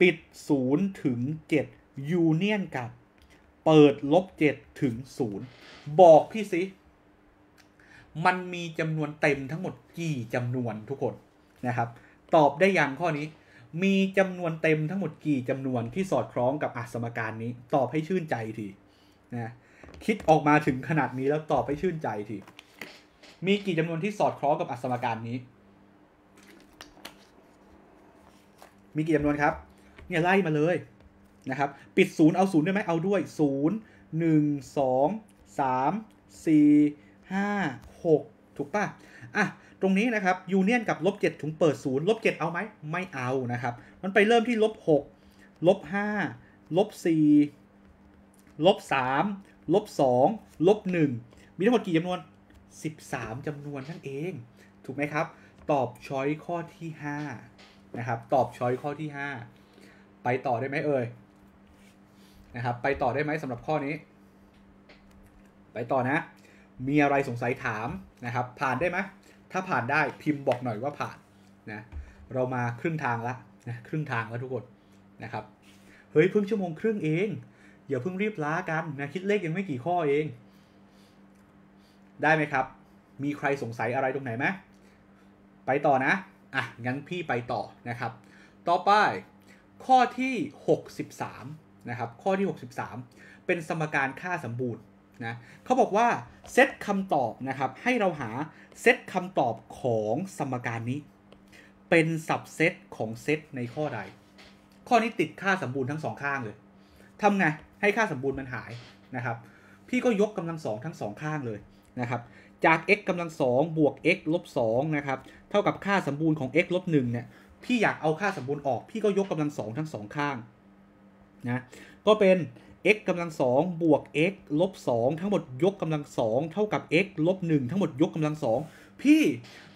ปิดศูนย์ถึงเจ็ดยูเนียนกับ เปิดลบเจ็ดถึงศูนย์บอก พี่สิมันมีจำนวนเต็มทั้งหมดกี่จำนวนทุกคน นะ ครับ ตอบได้ ยัง ข้อนี้มีจำนวนเต็มทั้งหมดกี่จำนวนที่สอดคล้องกับอัสมการนี้ตอบให้ชื่นใจทีนะคิดออกมาถึงขนาดนี้แล้วตอบให้ชื่นใจทีมีกี่จำนวนที่สอดคล้องกับอัสมการนี้ มีกี่จำนวนครับเนี่ยไล่มาเลยนะครับ ปิดศูนย์เอาศูนย์ได้ไหมเอาด้วยศูนย์หนึ่งสองสามสี่ห้าหกถูกป่ะอ่ะตรงนี้นะครับยูเนียนกับลบเถึงเปิดศูนย์ลบเเอาไหมไม่เอานะครับมันไปเริ่มที่ลบหกลบห้าลบสี่ลบสามลบสองลบหนึ่งมีทั้งหมดกี่จำนวน 13 จำนวนนั่นเอง ถูกไหมครับ ตอบช้อยข้อที่5นะครับตอบช้อยข้อที่ 5 ไปต่อได้ไหมเอ่ยนะครับไปต่อได้ไหมสำหรับข้อนี้ ไปต่อนะ มีอะไรสงสัยถามนะครับผ่านได้ไหมถ้าผ่านได้พิมพ์บอกหน่อยว่าผ่านนะเรามาครึ่งทางละนะครึ่งทางแล้วทุกคนนะครับเฮ้ย เพิ่งชั่วโมงครึ่งเอง อย่าเพิ่งรีบล้ากันนะคิดเลขยังไม่กี่ข้อเอง ได้ไหมครับ มีใครสงสัยอะไรตรงไหนไหมไปต่อนะ อ่ะงั้นพี่ไปต่อนะครับ ต่อไปข้อที่ 63นะครับข้อที่ 63 เป็นสมการค่าสมบูรณ์นะเขาบอกว่าเซตคำตอบนะครับ ให้เราหาเซตคำตอบของสมการนี้เป็น สับเซตของเซตในข้อใด ข้อนี้ติดค่าสมบูรณ์ทั้งสองข้างเลยทำไงให้ค่าสมบูรณ์มันหายนะครับพี่ก็ยกกำลังสองทั้งสองข้างเลยนะครับจาก x กำลังสองบวก x ลบสองนะครับเท่ากับค่าสมบูรณ์ของ x ลบหนึ่งเนี่ยพี่อยากเอาค่าสมบูรณ์ออกพี่ก็ยกกำลังสองทั้งสองข้างนะก็เป็น x กำลังสองบวก x ลบสองทั้งหมดยกกำลังสองเท่ากับ x ลบหนึ่งทั้งหมดยกกำลังสองพี่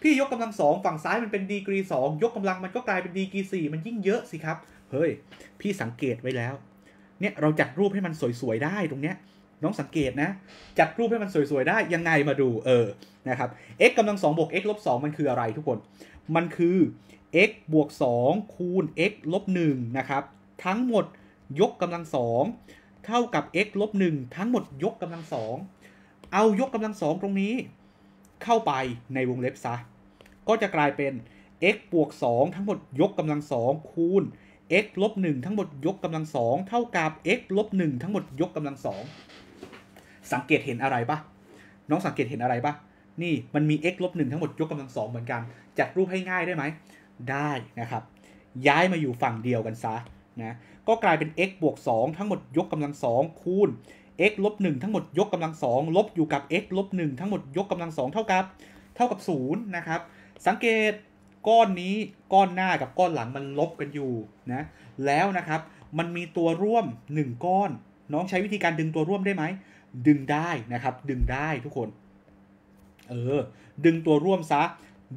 พี่ยกกำลังสองฝั่งซ้ายมันเป็นดีกรีสองยกกำลังมันก็กลายเป็นดีกรีสี่มันยิ่งเยอะสิครับเฮ้ยพี่สังเกตไว้แล้วเนี่ยเราจัดรูปให้มันสวยๆได้ตรงเนี้ยน้องสังเกตนะจัดรูปให้มันสวยๆได้ยังไงมาดูเออนะครับ x กำลังสองบวก x ลบสองมันคืออะไรทุกคนมันคือ x บวกสองคูณ x ลบหนึ่งนะครับ ทั้งหมดยกกำลังสองเท่ากับ x ลบหทั้งหมดยกกำลังสองเอายกกำลังสองตรงนี้ เข้าไปในวงเล็บซะ ก็จะกลายเป็น x บวก 2 ทั้งหมดยกกำลังสองคูณ x ลบหทั้งหมดยกกำลังสองเท่ากับ x ลบหทั้งหมด ยกกำลังสองสังเกตเห็นอะไรปะน้องสังเกตเห็นอะไรปะนี่มันมี x ลบหทั้งหมดยกกำลังสองเหมือนกัน จัดรูปให้ง่ายได้ไหมได้นะครับ ย้ายมาอยู่ฝั่งเดียวกันซะนะก็กลายเป็น x บวก 2 ทั้งหมดยกกำลัง2คูณ x ลบ1 ทั้งหมด ยกกำลัง 2 ลบ อยู่กับ x ลบ1ทั้งหมด ยกกำลัง2เท่ากับ เท่ากับ0นะครับ สังเกต ก้อนนี้ ก้อนหน้า กับก้อนหลังมันลบกันอยู่นะ แล้วนะครับ มันมีตัวร่วม 1 ก้อน น้องใช้วิธีการดึงตัวร่วมได้ไหม ดึงได้นะครับ ดึงได้ทุกคน เออ ดึงตัวร่วมซะ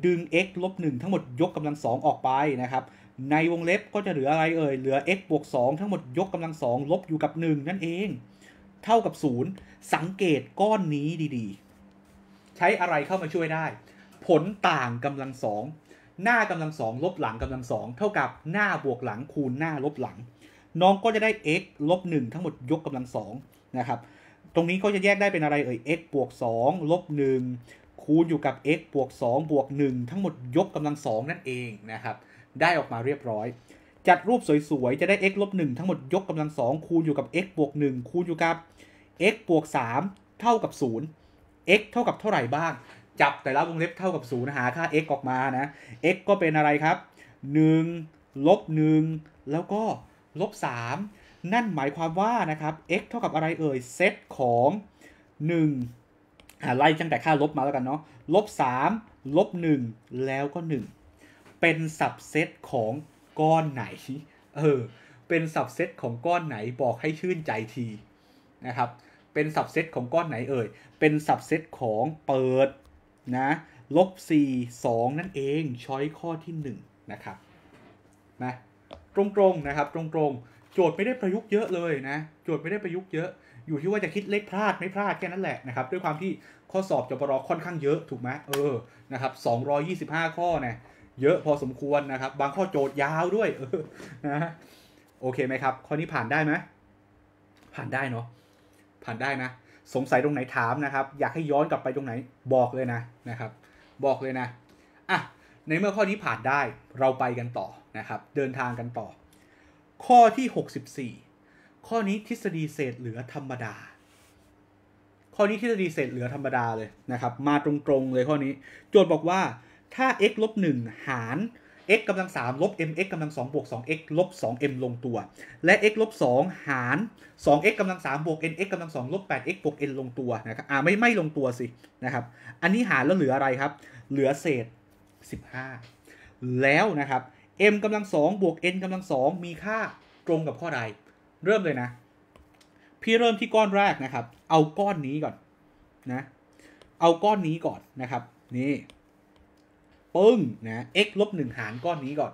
ดึง x ลบ1ทั้งหมดยกกำลัง2ออกไปนะครับในวงเล็บก็จะเหลืออะไรเอ่ย เหลือ x บวก2ทั้งหมดยกกำลังสองลบอยู่กับ 1 นั่นเอง เท่ากับ 0 สังเกตก้อนนี้ดีๆ ใช้อะไรเข้ามาช่วยได้ ผลต่างกำลังสองหน้ากำลังสองลบหลังกำลังสองเท่ากับหน้าบวกหลังคูณหน้า ลบหลังน้องก็จะได้ x ลบ1ทั้งหมดยกกำลังสองนะครับ ตรงนี้ก็จะแยกได้เป็นอะไรเอ่ย x บวก2ลบ1คูณอยู่กับ x บวก2บวก1ทั้งหมดยกกำลังสองนั่นเองนะครับได้ออกมาเรียบร้อย จัดรูปสวยๆ จะได้ x ลบ1ทั้งหมดยกกำลังสองคูณอยู่กับ x บวก1คูณอยู่กับ x บวก3เท่ากับ 0 x เท่ากับเท่าไหร่บ้าง จับแต่ละวงเล็บเท่ากับ0หาค่า x ออกมานะ x ก็เป็นอะไรครับ1ลบ1แล้วก็ลบ3นั่นหมายความว่านะครับ x เท่ากับอะไร เอ่ยเซตของ1ไล่ตั้งแต่ค่าลบมาแล้วกันเนาะลบ3ลบ1แล้วก็ 1เป็นสับเซตของก้อนไหนเออ เป็นสับเซตของก้อนไหนบอกให้ชื่นใจทีนะครับ เป็นสับเซตของก้อนไหนเอ่ยเป็นสับเซตของเปิดนะลบ 4 2 นั่นเองช้อยข้อที่1นะครับนะตรงๆนะครับตรงๆโจทย์ไม่ได้ประยุกต์เยอะเลยนะโจทย์ไม่ได้ประยุกต์เยอะอยู่ที่ว่าจะคิดเลขพลาดไม่พลาดแค่นั้นแหละนะครับ ด้วยความที่ข้อสอบจปรอค่อนข้างเยอะถูกไหมเออนะครับ225 ข้อนะเยอะพอสมควรนะครับบางข้อโจทย์ยาวด้วยนะโอเคไหมครับข้อนี้ผ่านได้ไหมผ่านได้เนาะผ่านได้นะ สงสัยตรงไหนถามนะครับ อยากให้ย้อนกลับไปตรงไหนบอกเลยนะนะครับบอกเลยนะอ่ะในเมื่อข้อนี้ผ่านได้เราไปกันต่อนะครับ เดินทางกันต่อ ข้อที่ 64 ข้อนี้ทฤษฎีเศษเหลือธรรมดา ข้อนี้ทฤษฎีเศษเหลือธรรมดาเลยนะครับ มาตรงๆเลยข้อนี้ โจทย์บอกว่าถ้า x ลบ1หาร x กำลัง3ลบ mx กำลัง2บวก 2x ลบ 2m ลงตัว และ x ลบ2หาร 2x กำลัง3บวก nx กำลัง2ลบ 8x บวก n ลงตัว นะครับ อ่าไม่ ไม่ลงตัวสิ นะครับ อันนี้หารแล้วเหลืออะไรครับ เหลือเศษ 15 แล้วนะครับ m กำลัง2บวก n กำลัง2มีค่าตรงกับข้อใด เริ่มเลยนะ พี่เริ่มที่ก้อนแรกนะครับ เอาก้อนนี้ก่อนนะ เอาก้อนนี้ก่อนนะครับ นี่ปึ้งนะ x ลบหนึ่งหารก้อนนี้ก่อน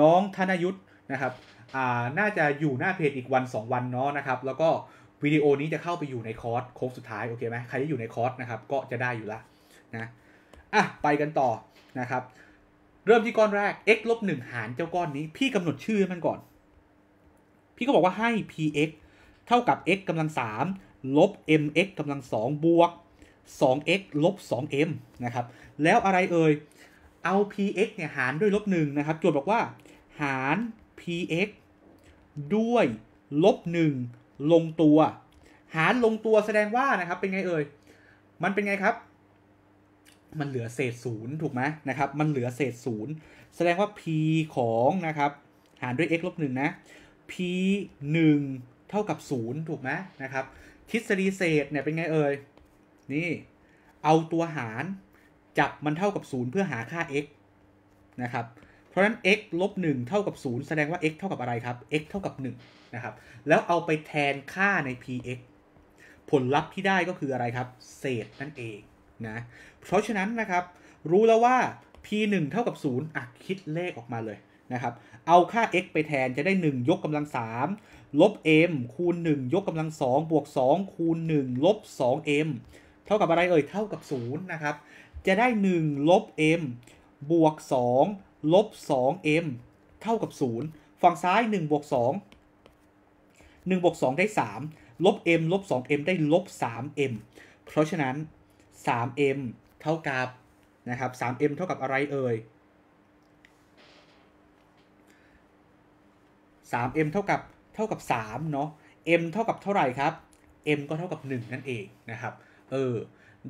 น้องธนยุทธ์นะครับอ่าน่าจะอยู่หน้าเพจอีกวัน 2 วันเนาะนะครับ แล้วก็วิดีโอนี้จะเข้าไปอยู่ในคอร์สโค้งสุดท้ายโอเคไหมใครที่อยู่ในคอร์สนะครับก็จะได้อยู่ละนะอ่ะไปกันต่อนะครับเริ่มที่ก้อนแรก x ลบหนึ่งหารเจ้าก้อนนี้ พี่กำหนดชื่อมันก่อน พี่ก็บอกว่าให้ px เท่ากับ x กำลังสามลบ mx กำลังสองบวก 2x ลบ 2m นะครับแล้วอะไรเอ่ยเอา px เนี่ยหารด้วยลบหนึ่งนะครับ โจทย์บอกว่า หาร px ด้วย ลบหนึ่งลงตัว หารลงตัวแสดงว่านะครับเป็นไงเอ่ย มันเป็นไงครับ มันเหลือเศษศูนย์ถูกไหมนะครับ มันเหลือเศษศูนย์แสดงว่า p ของนะครับหารด้วย x ลบหนึ่งนะ p หนึ่งเท่ากับศูนย์ถูกไหมนะครับทฤษฎีเศษ เนี่ยเป็นไง เอ่ย นี่เอาตัวหารจับมันเท่ากับ 0เพื่อหาค่า x นะครับ เพราะฉะนั้น x ลบ1เท่ากับ0แสดงว่า x เท่ากับอะไรครับ x เท่ากับ1นะครับ แล้วเอาไปแทนค่าใน px ผลลัพธ์ที่ได้ก็คืออะไรครับ เศษนั่นเองนะ เพราะฉะนั้นนะครับ รู้แล้วว่า p 1เท่ากับ0อ่ะคิดเลขออกมาเลยนะครับเอาค่า x ไปแทนจะได้ 1 ยกกำลัง3ลบ m คูณ1ยกกำลัง2บวก2คูณ1ลบ 2m เท่ากับอะไรเอ่ยเท่ากับ 0 นะครับจะได้1ลบ m บวก2ลบ 2m เท่ากับ0ฝั่งซ้าย1บวก2 1บวก2ได้3ลบ m ลบ 2m ได้ลบ 3m เพราะฉะนั้น 3m เท่ากับนะครับ 3m เท่ากับอะไรเอ่ย 3m เท่ากับเท่ากับ3เนาะ m เท่ากับเท่าไหร่ครับ m ก็เท่ากับ 1 นั่นเองนะครับเออ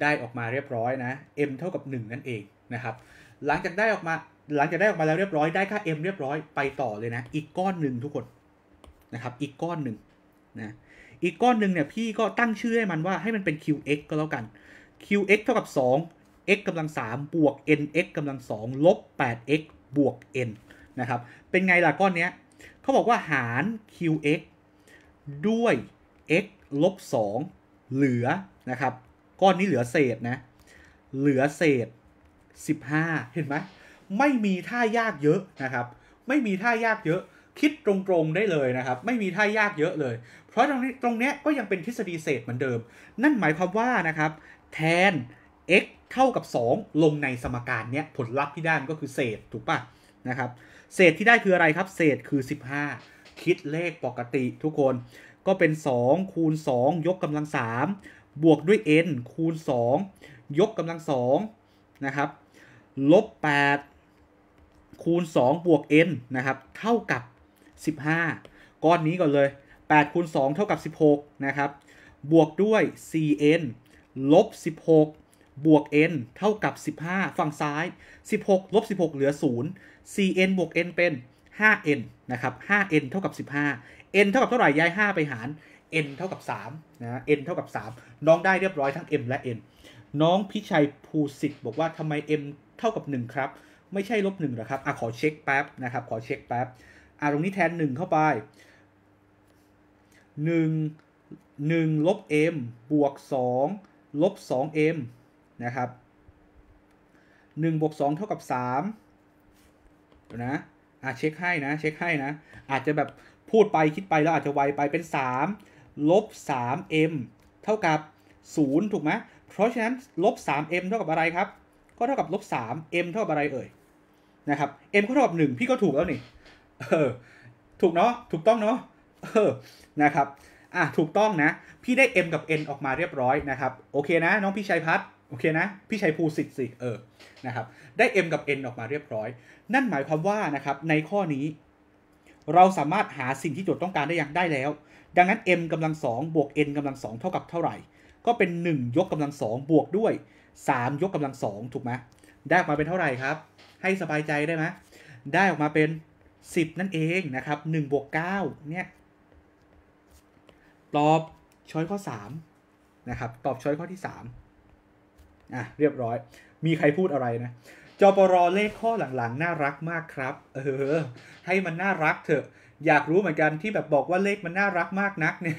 ได้ออกมาเรียบร้อยนะ m เท่ากับ 1 นั่น เองนะครับ หลังจากได้ออกมาหลังจากได้ออกมาแล้วเรียบร้อยได้ค่า m เรียบร้อยไปต่อเลยนะอีกก้อนหนึ่งทุกคนนะครับอีกก้อนหนึ่งนะอีกก้อนหนึ่งเนี่ยพี่ก็ตั้งชื่อให้มันว่าให้มันเป็น qx ก็แล้วกัน qx เท่ากับ2 x กำลัง3บวก nx กำลัง2ลบ 8x บวก n นะครับเป็นไงล่ะก้อนเนี้ยเขาบอกว่าหาร qx ด้วย x ลบ2เหลือนะครับก้อนนี้เหลือเศษนะ เหลือเศษ 15 เห็นไหม ไม่มีท่ายากเยอะนะครับ ไม่มีท่ายากเยอะ คิดตรงๆได้เลยนะครับ ไม่มีท่ายากเยอะเลย เพราะตรงนี้ตรงเนี้ยก็ยังเป็นทฤษฎีเศษเหมือนเดิม นั่นหมายความว่านะครับแทน x เท่ากับ 2 ลงในสมการเนี้ย ผลลัพธ์ที่ได้ก็คือเศษถูกปะนะครับเศษที่ได้คืออะไรครับ เศษคือ 15 คิดเลขปกติทุกคนก็เป็น2คูณ2ยกกำลัง3บวกด้วย n คูณ2ยกกำลัง 2 นะครับลบ8คูณ2บวก n นะครับเท่ากับ 15ก้อนนี้ก่อนเลย8คูณ 2 เท่ากับ 16 นะครับ บวกด้วย 4n ลบ 16 บวก n เท่ากับ 15 ฝั่งซ้าย 16 ลบ 16 เหลือ0 4n บวก n เป็น 5n นะครับ 5n เท่ากับ 15 n เท่ากับเท่าไหร่ย้าย5 ไปหาร n เท่ากับ3นะ n เท่ากับ 3 น้องได้เรียบร้อยทั้ง m และ n น้องพิชัยภูสิทธิ์บอกว่าทำไม m เท่ากับ1ครับ ไม่ใช่ลบหนึ่งหรอครับ อ่ะขอเช็คแป๊บนะครับขอเช็คแป๊บอ่ะตรงนี้แทน 1 เข้าไป 1 1ลบ m บวก2ลบ 2m นะครับ1บวก2เท่ากับ3นะอ่ะเช็คให้นะเช็คให้นะอาจจะแบบพูดไปคิดไปแล้วอาจจะไวไปเป็น 3ลบ 3m เท่ากับ0ถูกไหมเพราะฉะนั้นลบ 3m เท่ากับอะไรครับ ก็เท่ากับลบ 3m เท่ากับอะไรเอ่ยนะครับ m ก็เท่ากับ 1 พี่ก็ถูกแล้วนี่ เออ ถูกเนาะ ถูกต้องเนาะ เออ นะครับอ่ะถูกต้องนะ พี่ได้ m กับ n ออกมาเรียบร้อยนะครับ โอเคนะ น้องพี่ชัยพัฒน์โอเคนะ พี่ชัยภูสิทธิ์สิเออ นะครับ ได้ m กับ n ออกมาเรียบร้อย นั่นหมายความว่านะครับในข้อนี้ เราสามารถหาสิ่งที่โจทย์ต้องการได้อย่างได้แล้วดังนั้น m กำลังสองบวก n กำลังสองเท่ากับเท่าไหร่ ก็เป็น1ยกกำลังสองบวกด้วย3ยกกำลังสองถูกไหม ได้ออกมาเป็นเท่าไหร่ครับ ให้สบายใจได้ไหมได้ออกมาเป็น 10 นั่นเองนะครับ1บวก9เนี่ย ตอบช้อยข้อ3นะครับ ตอบช้อยข้อที่3อ่ะเรียบร้อย มีใครพูดอะไรนะจปรเลขข้อหลัง ๆ น่ารักมากครับ เออ ให้มันน่ารักเถอะอยากรู้เหมือนกันที่แบบบอกว่าเลขมันน่ารักมากนักเนี่ย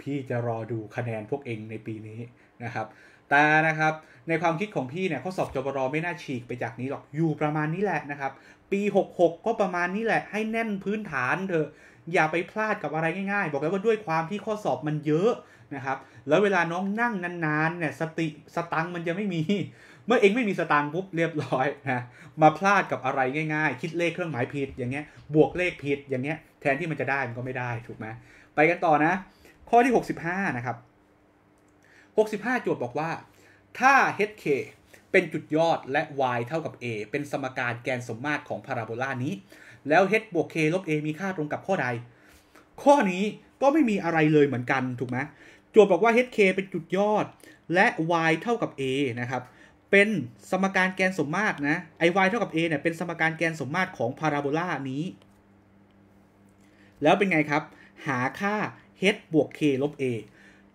พี่จะรอดูคะแนนพวกเองในปีนี้นะครับแต่นะครับในความคิดของพี่เนี่ยข้อสอบจบรอไม่น่าฉีกไปจากนี้หรอกอยู่ประมาณนี้แหละนะครับ ปี66ก็ประมาณนี้แหละ ให้แน่นพื้นฐานเถอะอย่าไปพลาดกับอะไรง่ายๆ บอกแล้วว่าด้วยความที่ข้อสอบมันเยอะนะครับแล้วเวลาน้องนั่งนานๆเนี่ยสติสตังมันจะไม่มี เมื่อเองไม่มีสตางค์ปุ๊บเรียบร้อยนะมาพลาดกับอะไรง่ายๆ คิดเลขเครื่องหมายผิดอย่างเงี้ยบวกเลขผิดอย่างเงี้ยแทนที่มันจะได้มันก็ไม่ได้ถูกไหมไปกันต่อนะ ข้อที่ 65นะครับ65โจทย์บอกว่า ถ้า hk เป็นจุดยอดและ y เท่ากับ a เป็นสมการแกนสมมาตรของพาราโบลานี้แล้ว h บวก k ลบ a มีค่าตรงกับข้อใด ข้อนี้ก็ไม่มีอะไรเลยเหมือนกันถูกไหมโจทย์บอกว่า hk เป็นจุดยอด และ y เท่ากับ a นะครับเป็นสมการแกนสมมาตรนะไอ y เท่ากับ a เนี่ยเป็นสมการแกนสมมาตรของพาราโบลานี้แล้วเป็นไงครับ หาค่า h บวก k ลบ a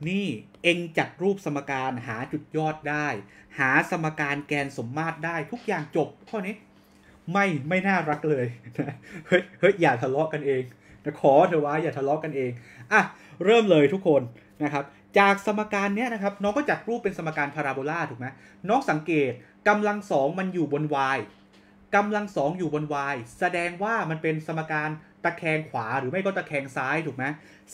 นี่เองจัดรูปสมการหาจุดยอดได้ หาสมการแกนสมมาตรได้ทุกอย่างจบ ข้อนี้ไม่ไม่น่ารักเลยเฮ้ยเฮ้ยอย่าทะเลาะกันเองนะขอเถอะว่าอย่าทะเลาะกันเองอ่ะเริ่มเลยทุกคนนะครับ จากสมการเนี้ยนะครับน้องก็จัดรูปเป็นสมการพาราโบลาถูกไหมน้องสังเกตกำลังสองมันอยู่บน y กำลังสองอยู่บน y แสดงว่ามันเป็นสมการตะแคงขวาหรือไม่ก็ตะแคงซ้ายถูกไหม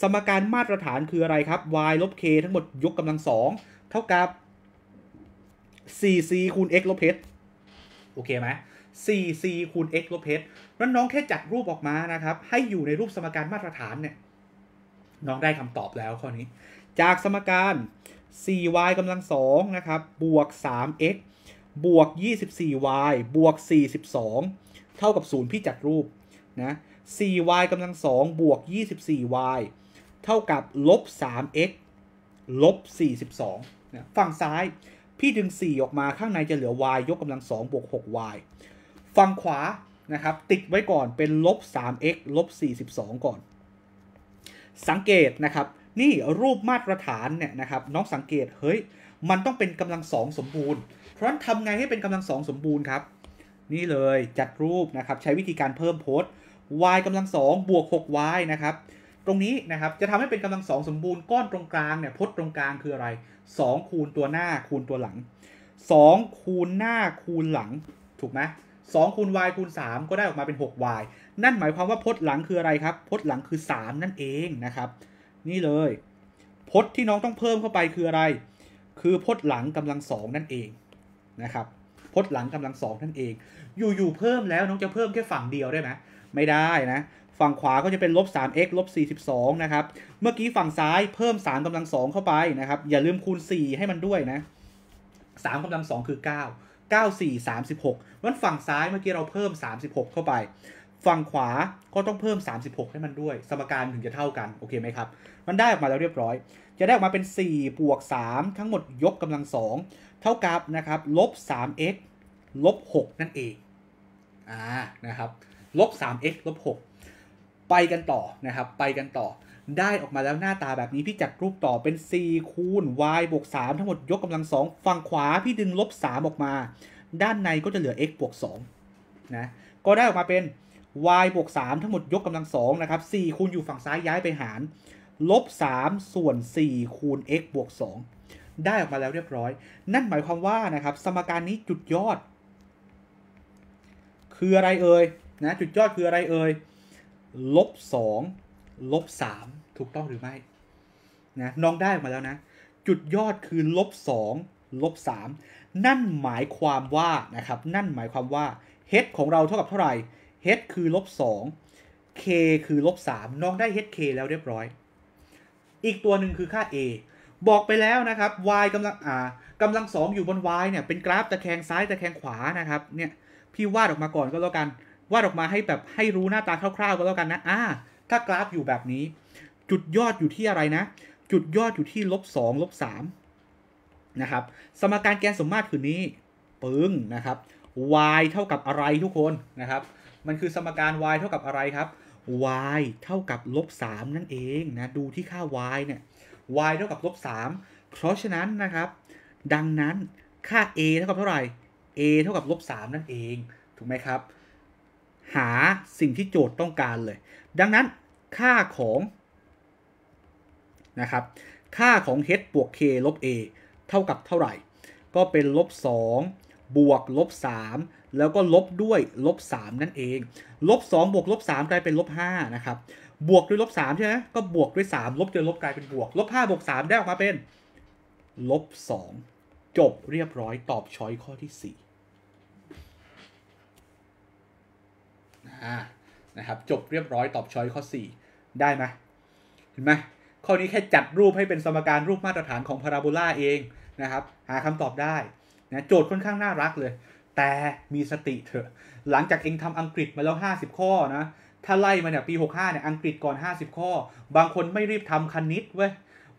สมการมาตรฐานคืออะไรครับ y ลบ k ทั้งหมดยกกำลังสองเท่ากับ 4c คูณ x ลบ h โอเคไหม 4c คูณ x ลบ h นั้นน้องแค่จัดรูปออกมานะครับ ให้อยู่ในรูปสมการมาตรฐานเนี่ย น้องได้คำตอบแล้วข้อนี้ จากสมการ 4y กำลังสองนะครับบวก 3x บวก 24y บวก42เท่ากับ0พี่จัดรูปนะ 4y กำลัง2บวก 24y เท่ากับ ลบ 3x ลบ 42ฝั่งซ้าย พี่ดึง 4 ออกมาข้างในจะเหลือ y ยกกำลัง2บวก 6y ฝั่งขวานะครับติดไว้ก่อนเป็นลบ 3x ลบ 42 ก่อน สังเกตนะครับนี่รูปมาตรฐานเนี่ยนะครับน้องสังเกตเฮ้ยมันต้องเป็นกำลังสองสมบูรณ์ เพราะนั้นทำไงให้เป็นกำลังสองสมบูรณ์ครับ นี่เลย จัดรูปนะครับใช้วิธีการเพิ่มโพสต์ y กำลัง2บวก 6y นะครับ ตรงนี้นะครับ จะทำให้เป็นกำลัง2สมบูรณ์ก้อนตรงกลางเนี่ยพจน์ตรงกลางคืออะไร2คูณตัวหน้าคูณตัวหลัง 2 คูณหน้าคูณหลังถูกไหมสองคูณ y คูณ 3 ก็ได้ออกมาเป็น 6y นั่นหมายความว่าพจน์หลังคืออะไรครับพจน์หลังคือ 3 นั่นเองนะครับนี่เลย พจน์ที่น้องต้องเพิ่มเข้าไปคืออะไร คือพจน์หลังกำลังสองนั่นเองนะครับพจน์หลังกำลังสองนั่นเอง อยู่ๆเพิ่มแล้วน้องจะเพิ่มแค่ฝั่งเดียวได้ไหมไม่ได้นะ ฝั่งขวาก็จะเป็นลบ 3x ลบ42นะครับ เมื่อกี้ฝั่งซ้ายเพิ่ม3กำลัง2เข้าไปนะครับ อย่าลืมคูณ 4 ให้มันด้วยนะ3กำลัง2คือ 9 9 4 36วันฝั่งซ้ายเมื่อกี้เราเพิ่ม 36เข้าไป ฝั่งขวาก็ต้องเพิ่ม 36 ให้มันด้วย สมการถึงจะเท่ากัน โอเคไหมครับ มันได้ออกมาแล้วเรียบร้อย จะได้ออกมาเป็น4บวก3ทั้งหมดยกกำลัง2เท่ากับนะครับ ลบ 3x ลบ6นั่นเอง อ่านะครับลบ 3x ลบ6ไปกันต่อนะครับไปกันต่อ ได้ออกมาแล้วหน้าตาแบบนี้ พี่จัดรูปต่อเป็น4คูณ y บวก3ทั้งหมดยกกำลัง 2 ฝั่งขวาพี่ดึงลบ3ออกมา ด้านในก็จะเหลือ x บวก2นะก็ได้ออกมาเป็น y บวก3ทั้งหมดยกกำลัง2นะครับ4คูณอยู่ฝั่งซ้ายย้ายไปหารลบ3ส่วน4คูณ x บวก2ได้ออกมาแล้วเรียบร้อย นั่นหมายความว่านะครับสมการนี้จุดยอด คืออะไรเอ่ยนะจุดยอดคืออะไรเอ่ยลบสองลบสามถูกต้องหรือไม่นะน้องได้มาแล้วนะจุดยอดคือลบสองลบสามนั่นหมายความว่านะครับนั่นหมายความว่า h ของเราเท่ากับเท่าไหร่ h คือลบสอง k คือลบสามน้องได้ h k แล้วเรียบร้อย อีกตัวหนึ่งคือค่า a บอกไปแล้วนะครับ y กำลังอ่ากำลังสองอยู่บน y เนี่ยเป็นกราฟตะแคงซ้ายตะแคงขวานะครับเนี่ยพี่วาดออกมาก่อนก็แล้วกันวาดออกมาให้แบบให้รู้หน้าตาคร่าวๆก็แล้วกันนะอ่าถ้ากราฟอยู่แบบนี้ จุดยอดอยู่ที่อะไรนะ จุดยอดอยู่ที่ลบสองลบสามนะครับ สมการแกนสมมาตรคือนี้ ปึ้งนะครับ y เท่ากับอะไรทุกคนนะครับ มันคือสมการ y เท่ากับอะไรครับ y เท่ากับลบสามนั่นเองนะ ดูที่ค่า y เนี่ย y เท่ากับลบสามเพราะฉะนั้นนะครับ ดังนั้นค่า a เท่ากับเท่าไหร่ a เท่ากับลบสามนั่นเอง ถูกไหมครับหาสิ่งที่โจทย์ต้องการเลยดังนั้นค่าของนะครับค่าของ h บวก k ลบ a เท่ากับเท่าไหร่ ก็เป็นลบ2บวกลบ3แล้วก็ลบด้วยลบ3นั่นเองลบ2บวกลบ3กลายเป็นลบ5นะครับบวกด้วยลบ3ใช่ไหมก็บวกด้วย 3 ลบจนลบกลายเป็นบวกลบ5บวก3ได้ออกมาเป็นลบ2จบเรียบร้อยตอบช้อยข้อที่ 4นะครับ จบเรียบร้อยตอบช้อยข้อ 4 ได้ไหมเห็นไหมข้อนี้แค่จัดรูปให้เป็นสมการรูปมาตรฐานของพาราโบลาเองนะครับ หาคำตอบได้นะโจทย์ค่อนข้างน่ารักเลย แต่มีสติเถอะ หลังจากเองทำอังกฤษมาแล้ว 50 ข้อนะ ถ้าไล่มาเนี่ยปี 65เนี่ยอังกฤษก่อน 50 ข้อ บางคนไม่รีบทำคณิตเว้ย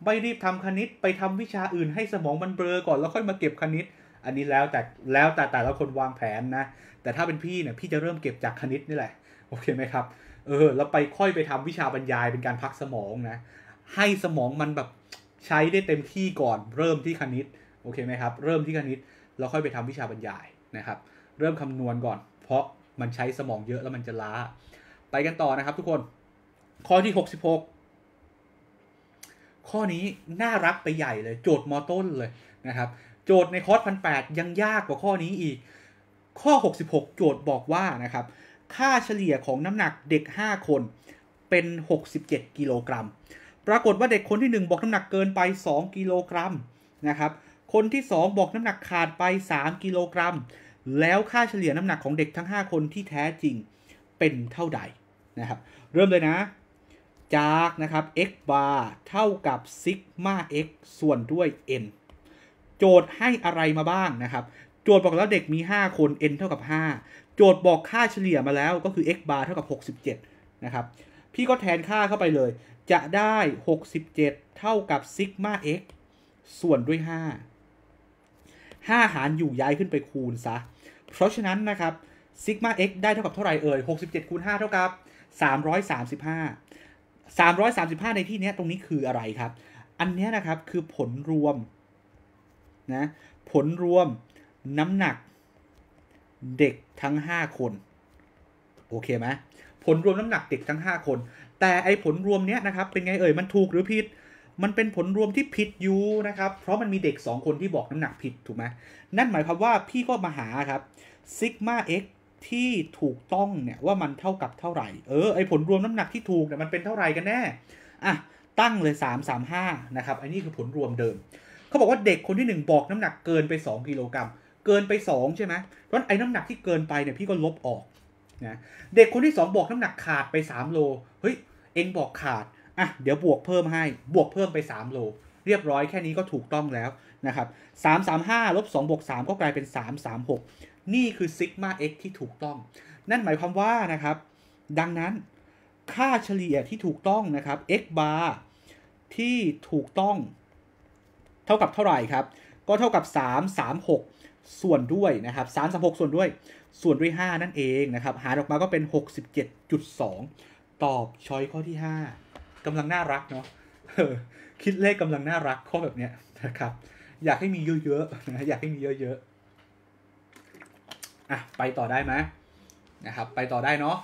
ไม่รีบทำคณิตไปทำวิชาอื่นให้สมองมันเบลอก่อนแล้วค่อยมาเก็บคณิต อันนี้แล้วแต่ แล้วแต่แต่ละคนวางแผนนะแต่ถ้าเป็นพี่เนี่ยพี่จะเริ่มเก็บจากคณิตนี่แหละ โอเคไหมครับ เออแล้วไปค่อยไปทำวิชาบรรยายเป็นการพักสมองนะ ให้สมองมันแบบใช้ได้เต็มที่ก่อน เริ่มที่คณิตโอเคไหมครับ เริ่มที่คณิตเราค่อยไปทำวิชาบรรยายนะครับ เริ่มคำนวณก่อน เพราะมันใช้สมองเยอะแล้วมันจะล้า ไปกันต่อนะครับ ทุกคน ข้อที่66ข้อนี้น่ารักไปใหญ่เลย โจทย์มอต้นเลยนะครับ โจทย์ในคอร์สพันแยังยากกว่าข้อนี้อีกข้อ 66 โจทย์บอกว่านะครับ ค่าเฉลี่ยของน้ำหนักเด็ก 5 คนเป็น 67 กิโลกรัม ปรากฏว่าเด็กคนที่ 1 บอกน้ำหนักเกินไป 2 กิโลกรัมนะครับ คนที่ 2 บอกน้ำหนักขาดไป 3 กิโลกรัม แล้วค่าเฉลี่ยน้ำหนักของเด็กทั้ง 5 คนที่แท้จริงเป็นเท่าใดนะครับ เริ่มเลยนะ จากนะครับ x bar เท่ากับซิกมา x ส่วนด้วย n โจทย์ให้อะไรมาบ้างนะครับโจทย์บอกแล้วเด็กมี 5 คน n เท่ากับ 5 โจทย์บอกค่าเฉลี่ยมาแล้วก็คือ x bar เท่ากับ 67 นะครับ พี่ก็แทนค่าเข้าไปเลย จะได้ 67 เท่ากับซิกมา x ส่วนด้วย 5 5 หารอยู่ย้ายขึ้นไปคูณซะ เพราะฉะนั้นนะครับซิกมา x ได้เท่ากับเท่าไหร่เอ่ย 67 คูณ 5 เท่ากับ 335 335 ในที่นี้ตรงนี้คืออะไรครับ อันนี้นะครับ คือผลรวมนะผลรวมน้ำหนักเด็กทั้ง 5 คนโอเคไหมผลรวมน้ำหนักเด็กทั้ง 5 คน แต่ไอผลรวมเนี้ยนะครับเป็นไงเอ่ยมันถูกหรือผิดมันเป็นผลรวมที่ผิดอยู่นะครับเพราะมันมีเด็ก 2 คนที่บอกน้ำหนักผิดถูกไหมนั่นหมายความว่าพี่ก็มาหาครับซิกมาเอ็กที่ถูกต้องเนี่ยว่ามันเท่ากับเท่าไหร่เออไอผลรวมน้ำหนักที่ถูกเนี่ยมันเป็นเท่าไหร่กันแน่อ่ะตั้งเลย 335นะครับอันนี้คือผลรวมเดิมเขาบอกว่าเด็กคนที่1บอกน้ำหนักเกินไป2กิโลกรัมเกินไป 2 ใช่ไหมเพราะไอ้น้ำหนักที่เกินไปเนี่ยพี่ก็ลบออกนะเด็กคนที่ 2 บอกน้ำหนักขาดไป 3 โลเฮ้ย เองบอกขาด อ่ะ เดี๋ยวบวกเพิ่มให้ บวกเพิ่มไป 3 โล เรียบร้อยแค่นี้ก็ถูกต้องแล้วนะครับสามสามห้าลบสองบวกสามก็กลายเป็นสามสามหกนี่คือซิกมา x ที่ถูกต้อง นั่นหมายความว่านะครับ ดังนั้นค่าเฉลี่ยที่ถูกต้องนะครับ x bar ที่ถูกต้อง เท่ากับเท่าไหร่ครับก็เท่ากับ3 3 6ส่วนด้วยนะครับ36 ส่วนด้วย ส่วนด้วย 5 นั่นเองนะครับ หารออกมาก็เป็น 67.2 ตอบช้อยข้อที่ 5 กำลังน่ารักเนาะคิดเลขกำลังน่ารักข้อแบบเนี้ยนะครับ อยากให้มีเยอะๆนะอยากให้มีเยอะๆ อ่ะไปต่อได้ไหมนะครับ ไปต่อได้เนาะ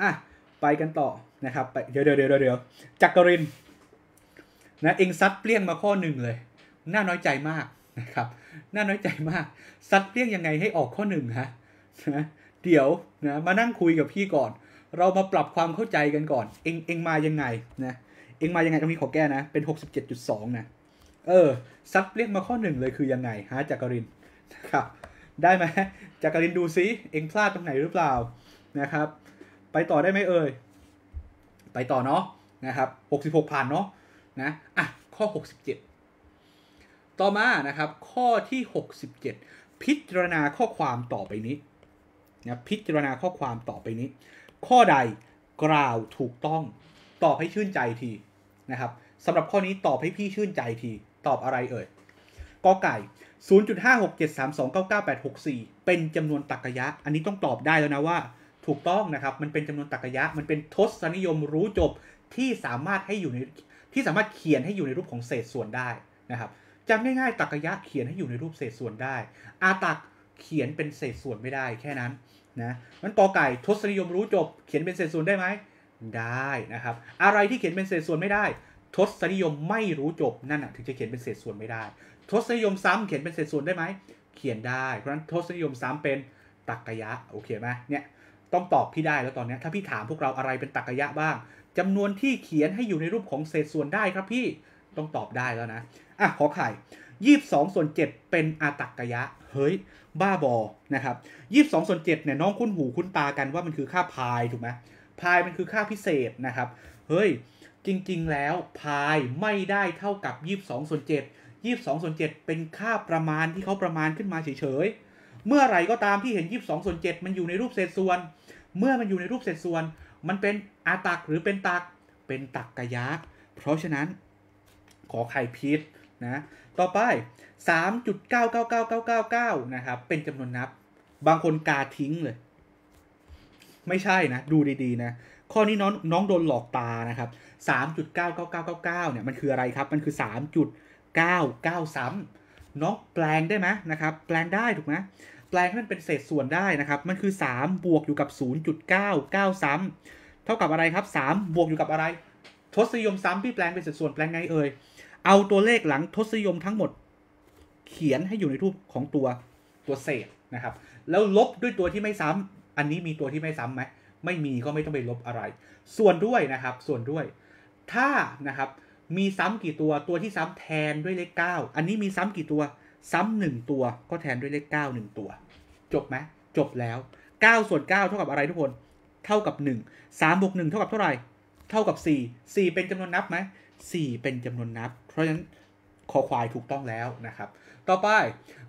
อ่ะไปกันต่อนะครับไปเดี๋ยวเดี๋ยวเดี๋ยวจักรินนะเองซัดเปลี่ยงมาข้อหนึ่งเลย น่าน้อยใจมากนะครับน่าน้อยใจมากซัดเรียกยังไงให้ออกข้อหนึ่งฮะนะเดี๋ยวนะมานั่งคุยกับพี่ก่อน เรามาปรับความเข้าใจกันก่อนเองเองมายังไงนะเองมายังไงตรงนี้ขอแก้นะเป็น 67.2นะเออซัดเรียกมาข้อหนึ่งเลยคือยังไงฮะจักรินครับได้ไหมจักรินดูซิเองพลาดตรงไหนหรือเปล่านะครับไปต่อได้ไหมเอ่ยไปต่อเนาะนะครับ66ผ่านเนาะนะอ่ะข้อ 67ต่อมานะครับ ข้อที่ 67 พิจารณาข้อความต่อไปนี้นะพิจารณาข้อความต่อไปนี้ ข้อใดกล่าวถูกต้องตอบให้ชื่นใจทีนะครับสำหรับข้อนี้ตอบให้พี่ชื่นใจที ตอบอะไรเอ่ยกอไก่0.5673299864 เป็นจำนวนตรรกยะ อันนี้ต้องตอบได้แล้วนะ ว่า ถูกต้องนะครับมันเป็นจำนวนตรรกยะ มันเป็นทศนิยมรู้จบที่สามารถให้อยู่ในที่สามารถเขียนให้อยู่ในรูปของเศษส่วนได้นะครับจำง่ายๆตรรกะยะเขียนให้อยู่ในรูปเศษส่วนได้ อาตักเขียนเป็นเศษส่วนไม่ได้ แค่นั้นนะมันกอไก่ทศนิยมรู้จบ เขียนเป็นเศษส่วนได้ไหม ได้นะครับ อะไรที่เขียนเป็นเศษส่วนไม่ได้ ทศนิยมไม่รู้จบนั่นนะถึงจะเขียนเป็นเศษส่วนไม่ได้ ทศนิยมซ้ำเขียนเป็นเศษส่วนได้ไหม เขียนได้ เพราะฉะนั้นทศนิยมซ้ำเป็นตรรกะยะโอเคไหมเนี่ยต้องตอบพี่ได้แล้วตอนนี้ถ้าพี่ถามพวกเราอะไรเป็นตรรกะยะบ้าง จำนวนที่เขียนให้อยู่ในรูปของเศษส่วนได้ครับพี่ต้องตอบได้แล้วนะอ่ะขอไข่ยี่สองส่วนเจ็ดเป็นอาตักกะยะ เฮ้ย บ้าบอ นะครับยี่สองส่วนเจ็ดเนี่ยน้องคุ้นหูคุ้นตากันว่ามันคือค่าพายถูกไหมพายมันคือค่าพิเศษนะครับ เฮ้ย จริงๆแล้วพายไม่ได้เท่ากับยี่สองส่วนเจ็ดยี่สองส่วนเจ็ดเป็นค่าประมาณที่เขาประมาณขึ้นมาเฉยๆเมื่อไหร่ก็ตามที่เห็นยี่สองส่วนเจ็ดมันอยู่ในรูปเศษส่วน เมื่อมันอยู่ในรูปเศษส่วน มันเป็นอาตักหรือเป็นตัก เป็นตักกะยะ เพราะฉะนั้นขอไข่พีชนะ ต่อไป3.999999นะครับเป็นจำนวนนับบางคนกาทิ้งเลย ไม่ใช่นะ ดูดีๆนะข้อนี้น้องน้องโดนหลอกตานะครับ3.99999เนี่ยมันคืออะไรครับมันคือ3.99ซ้ำน้องแปลงได้ไหมนะครับแปลงได้ถูกไหมแปลงให้มันเป็นเศษส่วนได้นะครับมันคือ3บวกอยู่กับ0.99ซ้าเท่ากับอะไรครับ3บวกอยู่กับอะไรทศนิยมซ้ำพี่แปลงเป็นเศษส่วนแปลงไงเอ่ยเอาตัวเลขหลังทศนิยมทั้งหมดเขียนให้อยู่ในรูปของตัวตัวเศษนะครับแล้วลบด้วยตัวที่ไม่ซ้ำ อันนี้มีตัวที่ไม่ซ้ำไหมไม่มีก็ไม่ต้องไปลบอะไร ส่วนด้วยนะครับส่วนด้วยถ้านะครับมีซ้ำกี่ตัวตัวที่ซ้ำแทนด้วยเลข 9 อันนี้มีซ้ำกี่ตัวซ้ำ 1 ตัวก็แทนด้วยเลข 9 1 ตัว จบไหมจบแล้ว 9 ส่วน 9 เท่ากับอะไรทุกคนเท่ากับ 1 3บวก1เท่ากับเท่าไหร่ เท่ากับ 4 4 เป็นจำนวนนับไหม4เป็นจำนวนนับราะฉะนั้นคอควายถูกต้องแล้วนะครับ ต่อไป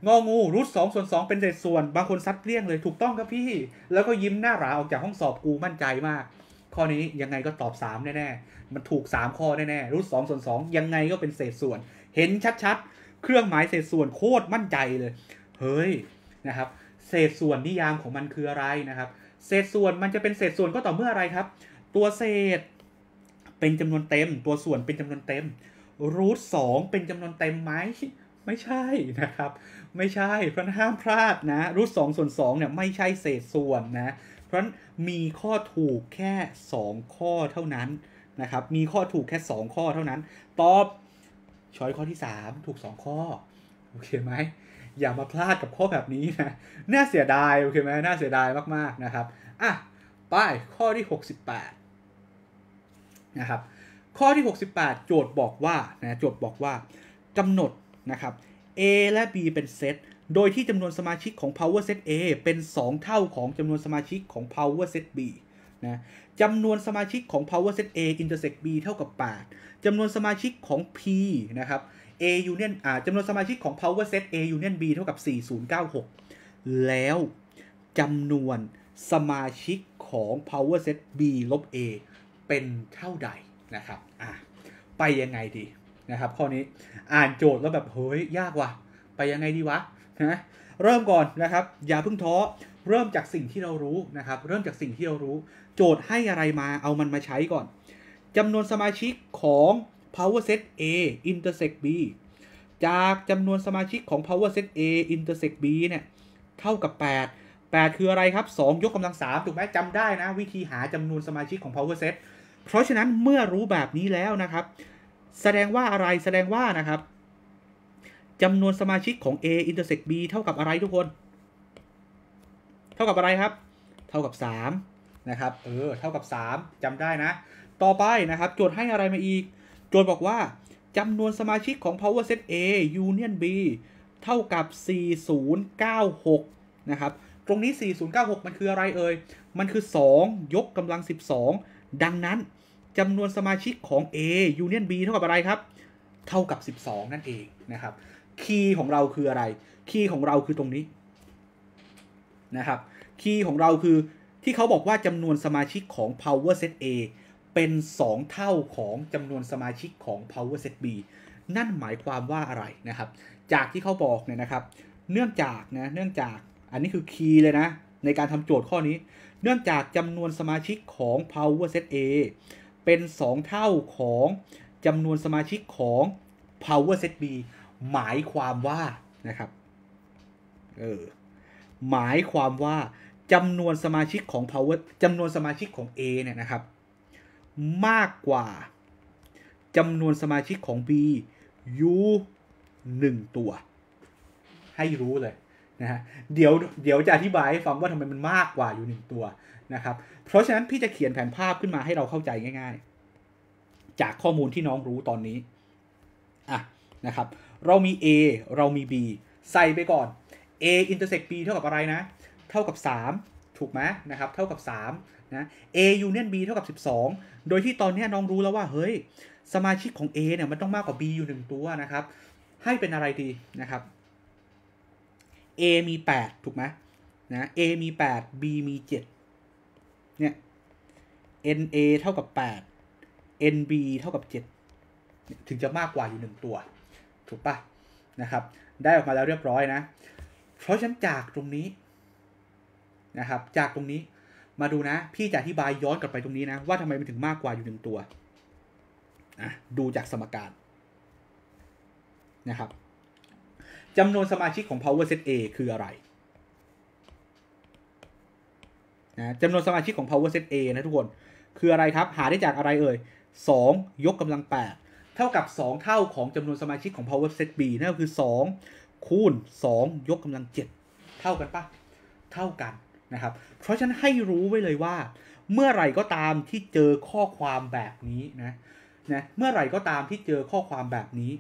งองูรูทสองส่วนสองเป็นเศษส่วนบางคนซัดเลี่ยงเลยถูกต้องครับพี่ แล้วก็ยิ้มหน้าราออกจากห้องสอบกูมั่นใจมาก ข้อนี้ยังไงก็ตอบ3แน่ๆมันถูก 3 ข้อแน่ๆรูทสองส่วนสองยังไงก็เป็นเศษส่วน เห็นชัดๆเครื่องหมายเศษส่วนโคตรมั่นใจเลย เฮ้ยนะครับ เศษส่วนนิยามของมันคืออะไรนะครับ เศษส่วนมันจะเป็นเศษส่วนก็ต่อเมื่ออะไรครับ ตัวเศษเป็นจำนวนเต็ม ตัวส่วนเป็นจำนวนเต็มรูทสองเป็นจำนวนเต็มไหมไม่ใช่นะครับ ไม่ใช่ เพราะห้ามพลาดนะรูทสองส่วนสองเนี่ยไม่ใช่เศษส่วนนะ เพราะมีข้อถูกแค่ 2 ข้อเท่านั้นนะครับ มีข้อถูกแค่ 2 ข้อเท่านั้นตอบช้อยข้อที่ 3 ถูก 2 ข้อโอเคไหมอย่ามาพลาดกับข้อแบบนี้นะน่าเสียดายโอเคไหมน่าเสียดายมากๆนะครับอ่ะไปข้อที่ 68นะครับข้อที่68 โจทย์บอกว่านะโจทย์บอกว่ากำหนดนะครับ A และ B เป็นเซตโดยที่จำนวนสมาชิกของ power set A เป็น 2 เท่าของจำนวนสมาชิกของ power set B นะจำนวนสมาชิกของ power set A intersect B เท่ากับ 8จำนวนสมาชิกของ P นะครับ A union อ่าจำนวนสมาชิกของ power set A union B เท่ากับ4096 แล้วจำนวนสมาชิกของ power set B ลบ A เป็นเท่าใดนะครับ อ่ะไปยังไงดี นะครับ ข้อนี้ อ่านโจทย์แล้วแบบ เฮ้ย ยากว่ะ ไปยังไงดีวะนะเริ่มก่อนนะครับ อย่าเพิ่งท้อ เริ่มจากสิ่งที่เรารู้นะครับ เริ่มจากสิ่งที่เรารู้ โจทย์ให้อะไรมา เอามันมาใช้ก่อน จำนวนสมาชิกของ power set A intersect B จากจำนวนสมาชิกของ power set A intersect B เนี่ย เท่ากับ 8 8 คืออะไรครับ 2 ยกกำลัง 3 ถูกไหมจำได้นะ วิธีหาจำนวนสมาชิกของ power set เพราะฉะนั้นเมื่อรู้แบบนี้แล้วนะครับ แสดงว่าอะไรแสดงว่านะครับจำนวนสมาชิกของ A intersect B เท่ากับอะไรทุกคน เท่ากับอะไรครับเท่ากับ 3 นะครับเออเท่ากับ 3 จำได้นะ ต่อไปนะครับ โจทย์ให้อะไรมาอีกโจทย์บอกว่าจำนวนสมาชิกของ power set A union B เท่ากับ 4096 นะครับตรงนี้ 4096 มันคืออะไรเอ่ยมันคือ 2 ยกกำลัง 12 ดังนั้นจำนวนสมาชิกของ A Union B เท่ากับอะไรครับ เท่ากับ 12 นั่นเองนะครับ คีย์ของเราคืออะไร คีย์ของเราคือตรงนี้นะครับ คีย์ของเราคือที่เขาบอกว่าจำนวนสมาชิกของ power set A เป็น 2 เท่าของจำนวนสมาชิกของ power set B นั่นหมายความว่าอะไรนะครับ จากที่เขาบอกเนี่ยนะครับ เนื่องจากนะ เนื่องจาก อันนี้คือคีย์เลยนะในการทำโจทย์ข้อนี้ เนื่องจากจำนวนสมาชิกของ power set A เป็น 2 เท่าของจำนวนสมาชิกของ power set b หมายความว่านะครับ เออ หมายความว่าจำนวนสมาชิกของ power จำนวนสมาชิกของ a เนี่ยนะครับ มากกว่าจำนวนสมาชิกของ b อยู่1ตัว ให้รู้เลยนะฮะ เดี๋ยวเดี๋ยวจะอธิบายให้ฟังว่าทำไมมันมากกว่าอยู่ 1 ตัวนะครับเพราะฉะนั้นพี่จะเขียนแผนภาพขึ้นมาให้เราเข้าใจง่าย ๆ จากข้อมูลที่น้องรู้ตอนนี้ อ่ะ นะครับ เรามี A เรามี B ใส่ไปก่อน A อร์เซ็กต์ B เท่ากับอะไรนะ เท่ากับ 3 ถูกไหมนะครับ เท่ากับ3นะ A เนียน B เท่ากับ 12 โดยที่ตอนนี้น้องรู้แล้วว่า เฮ้ย สมาชิกของ A เนี่ยมันต้องมากกว่า B อยู่1ตัวนะครับ ให้เป็นอะไรดีนะครับ A มี 8 ถูกไหมนะ A มี 8 B มี 7เนี่ย na เท่ากับ 8 nb เท่ากับ 7 ถึงจะมากกว่าอยู่ 1 ตัว ถูกปะนะครับได้ออกมาแล้วเรียบร้อยนะ เพราะฉะนั้นจากตรงนี้นะครับจากตรงนี้มาดูนะ พี่จะอธิบายย้อนกลับไปตรงนี้นะ ว่าทำไมมันถึงมากกว่าอยู่หนึ่งตัวอ่ะดูจากสมการนะครับจำนวนสมาชิกของ power set A คืออะไรนะจำนวนสมาชิกของ power set A นะทุกคนคืออะไรครับ หาได้จากอะไรเอ่ย2ยกกำลัง 8 เท่ากับ 2 เท่าของจำนวนสมาชิกของ power set B นั่นก็คือ2คูณ2ยกกำลัง 7 เท่ากันปะเท่ากันนะครับ เพราะฉะนั้นให้รู้ไว้เลยว่า เมื่อไหร่ก็ตามที่เจอข้อความแบบนี้นะนะเมื่อไหร่ก็ตามที่เจอข้อความแบบนี้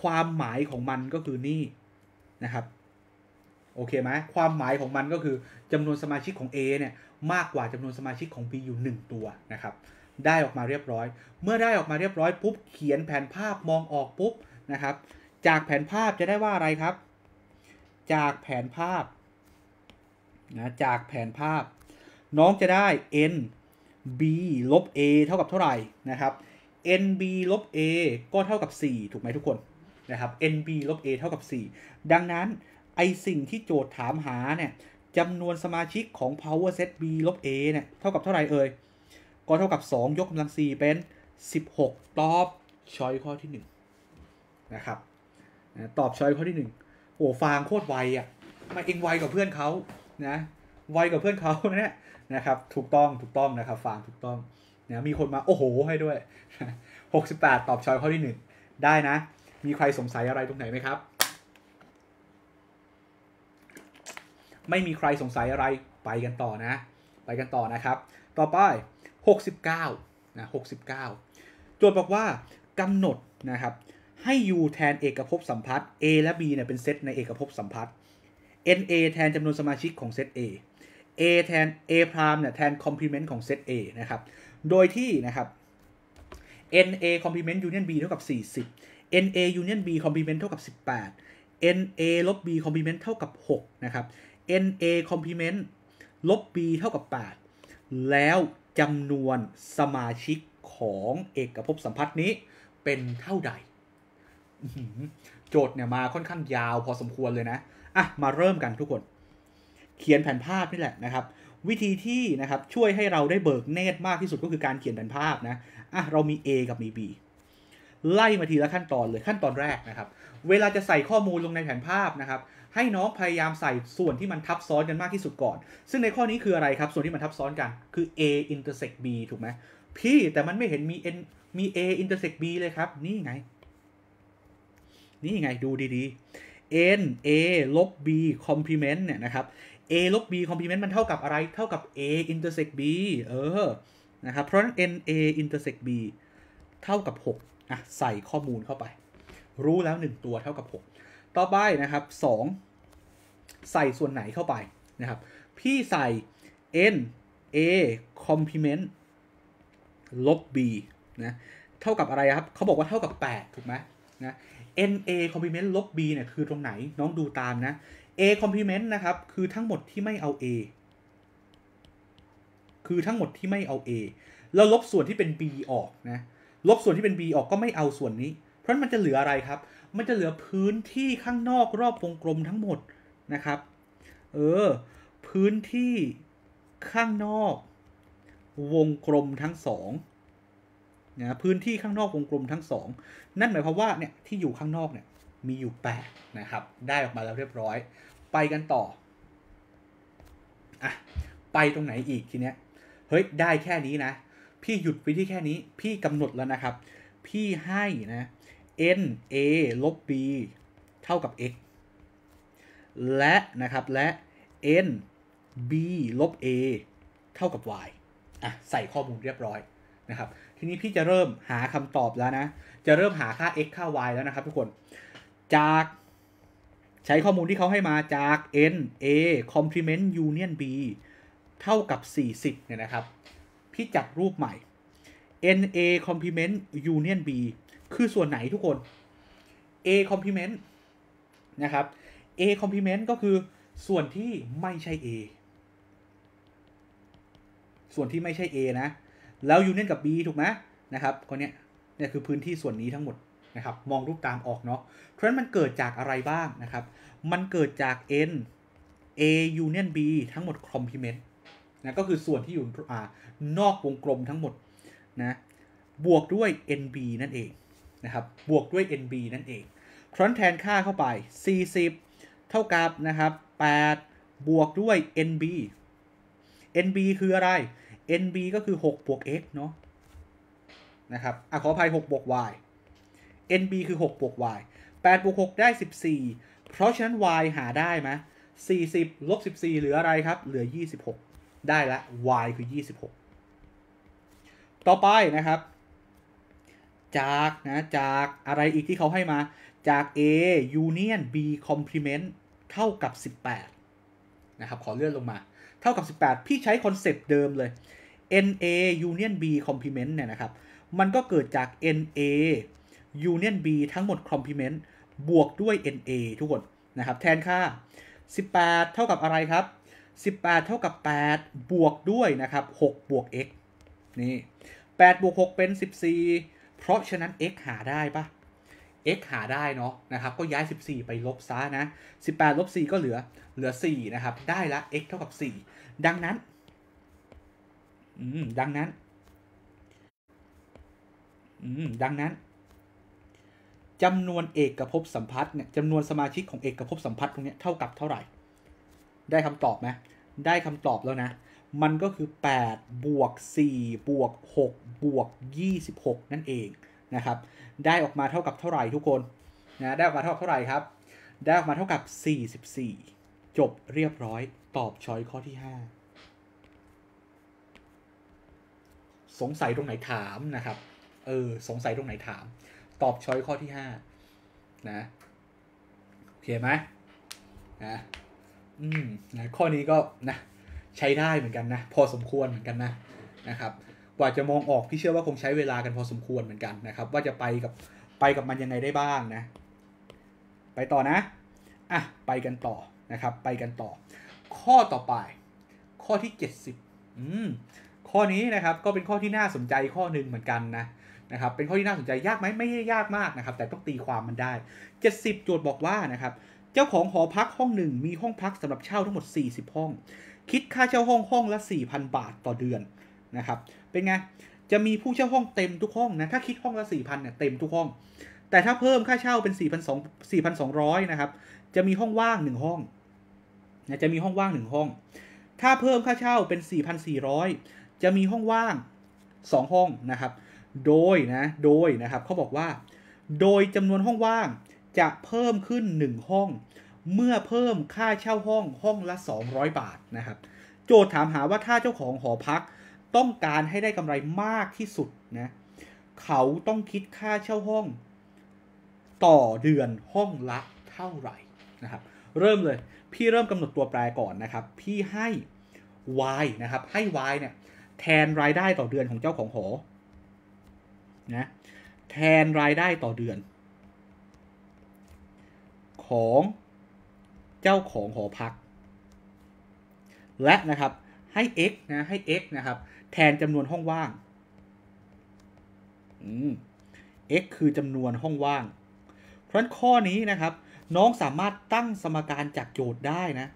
ความหมายของมันก็คือนี่นะครับโอเคไหมความหมายของมันก็คือจำนวนสมาชิกของ A เนี่ยมากกว่าจำนวนสมาชิกของ BU 1ตัวนะครับ ได้ออกมาเรียบร้อย เมื่อได้ออกมาเรียบร้อยปุ๊บเขียนแผนภาพมองออกปุ๊บนะครับ จากแผนภาพจะได้ว่าอะไรครับ จากแผนภาพนะ จากแผนภาพ น้องจะได้ n b ลบ a เท่ากับเท่าไหร่นะครับ n b ลบ a ก็เท่ากับ 4 ถูกไหมทุกคนนะครับ n b ลบ a เท่ากับ 4 ดังนั้นไอสิ่งที่โจทย์ถามหาเนี่ยจำนวนสมาชิกของ power set b ลบ a เนี่ย เท่ากับเท่าไหร่เอ่ย ก็เท่ากับ 2 ยกกำลัง 4 เป็น 16 ตอบช้อยข้อที่1นะครับตอบช้อยข้อที่ 1โอ้ฟางโคตรไวอะ่ะ มาเองไวกว่าเพื่อนเขานะ ไวกว่าเพื่อนเขาเนี่ย นะครับ ถูกต้อง ถูกต้องนะครับฟางถูกต้อง นะ มีคนมา โอ้โห ให้ด้วย 68 ตอบช้อยข้อที่ 1 ได้นะ มีใครสงสัยอะไรตรงไหนไหมครับไม่มีใครสงสัยอะไรไปกันต่อนะ ไปกันต่อนะครับ ต่อไป 69 นะ 69 โจทย์บอกว่ากำหนดนะครับ ให้ u แทนเอกภพสัมพัทธ์ a และ b เนี่ยเป็นเซตในเอกภพสัมพัทธ์ na แทนจำนวนสมาชิกของเซต a a แทน a พรามเนี่ยแทนคอมพลีเมนต์ของเซต a นะครับ โดยที่นะครับ na complement union b เท่ากับ 40 na union b complement เท่ากับ 18 na ลบ b complement เท่ากับ6นะครับ na complement ลบ b เท่ากับ 8 แล้วจำนวนสมาชิกของเอกภพสัมพัทธ์นี้ เป็นเท่าใด โจทย์เนี่ยมาค่อนข้างยาวพอสมควรเลยนะอ่ะมาเริ่มกันทุกคน เขียนแผนภาพนี่แหละนะครับ วิธีที่นะครับช่วยให้เราได้เบิกเนตรมากที่สุดก็คือการเขียนแผนภาพนะอ่ะเรามี A กับมี B ไล่มาทีละขั้นตอนเลยขั้นตอนแรกนะครับ เวลาจะใส่ข้อมูลลงในแผนภาพนะครับให้น้องพยายามใส่ส่วนที่มันทับซ้อนกันมากที่สุดก่อน ซึ่งในข้อนี้คืออะไร ครับ ส่วนที่มันทับซ้อนกันคือ A intersect B ถูกไหมพี่แต่มันไม่เห็นมี N มี A intersect B เลยครับ นี่ไง นี่ไง ดูดีๆ N A ลบ B complement เนี่ยนะครับ A ลบ B complement มันเท่ากับอะไร เท่ากับ A intersect B เออ นะครับ เพราะนั้น N A intersect B เท่ากับ 6 อ่ะ ใส่ข้อมูลเข้าไป รู้แล้ว 1 ตัวเท่ากับ 6ต่อไปนะครับ2ใส่ส่วนไหนเข้าไปนะครับ พี่ใส่ n a complement ลบ b นะ เท่ากับอะไรครับเขาบอกว่าเท่ากับ 8 ถูกไหมนะ n a complement ลบ b เนี่ยคือตรงไหนน้องดูตามนะ a complement นะครับคือทั้งหมดที่ไม่เอา a คือทั้งหมดที่ไม่เอา a แล้วลบส่วนที่เป็น b ออกนะ ลบส่วนที่เป็น b ออกก็ไม่เอาส่วนนี้ เพราะมันจะเหลืออะไรครับมันจะ เหลือพื้นที่ข้างนอกรอบวงกลมทั้งหมดนะครับ เออ พื้นที่ข้างนอก วงกลมทั้งสองนะ พื้นที่ข้างนอกวงกลมทั้งสอง นั่นหมายความว่าเนี่ยที่อยู่ข้างนอกเนี่ย มีอยู่แปดนะครับ ได้ออกมาแล้วเรียบร้อย ไปกันต่อ อ่ะ ไปตรงไหนอีกทีเนี้ย เฮ้ย ได้แค่นี้นะ พี่หยุดไปที่แค่นี้ พี่กำหนดแล้วนะครับ พี่ให้นะ n a ลบ b เท่ากับ x และนะครับ และ n b ลบ a เท่ากับ y อ่ะ ใส่ข้อมูลเรียบร้อยนะครับ ทีนี้พี่จะเริ่มหาคำตอบแล้วนะ จะเริ่มหาค่า x ค่า y แล้วนะครับทุกคน จากใช้ข้อมูลที่เขาให้มาจาก n a complement union b เท่ากับ 40เนี่ยนะครับ พี่จัดรูปใหม่ n a complement union b คือ ส่วนไหนทุกคน A complement นะครับ A complement ก็คือส่วนที่ไม่ใช่ A ส่วนที่ไม่ใช่ A นะ แล้วยูเนียนกับ B ถูกไหมนะครับคนเนี้ยเนี่ยคือพื้นที่ส่วนนี้ทั้งหมดนะครับ มองรูปตามออกเนาะเพราะฉะนั้นมันเกิดจากอะไรบ้าง นะครับ มันเกิดจาก N A union B ทั้งหมด complement นะ ก็คือส่วนที่อยู่อนอกวงกลมทั้งหมดนะ บวกด้วย NB นั่นเองนะครับ บวกด้วย NB นั่นเอง ครอนแทนค่าเข้าไป 40 เท่ากับนะครับ 8 บวกด้วย NB NB คืออะไร NB ก็คือ 6 บวก x เนาะนะครับอขออภัย 6 บวก y NB คือ 6 บวก y 8 บวก 6 ได้ 14 เพราะฉะนั้น y หาได้ไหม40ลบ14 เหลืออะไรครับ เหลือ 26 ได้ละ y คือ 26 ต่อไปนะครับจากนะจากอะไรอีกที่เขาให้มาจาก A union B complement เท่ากับ 18นะครับขอเลื่อนลงมา เท่ากับ 18 พี่ใช้คอนเซปต์เดิมเลย NA union B complement เนี่ยนะครับ มันก็เกิดจาก NA union B ทั้งหมด complement บวกด้วย NA ทุกคนนะครับแทนค่า 18 เท่ากับอะไรครับ 18 เท่ากับ 8 บวกด้วยนะครับ6บวก x นี่8บวก 6 เป็น 14เพราะฉะนั้น x หาได้ปะ x หาได้เนาะนะครับก็ย้าย 14 ไปลบซะนะ 18 ลบ4ก็เหลือเหลือ 4 นะครับ ได้ละ x เท่ากับ 4 ดังนั้นอืมดังนั้นอืมดังนั้นจำนวนเอกภพสัมพัทธ์เนี่ยจำนวนสมาชิกของเอกภพสัมพัทธ์ตรงนี้เท่ากับเท่าไหร่ ได้คำตอบไหมได้คำตอบแล้วนะมันก็คือ8บวก4บวก6บวก26 นั่นเองนะครับ ได้ออกมาเท่ากับเท่าไหร่ทุกคน นะ ได้ออกมาเท่ากับเท่าไหร่ครับ ได้ออกมาเท่ากับ 44 จบเรียบร้อย ตอบช้อยข้อที่ 5 สงสัยตรงไหนถามนะครับ เออสงสัยตรงไหนถาม ตอบช้อยข้อที่5นะโอเคไหมนะอืมนะข้อนี้ก็นะใช้ได้เหมือนกันนะพอสมควรเหมือนกันนะนะครับ กว่าจะมองออกพี่เชื่อว่าคงใช้เวลากันพอสมควรเหมือนกันนะครับ ว่าจะไปกับไปกับมันยังไงได้บ้างนะไปต่อนะอ่ะไปกันต่อนะครับ ไปกันต่อ ข้อต่อไป ข้อที่ 70 อืมข้อนี้นะครับ ก็เป็นข้อที่น่าสนใจข้อหนึ่งเหมือนกันนะนะครับเป็นข้อที่น่าสนใจยากไหมไม่ยากมากนะครับ แต่ต้องตีความมันได้ 70 โจทย์บอกว่านะครับ เจ้าของหอพักห้องหนึ่งมีห้องพักสำหรับเช่าทั้งหมด 40 ห้องคิดค่าเช่าห้องห้องละ 4,000 บาทต่อเดือนนะครับ เป็นไง จะมีผู้เช่าห้องเต็มทุกห้องนะถ้าคิดห้อง ละ 4,000เนี่ยเต็มทุกห้อง แต่ถ้าเพิ่มค่าเช่าเป็น 4,200นะครับ จะมีห้องว่าง1ห้องนะจะมีห้องว่าง 1 ห้อง ถ้าเพิ่มค่าเช่าเป็น 4,400 จะมีห้องว่าง 2 ห้องนะครับ โดยนะโดยนะครับเขาบอกว่า โดยจำนวนห้องว่างจะเพิ่มขึ้น1ห้องเมื่อเพิ่มค่าเช่าห้องห้องละ 200 บาทนะครับโจทย์ถามหาว่าถ้าเจ้าของหอพัก ต้องการให้ได้กำไรมากที่สุดนะเขาต้องคิดค่าเช่าห้อง ต่อเดือนห้องละเท่าไหร่นะครับเริ่มเลยพี่เริ่มกำหนดตัวแปรก่อนนะครับพี่ให้ y นะครับให้ y เนี่ยแทนรายได้ต่อเดือนของเจ้าของหอนะแทนรายได้ต่อเดือน ของเจ้าของหอพัก และนะครับให้ x นะ ให้ x นะครับแทนจำนวนห้องว่าง อืม x คือจำนวนห้องว่าง เพราะฉะนั้นข้อนี้นะครับน้องสามารถตั้งสมการจากโจทย์ได้นะ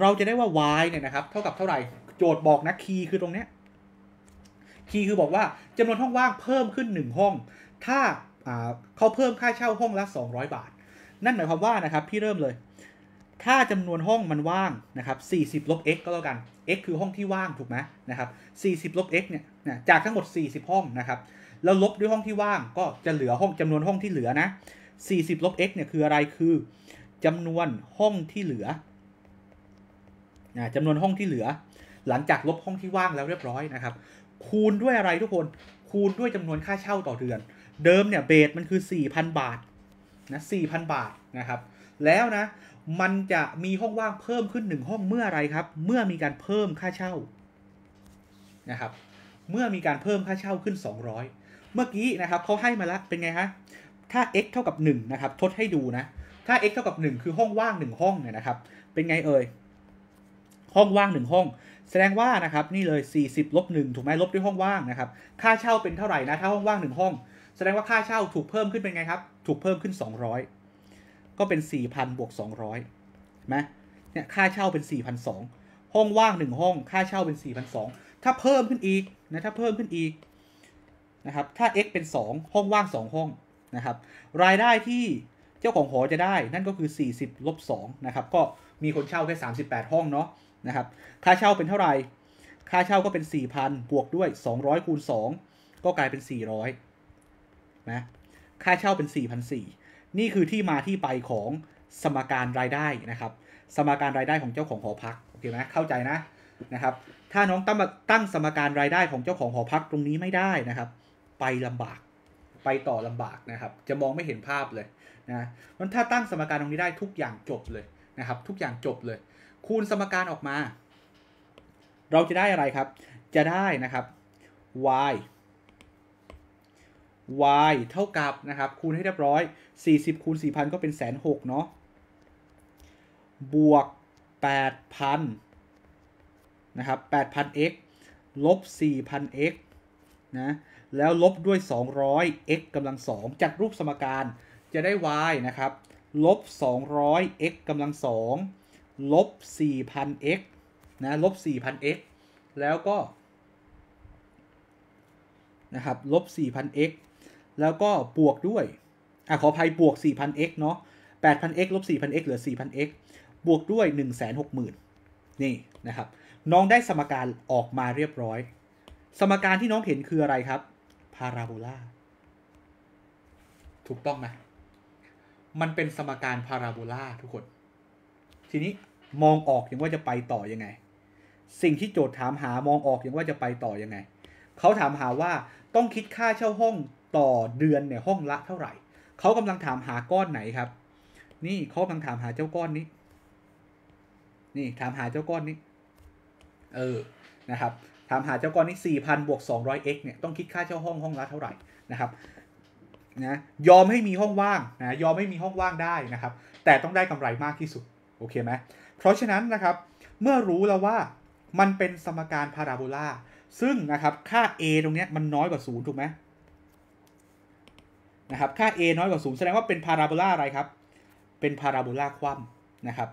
เราจะได้ว่า y เนี่ยนะครับเท่ากับเท่าไหร่ โจทย์บอกนะคีย์คือตรงเนี้ยคีย์คือบอกว่าจำนวนห้องว่างเพิ่มขึ้น1ห้อง ถ้าเขาเพิ่มค่าเช่าห้องละ200 บาท นั่นหมายความว่านะครับพี่เริ่มเลยถ้าจำนวนห้องมันว่างนะครับ40ลบ x ก็แล้วกัน x คือห้องที่ว่างถูกไหมนะครับ40ลบ x เนี่ยจากทั้งหมด 40 ห้องนะครับแล้วลบด้วยห้องที่ว่างก็จะเหลือห้อง จำนวนห้องที่เหลือนะ40ลบ x เนี่ยคืออะไร คือ จำนวนห้องที่เหลือนะจำนวนห้องที่เหลือ หลังจากลบห้องที่ว่างแล้วเรียบร้อยนะครับ คูณด้วยอะไรทุกคน คูณด้วยจำนวนค่าเช่าต่อเดือน เดิมเนี่ยเบสมันคือ4,000บาทนะ4,000บาทนะครับ แล้วนะมันจะมีห้องว่างเพิ่มขึ้นหนึ่งห้องเมื่อไรครับ เมื่อมีการเพิ่มค่าเช่านะครับ เมื่อมีการเพิ่มค่าเช่าขึ้น 200 เมื่อกี้นะครับเขาให้มาละเป็นไงฮะ ถ้า x เท่ากับ1นะครับทดให้ดูนะ ถ้า x เท่ากับ1คือห้องว่าง1ห้องเนี่ยนะครับ เป็นไงเอ่ย ห้องว่าง1ห้อง แสดงว่านะครับนี่เลย 40ลบ1ถูกไหมลบด้วยห้องว่างนะครับ ค่าเช่าเป็นเท่าไหร่นะถ้าห้องว่าง1ห้อง แสดงว่าค่าเช่าถูกเพิ่มขึ้นเป็นไงครับ ถูกเพิ่มขึ้น 200ก็ เป็น 4,000บวก 200ไหมเนี่ย ค่าเช่าเป็น 4,200 ห้องว่าง 1 ห้อง ค่าเช่าเป็น 4,200 ถ้าเพิ่มขึ้นอีกนะ ถ้าเพิ่มขึ้นอีกนะครับ ถ้า x เป็น 2 ห้องว่าง 2 ห้องนะครับ รายได้ที่เจ้าของหอจะได้ นั่นก็คือ 40 ลบ2นะครับ ก็มีคนเช่าแค่ 38 ห้อง เนาะนะครับ ค่าเช่าเป็นเท่าไหร่ ค่าเช่าก็เป็น 4,000 บวกด้วย 200 คูณ 2 ก็กลายเป็น 400นะค่าเช่าเป็น 4,400นี่คือที่มาที่ไปของสมการรายได้นะครับ สมการรายได้ของเจ้าของหอพักโอเคไหมเข้าใจนะนะครับถ้าน้องตั้งตั้งสมการรายได้ของเจ้าของหอพักตรงนี้ไม่ได้นะครับ ไปลำบากไปต่อลำบากนะครับ จะมองไม่เห็นภาพเลยนะมันถ้าตั้งสมการตรงนี้ได้ทุกอย่างจบเลยนะครับทุกอย่างจบเลย คูณสมการออกมา เราจะได้อะไรครับ จะได้นะครับ y y เท่ากับนะครับคูณให้เรียบร้อย40คูณ4,000 ก็เป็นแสนหกเนาะ บวก 8,000 นะครับ 8,000x ลบ 4,000x นะ แล้วลบด้วย 200x กำลัง 2จากรูปสมการจะได้ y นะครับลบ 200x กำลัง 2 ลบ 4,000x นะลบ 4,000x แล้วก็ นะครับลบ 4,000x แล้วก็ บวกด้วยอ่ะ ขออภัยบวก 4,000x เนาะ 8,000x ลบ 4,000x เหลือ 4,000x บวกด้วย 160,000นี่ นะครับ น้องได้สมการออกมาเรียบร้อย สมการที่น้องเห็นคืออะไรครับ พาราโบลาถูกต้องไหมมันเป็นสมการพาราโบลาทุกคน ทีนี้มองออกยังว่าจะไปต่อ ยังไง สิ่งที่โจทย์ถามหามองออก ยัง ว่าจะไปต่อ ยังไง เขาถามหาว่าต้องคิดค่าเช่าห้องต่อเดือนเนี่ยห้องละเท่าไหร่เขากำลังถามหาก้อนไหนครับ นี่เขากำลังถามหาเจ้าก้อนนี้ นี่ถามหาเจ้าก้อนนี้ เออ นะครับ ถามหาเจ้าก้อนนี้สี่พันบวกสองร้อยเอ็กเนี่ย ต้องคิดค่าเช่าห้องห้องละเท่าไหร่นะครับ นะ ยอมให้มีห้องว่างนะ ยอมให้มีห้องว่างได้นะครับ แต่ต้องได้กำไรมากที่สุด โอเคไหมเพราะฉะนั้นนะครับ เมื่อรู้แล้วว่า มันเป็นสมการพาราโบลา ซึ่งนะครับ ค่า a ตรงนี้มันน้อยกว่าศูนย์ถูกไหมนะครับ ค่า a น้อยกว่า 0 แสดงว่าเป็นพาราโบลาอะไรครับ เป็นพาราโบลาคว่ำนะครับ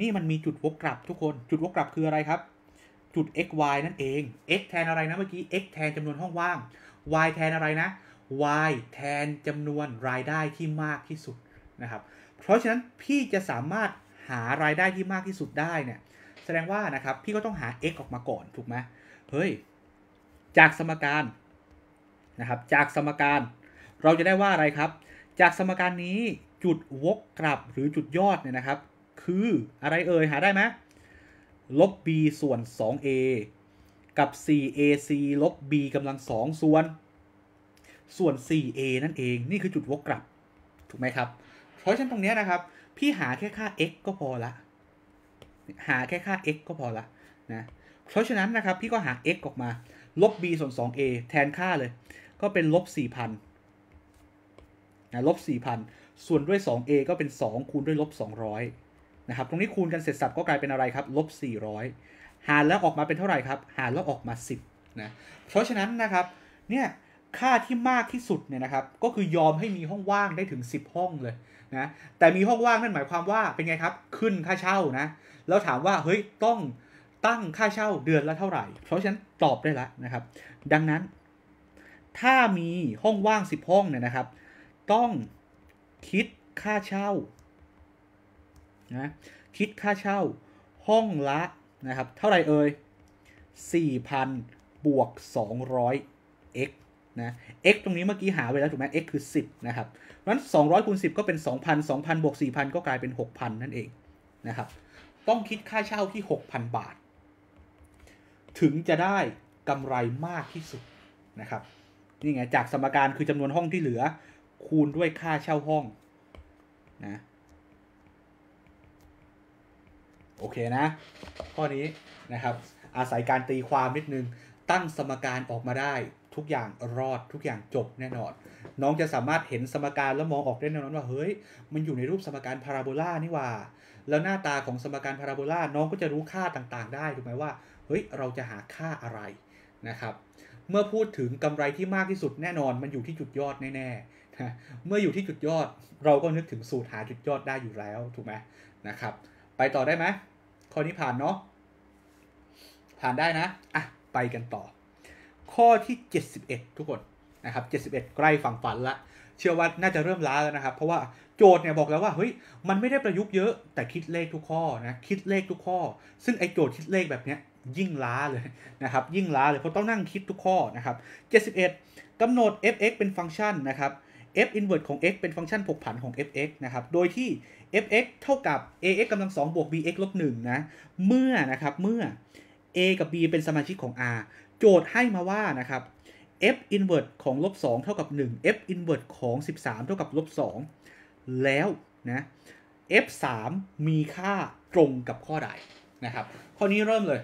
นี่มันมีจุดวกกลับทุกคน จุดวกกลับคืออะไรครับ จุด x y นั่นเอง x แทนอะไรนะเมื่อกี้ x แทนจำนวนห้องว่าง y แทนอะไรนะ y แทนจำนวนรายได้ที่มากที่สุดนะครับ เพราะฉะนั้นพี่จะสามารถหารายได้ที่มากที่สุดได้เนี่ย แสดงว่านะครับ พี่ก็ต้องหา x ออกมาก่อนถูกไหมเฮ้ย จากสมการนะครับ จากสมการเราจะได้ว่าอะไรครับ จากสมการนี้จุดวกกลับหรือจุดยอดเนี่ยนะครับคืออะไรเอ่ยหาได้ไหมลบ b ส่วน 2a กับ 4ac ลบ b กำลัง2ส่วน ส่วน 4a นั่นเองนี่คือจุดวกกลับ ถูกไหมครับ เพราะฉะนั้นตรงนี้นะครับพี่หาแค่ค่า x ก็พอละหาแค่ค่า x ก็พอละนะเพราะฉะนั้นนะครับ พี่ก็หา x ออกมาลบ b ส่วน 2a แทนค่าเลย ก็เป็นลบ4,000นะลบ4,000ส่วนด้วย 2a ก็เป็น 2 คูณด้วยลบ200นะครับตรงนี้คูณกันเสร็จสับก็กลายเป็นอะไรครับลบ400หารแล้วออกมาเป็นเท่าไหร่ครับ หารแล้วออกมา 10นะเพราะฉะนั้นนะครับเนี่ยค่าที่มากที่สุดเนี่ยนะครับก็คือยอมให้มีห้องว่างได้ถึง 10 ห้องเลยนะแต่มีห้องว่างนั่นหมายความว่าเป็นไงครับ ขึ้นค่าเช่านะแล้วถามว่าเฮ้ยต้องตั้งค่าเช่าเดือนละเท่าไหร่ เพราะฉะนั้นตอบได้แล้วนะครับ ดังนั้นถ้ามีห้องว่าง10ห้องเนี่ยนะครับต้องคิดค่าเช่านะคิดค่าเช่าห้องละนะครับ เท่าไหร่เอ่ย 4,000บวก200 x นะ x ตรงนี้เมื่อกี้หาไว้แล้วถูกไหม x คือ 10 นะครับงั้น 200คูณ10 ก็เป็น 2,000 2,000บวก4,000 ก็กลายเป็น 6,000 นั่นเองนะครับต้องคิดค่าเช่าที่ 6,000 บาท ถึงจะได้กำไรมากที่สุด นะครับนี่ไงจากสมการคือจำนวนห้องที่เหลือคูณด้วยค่าเช่าห้อง นะ โอเค นะ ข้อนี้นะครับ อาศัยการตีความนิดนึง ตั้งสมการออกมาได้ทุกอย่างรอดทุกอย่างจบแน่นอน น้องจะสามารถเห็นสมการแล้วมองออกได้แน่นอนว่าเฮ้ย มันอยู่ในรูปสมการพาราโบลานี่ว่าแล้วหน้าตาของสมการพาราโบลา น้องก็จะรู้ค่าต่างๆ ได้ถูกไหมว่า เฮ้ย เราจะหาค่าอะไรนะครับ เมื่อพูดถึงกำไรที่มากที่สุดแน่นอนมันอยู่ที่จุดยอดแน่เมื่ออยู่ที่จุดยอดเราก็นึกถึงสูตรหาจุดยอดได้อยู่แล้วถูกไหมนะครับ ไปต่อได้ไหมข้อนี้ผ่านเนาะผ่านได้นะอ่ะไปกันต่อ ข้อที่ 71 ทุกคนนะครับ71 ใกล้ฝั่งฝันละ เชื่อว่าน่าจะเริ่มล้า แล้วนะครับ เพราะว่าโจทย์เนี่ยบอกแล้วว่าเฮ้ยมันไม่ได้ประยุกต์เยอะแต่คิดเลขทุกข้อนะคิดเลขทุกข้อ ซึ่งไอโจทย์คิดเลขแบบเนี้ยยิ่งล้าเลยนะครับยิ่งล้าเลย เพราะต้องนั่งคิดทุกข้อนะครับ71กำหนด f(x) เป็นฟังก์ชันนะครับ f inverse ของ x เป็นฟังก์ชันผกผันของ f(x) นะครับ โดยที่ f(x) เท่ากับ ax กำลังสองบวก bx ลบหนึ่งนะ เมื่อนะครับ เมื่อ a กับ b เป็นสมาชิกของ r โจทย์ให้มาว่านะครับ f inverse ของลบสองเท่ากับ 1 f inverse ของ 13 เท่ากับลบสองแล้วนะ f 3มีค่าตรงกับข้อใดนะครับข้อนี้เริ่มเลย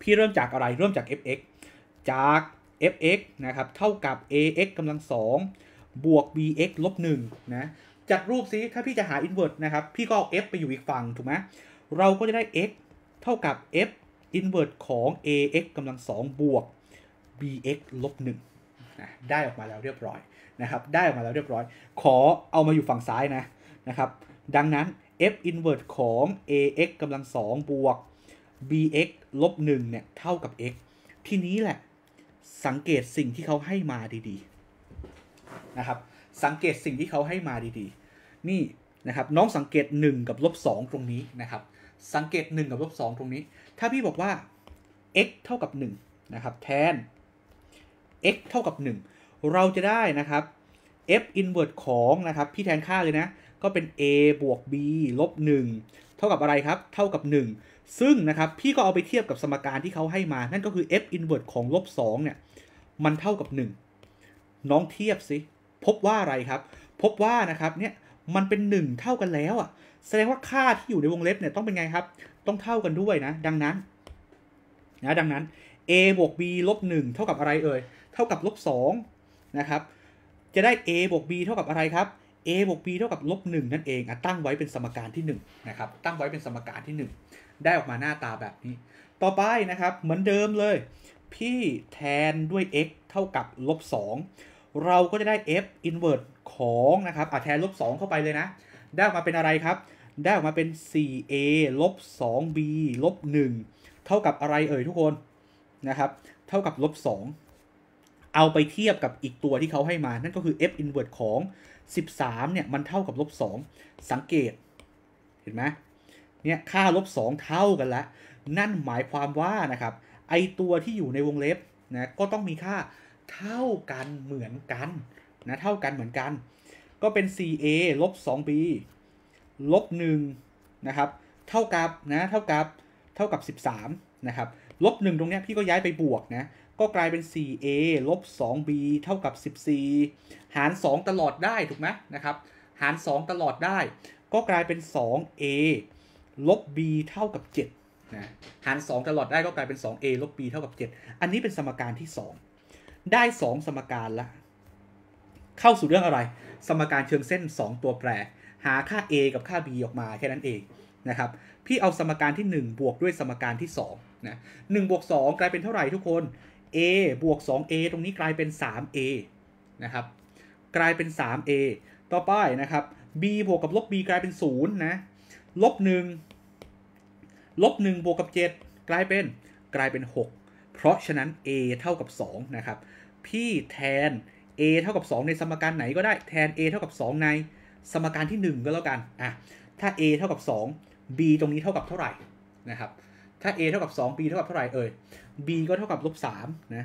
พี่เริ่มจากอะไร เริ่มจาก f(x) จาก f(x) นะครับ เท่ากับ ax กำลังสอง2บวก bx ลบ1นะจัดรูปซิถ้าพี่จะหา i n v e r ์สนะครับพี่ก็เอา f ไปอยู่อีกฝั่งถูกไหมเราก็จะได้ x เท่ากับ f i n v e r ์สของ ax กำลัง 2 บวก bx ลบ1นะได้ออกมาแล้วเรียบร้อยนะครับได้ออกมาแล้วเรียบร้อย ขอเอามาอยู่ฝั่งซ้ายนะนะครับ ดังนั้น f i n v e r ์สของ ax กำลัง 2 บวก bx ลบ1เนี่ยเท่ากับ x ทีนี้แหละสังเกตสิ่งที่เขาให้มาดีๆะครับสังเกตสิ่งที่เขาให้มาดีๆ นี่นะครับน้องสังเกต 1 กับลบ 2 ตรงนี้นะครับสังเกต 1 กับลบ 2 ตรงนี้ ถ้าพี่บอกว่า x เท่ากับ1นะครับแทน x เท่ากับ1เราจะได้นะครับ f inverse ของนะครับพี่แทนค่าเลยนะก็เป็น a บวก b ลบ1เท่ากับอะไรครับ เท่ากับ 1 ซึ่งนะครับพี่ก็เอาไปเทียบกับสมการที่เขาให้มา นั่นก็คือ f inverse ของลบ2เนี่ยมันเท่ากับ 1 น้องเทียบสิพบว่าอะไรครับ พบว่านะครับเนี่ยมันเป็น 1 เท่ากันแล้วอ่ะแสดงว่าค่าที่อยู่ในวงเล็บเนี่ยต้องเป็นไงครับต้องเท่ากันด้วยนะ ดังนั้นนะดังนั้น a บวก b ลบ1เท่ากับอะไรเอ่ยเท่ากับลบ2นะครับจะได้ a บวก b เท่ากับอะไรครับ a บวก b เท่ากับลบ1นั่นเองอตั้งไว้เป็นสมการที่1นะครับตั้งไว้เป็นสมการที่ 1 ได้ออกมาหน้าตาแบบนี้ ต่อไปนะครับเหมือนเดิมเลย พี่แทนด้วย x เท่ากับลบ2เราก็จะได้ f inverse ของนะครับอ่ะแทนลบ2เข้าไปเลยนะ ได้ออกมาเป็นอะไรครับ ได้ออกมาเป็น 4a ลบ 2b ลบ 1 เท่ากับอะไรเอ่ยทุกคนนะครับ เท่ากับลบ 2 เอาไปเทียบกับอีกตัวที่เขาให้มา นั่นก็คือ f inverse ของ 13 เนี่ย มันเท่ากับลบ2สังเกต เห็นไหมเนี่ย ค่าลบ2เท่ากันแล้ว นั่นหมายความว่านะครับ ไอตัวที่อยู่ในวงเล็บนะ ก็ต้องมีค่าเท่ากันเหมือนกันนะเท่ากันเหมือนกันก็เป็น CA ลบ 2B ลบ1นะครับ เท่ากับนะเท่ากับ เท่ากับ 13 นะครับลบ1ตรงนี้พี่ก็ย้ายไปบวกนะก็กลายเป็น 4a ลบ 2b เท่ากับ14หาร 2 ตลอดได้ถูกไหมนะครับหาร 2 ตลอดได้ ก็กลายเป็น 2a ลบ b เท่ากับ7นะหาร 2 ตลอดได้ก็กลายเป็น 2a ลบ b เท่ากับ 7 อันนี้เป็นสมการที่ 2ได้สองสมการละเข้าสู่เรื่องอะไร สมการเชิงเส้น 2 ตัวแปร หาค่า a กับค่า b ออกมาแค่นั้นเองนะครับ พี่เอาสมการที่ 1 บวกด้วยสมการที่2นะหบวกสกลายเป็นเท่าไหร่ทุกคน a บวก 2a ตรงนี้กลายเป็น 3a นะครับ กลายเป็น 3a ต่อไปนะครับ b บวกกับลบ b กลายเป็น0นะลบ1ลบ1บวกกับ7กลายเป็น กลายเป็น 6เพราะฉะนั้น a เท่ากับ2นะครับ พี่แทน a เท่ากับ 2 ในสมการไหนก็ได้ แทน a เท่ากับ 2 ในสมการที่ 1 ก็ แล้วกัน อ่ะ ถ้า a เท่ากับ 2 b ตรงนี้เท่ากับเท่าไหร่ นะครับ ถ้า a เท่ากับ2 b เท่ากับเท่าไหร่ เอ่ย b ก็เท่ากับลบ3นะ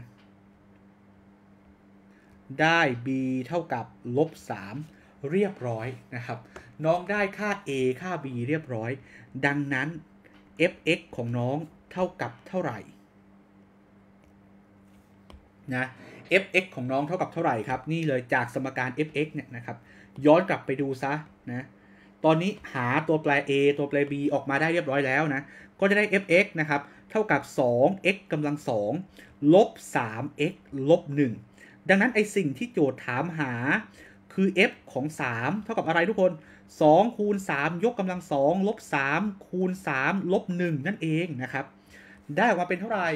ได้ b เท่ากับลบ3เรียบร้อย นะครับ น้องได้ค่า a ค่า b เรียบร้อย ดังนั้น f(x) ของน้องเท่ากับเท่าไหร่นะ fx ของน้องเท่ากับเท่าไหร่ครับ นี่เลยจากสมการ fx เนี่ยนะครับย้อนกลับไปดูซะนะตอนนี้หาตัวแปร a ตัวแปร b ออกมาได้เรียบร้อยแล้วนะก็จะได้ fx นะครับเท่ากับ 2x กำลัง2ลบ 3x ลบ 1 ดังนั้นไอสิ่งที่โจทย์ถามหาคือ f ของ 3 เท่ากับอะไรทุกคน 2 คูณ 3 ยกกำลัง2ลบ 3 คูณ 3 ลบ 1 นั่นเองนะครับได้ออกมาเป็นเท่าไหร่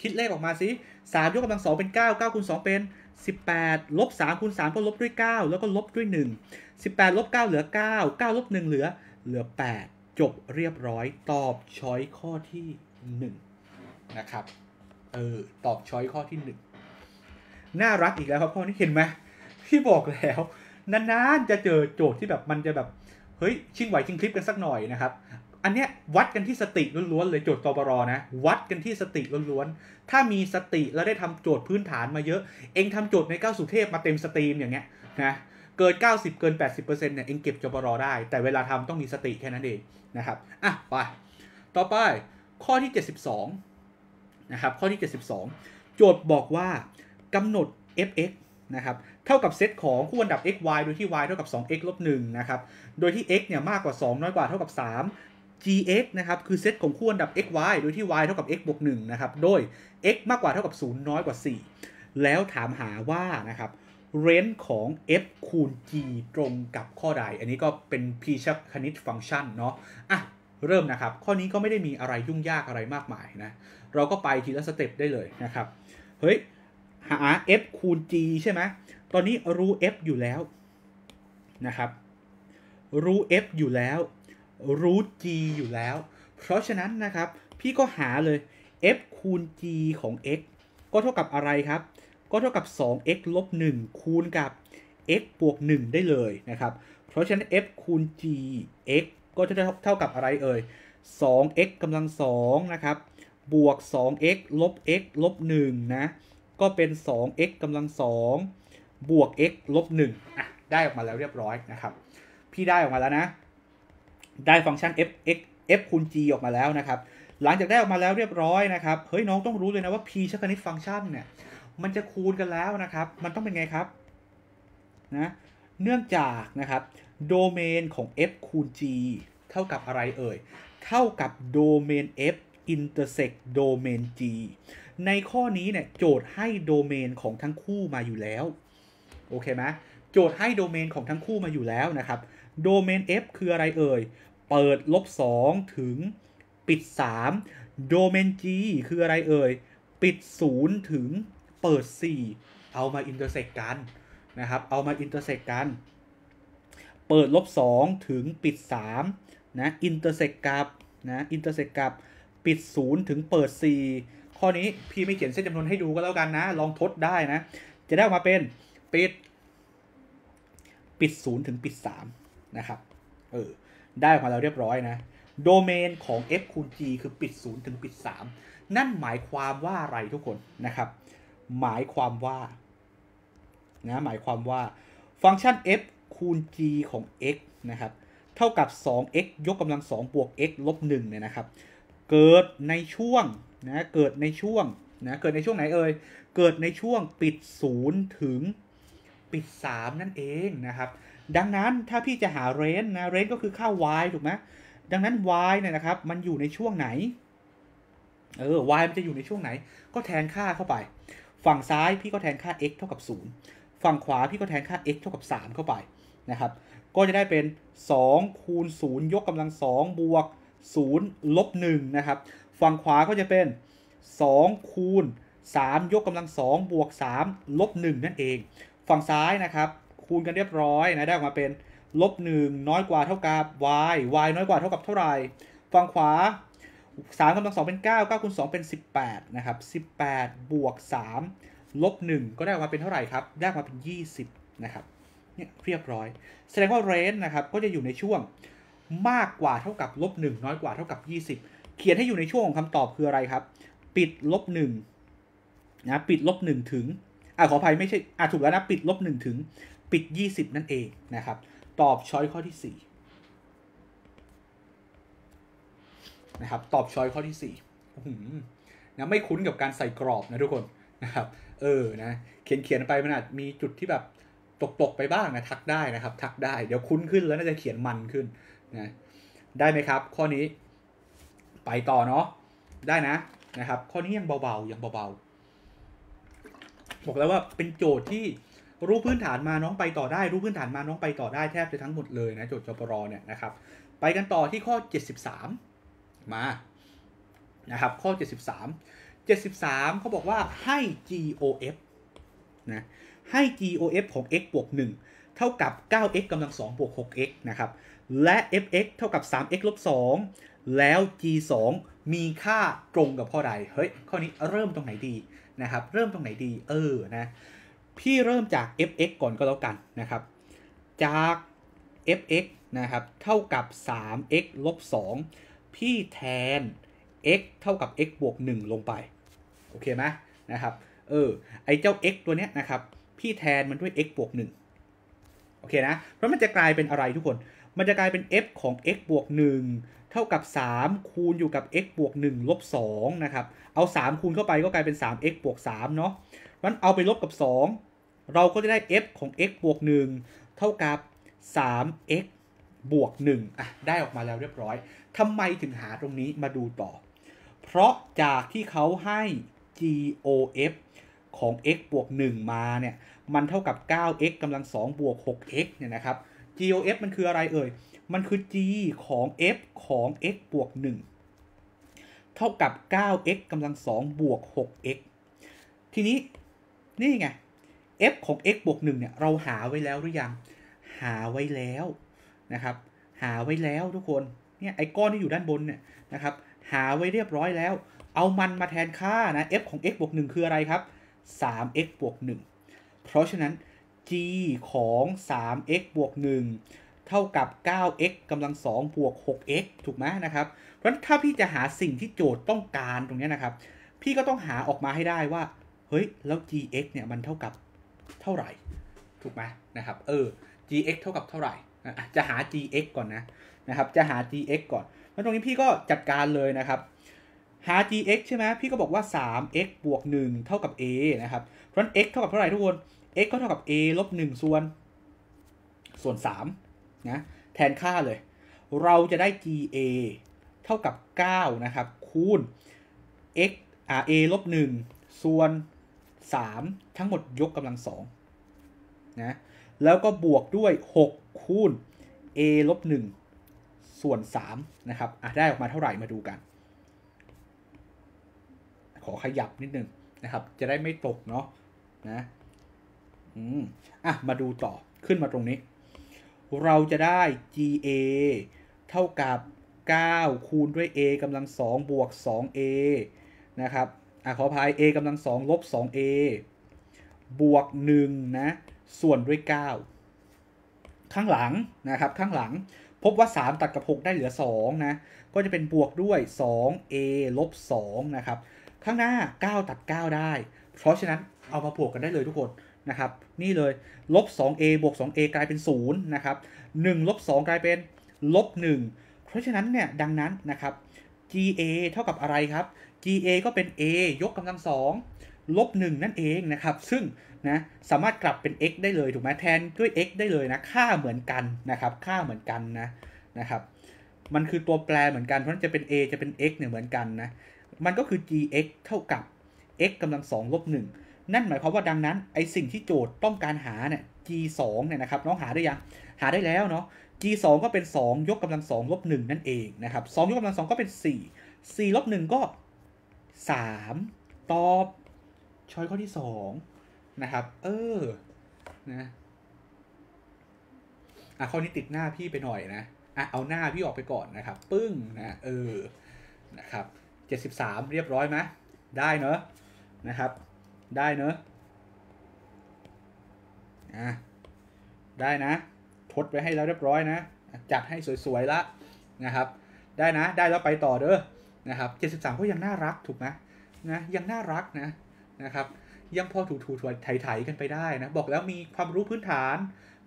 คิดเลขออกมาสิสามยกกำลังสองเป็นเก้าเก้าคูณสองเป็นสิบแปดลบสามคูณสามก็ลบด้วยเก้าแล้วก็ลบด้วยหนึ่งสิบแปดลบเก้าเหลือเก้าเก้าลบหนึ่งเหลือ เหลือแปดจบเรียบร้อย ตอบช้อยข้อที่หนึ่งนะครับ เออ ตอบช้อยข้อที่หนึ่งน่ารักอีกแล้วครับข้อนี้เห็นไหมพี่บอกแล้ว นานๆจะเจอโจทย์ที่แบบมันจะแบบ เฮ้ย ชิงไหวชิงคลิปกันสักหน่อยนะครับอันเนี้ยวัดกันที่สติล้วนๆเลยโจทย์กบรนะ วัดกันที่สติล้วนๆ ถ้ามีสติแล้วได้ทำโจทย์พื้นฐานมาเยอะเองทำโจทย์ในเก้าสุเทพมาเต็มสตรีมอย่างเงี้ยนะเกิน90เกิน80%เนี่ยเองเก็บจบรได้ แต่เวลาทำต้องมีสติแค่นั้นเองนะครับอ่ะไปต่อไปข้อที่ 72นะครับข้อที่ 72 โจทย์บอกว่ากำหนด f(x) นะครับเท่ากับเซตของคู่อันดับ x y โดยที่ y เท่ากับ 2x ลบ1นะครับโดยที่ x เนี่ยมากกว่า 2 น้อยกว่า เท่ากับ 3 gx นะครับ คือเซตของคู่อันดับ xy โดย ที่ y เท่ากับ x บวก1นะครับ โดย x มากกว่าเท่ากับ 0 น้อยกว่า 4 แล้วถามหาว่านะครับเรนจ์ของ f คูณ g ตรงกับข้อใด อันนี้ก็เป็นพีชักคณิตฟังก์ชันเนาะอ่ะ เริ่มนะครับ ข้อนี้ก็ไม่ได้มีอะไรยุ่งยากอะไรมากมายนะ เราก็ไปทีละสเต็ปได้เลยนะครับ เฮ้ยหา f คูณ g ใช่ไหมตอนนี้รู้ f อยู่แล้วนะครับรู้ f อยู่แล้วรูท g อยู่แล้ว เพราะฉะนั้นนะครับ พี่ก็หาเลย f คูณ g ของ x ก็เท่ากับอะไรครับ ก็เท่ากับ 2x ลบ 1 คูณกับ x บวก 1 ได้เลยนะครับ เพราะฉะนั้น f คูณ g x ก็จะเท่ากับอะไรเอ่ย 2x กำลัง 2 นะครับบวก 2x ลบ x ลบ1นะ ก็เป็น 2x กำลัง 2 บวก x ลบ1อ่ะได้ออกมาแล้วเรียบร้อยนะครับ พี่ได้ออกมาแล้วนะได้ฟังก์ชัน f x f คูณ g ออกมาแล้วนะครับ หลังจากได้ออกมาแล้วเรียบร้อยนะครับ เฮ้ยน้องต้องรู้เลยนะว่า p ชักคณิตฟังก์ชันเนี่ย มันจะคูณกันแล้วนะครับ มันต้องเป็นไงครับ นะ เนื่องจากนะครับ โดเมนของ f คูณ g เท่ากับอะไรเอ่ย เท่ากับโดเมน f intersect โดเมน g ในข้อนี้เนี่ยโจทย์ให้โดเมนของทั้งคู่มาอยู่แล้ว โอเคไหมโจทย์ให้โดเมนของทั้งคู่มาอยู่แล้วนะครับ โดเมน f คืออะไรเอ่ยเปิดลบ2 ถึงปิด3โดเมน G คืออะไรเอ่ย ปิด 0 ถึงเปิด 4 เอามาอินเตอร์เซกกันนะครับ เอามาอินเตอร์เซกกัน เปิดลบ 2 ถึงปิด3นะอินเตอร์เซกกับนะอินเตอร์เซกกับ ปิด0 ถึงเปิด4ข้อนี้พี่ไม่เขียนเส้นจำนวนให้ดูก็แล้วกันนะลองทดได้นะ จะได้ออกมาเป็น ปิด ปิด0ถึงปิด 3 นะครับ เออได้มาแล้วเรียบร้อยนะ โดเมนของ f คูณ g คือปิด 0 ถึงปิด 3 นั่นหมายความว่าอะไรทุกคนนะครับหมายความว่านะหมายความว่าฟังก์ชัน f คูณ g ของ x นะครับเท่ากับ 2x ยกกำลัง2บวก x ลบ1เนี่ยนะครับ เกิดในช่วงนะเกิดในช่วงนะเกิดในช่วงไหนเอ่ยเกิดในช่วงปิด 0 ถึงปิด 3 นั่นเอง นะครับดังนั้นถ้าพี่จะหาเรนนะเรน ก็คือค่า y ถูกไหมดังนั้น y เนี่ยนะครับ มันอยู่ในช่วงไหนเออ y มันจะอยู่ในช่วงไหน ก็แทนค่าเข้าไป ฝั่งซ้ายพี่ก็แทนค่า x เท่ากับ 0 ฝั่งขวาพี่ก็แทนค่า x เท่ากับ 3 เข้าไปนะครับ ก็จะได้เป็น 2 คูณ0ยกกำลัง 2 บวก 0 ลบ 1 นะครับ ฝั่งขวาก็จะเป็น 2 คูณ 3 ยกกำลัง 2 บวก 3 ลบ 1 นั่นเอง ฝั่งซ้ายนะครับคูณกันเรียบร้อยนะ ได้ออกมาเป็นลบหนึ่งน้อยกว่าเท่ากับ y y น้อยกว่าเท่ากับเท่าไหร่ฝั่งขวาสามกำลังสองเป็นเก้าเก้าคูณสองเป็นสิบแปดนะครับสิบแปดบวกสามลบหนึ่งก็ได้ออกมาเป็นเท่าไหร่ครับ ได้ออกมาเป็นยี่สิบนะครับเนี่ยเรียบร้อย แสดงว่าเรนนะครับ ก็จะอยู่ในช่วงมากกว่าเท่ากับลบหนึ่งน้อยกว่าเท่ากับยี่สิบเขียนให้อยู่ในช่วงของคำตอบคืออะไรครับ ปิดลบหนึ่งนะ ปิดลบหนึ่งถึงอ่าขออภัยไม่ใช่อ่าถูกแล้วนะ ปิดลบหนึ่งถึงปิด20นั่น เองนะครับ ตอบช้อยข้อที่4นะครับ ตอบช้อยข้อที่4นะไม่คุ้นกับการใส่กรอบนะทุกคนนะครับ เออ นะ เขียนเขียนไปมันอาจมีจุดที่แบบตกตกไปบ้างนะทักได้นะครับ ทักได้ เดี๋ยวคุ้นขึ้นแล้วน่าจะเขียนมันขึ้น นะ ได้ไหมครับ ข้อนี้ ไปต่อเนาะได้นะนะครับ ข้อนี้ยังเบาๆยังเบาๆบอกแล้วว่าเป็นโจทย์ที่รู้พื้นฐานมาน้องไปต่อได้รู้พื้นฐานมาน้องไปต่อได้แทบจะทั้งหมดเลยนะโจทย์จปรเนี่ยนะครับไปกันต่อที่ข้อ 73 มานะครับข้อ 73 73เขาบอกว่าให้ GOF นะให้ GOF ของ x บวก1เท่ากับ 9x กำลัง2บวก 6x นะครับและ fx เท่ากับ 3x ลบ 2 แล้ว g 2มีค่าตรงกับข้อใดเฮ้ยข้อนี้เริ่มตรงไหนดีนะครับเริ่มตรงไหนดีเออนะพี่เริ่มจาก fx ก่อนก็แล้วกันนะครับ จาก fx นะครับ เท่ากับ 3x ลบ2พี่แทน x เท่ากับ x บวก1ลงไป โอเคไหมนะครับ เออ ไอเจ้า x ตัวเนี้ยนะครับ พี่แทนมันด้วย x บวก1โอเคนะ เพราะมันจะกลายเป็นอะไรทุกคน มันจะกลายเป็น f ของ x บวก1เท่ากับ 3 คูณอยู่กับ x บวก1ลบ2นะครับ เอา 3 คูณเข้าไปก็กลายเป็น 3x บวก3เนาะมัน เอาไปลบกับ 2เราก็จะได้ f ของ x บวก 1 เท่ากับ 3x บวก1อ่ะได้ออกมาแล้วเรียบร้อย ทำไมถึงหาตรงนี้มาดูต่อ เพราะจากที่เขาให้ GOF ของ x บวก 1 มาเนี่ย มันเท่ากับ 9x กำลัง2บวก 6x เนี่ยนะครับ GOF มันคืออะไรเอ่ย มันคือ G ของ f ของ x บวก 1 เท่ากับ 9x กำลัง2บวก 6x ทีนี้ นี่ไง f ของ x บวก1เนี่ย เราหาไว้แล้วหรือยัง หาไว้แล้วนะครับ หาไว้แล้วทุกคน เนี่ย ไอ้ก้อนที่อยู่ด้านบนเนี่ยนะครับ หาไว้เรียบร้อยแล้ว เอามันมาแทนค่านะ f ของ x บวก1คืออะไรครับ 3x บวก1เพราะฉะนั้น g ของ 3x บวก1เท่ากับ 9x กำลัง2บวก 6x ถูกไหมนะครับ เพราะฉะนั้นถ้าพี่จะหาสิ่งที่โจทย์ต้องการตรงนี้นะครับ พี่ก็ต้องหาออกมาให้ได้ว่า เฮ้ย แล้ว gx เนี่ย มันเท่ากับเท่าไหร่ ถูกไหมนะครับเออ gx เท่ากับเท่าไหร่จะหา gx ก่อนนะนะครับจะหา gx ก่อนแล้วตรงนี้พี่ก็จัดการเลยนะครับหา gx ใช่ไหมพี่ก็บอกว่า 3x บวก1เท่ากับ a นะครับเพราะนั้น x เท่ากับเท่าไหร่ทุกคน x ก็เท่ากับ a ลบ1ส่วนส่วน3นะแทนค่าเลย เราจะได้ ga เท่ากับ9นะครับคูณ x อ่า a ลบ1ส่วน3 ทั้งหมดยกกำลังสองนะแล้วก็บวกด้วย 6คูณ a ลบ 1 ส่วน3นะครับอ่ะได้ออกมาเท่าไหร่มาดูกัน ขอขยับนิดนึงนะครับ จะได้ไม่ตกเนาะนะอืมอ่ะมาดูต่อขึ้นมาตรงนี้เราจะได้ GA เท่ากับ 9คูณด้วย a กำลัง 2 บวก 2a นะครับอ่ะขออภัย a กำลังสองลบสอง a บวกหนึ่งนะส่วนด้วย 9 ข้างหลังนะครับข้างหลังพบว่า 3 ตัดกับ 6 ได้เหลือ2นะก็จะเป็นบวกด้วย 2a ลบ2นะครับข้างหน้า 9 ตัด 9 ได้ เพราะฉะนั้นเอามาบวกกันได้เลยทุกคนนะครับนี่เลยลบ 2a บวก 2a กลายเป็น0นะครับ1ลบ 2 กลายเป็น ลบ 1 เพราะฉะนั้นเนี่ยดังนั้นนะครับ GA เท่ากับอะไรครับ GA ก็เป็น A ยกกำลังสองลบหนึ่งนั่นเองนะครับ ซึ่งนะ สามารถกลับเป็น x ได้เลย ถูกไหมแทนด้วย x ได้เลยนะค่าเหมือนกันนะครับค่าเหมือนกันนะนะครับ มันคือตัวแปรเหมือนกันเพราะนั้นจะเป็น a จะเป็น x เนี่ยเหมือนกันนะ มันก็คือ gx เท่ากับ x กำลังสองลบหนึ่งนั่นหมายความว่าดังนั้นไอสิ่งที่โจทย์ต้องการหาเนี่ย g 2เนี่ยนะครับ น้องหาได้ยัง หาได้แล้วเนาะ g 2ก็เป็น2ยกกำลังสองลบหนึ่งนั่นเองนะครับสองยกกำลังสองก็เป็น 4 4ลบหนึ่งก็3 ตอบช้อยข้อที่2นะครับเออนะอ่ะข้อนี้ ติดหน้าพี่ไปหน่อยนะอ่ะเอาหน้าพี่ออกไปก่อนนะครับ ปึ้งนะเออนะครับเจ็ดสิบามเรียบร้อยไหมได้เนอะนะครับ ได้เนอะนะได้นะทดไปให้แล้วเรียบร้อยนะจัดให้สวยๆ ละนะครับ ได้นะได้แล้วไปต่อเด้อนะครับ 73 ก็ยังน่ารักถูกไหมนะ ยังน่ารักนะ นะครับ ยังพอถูถูถวถยถกันไปได้นะ บอกแล้วมีความรู้พื้นฐาน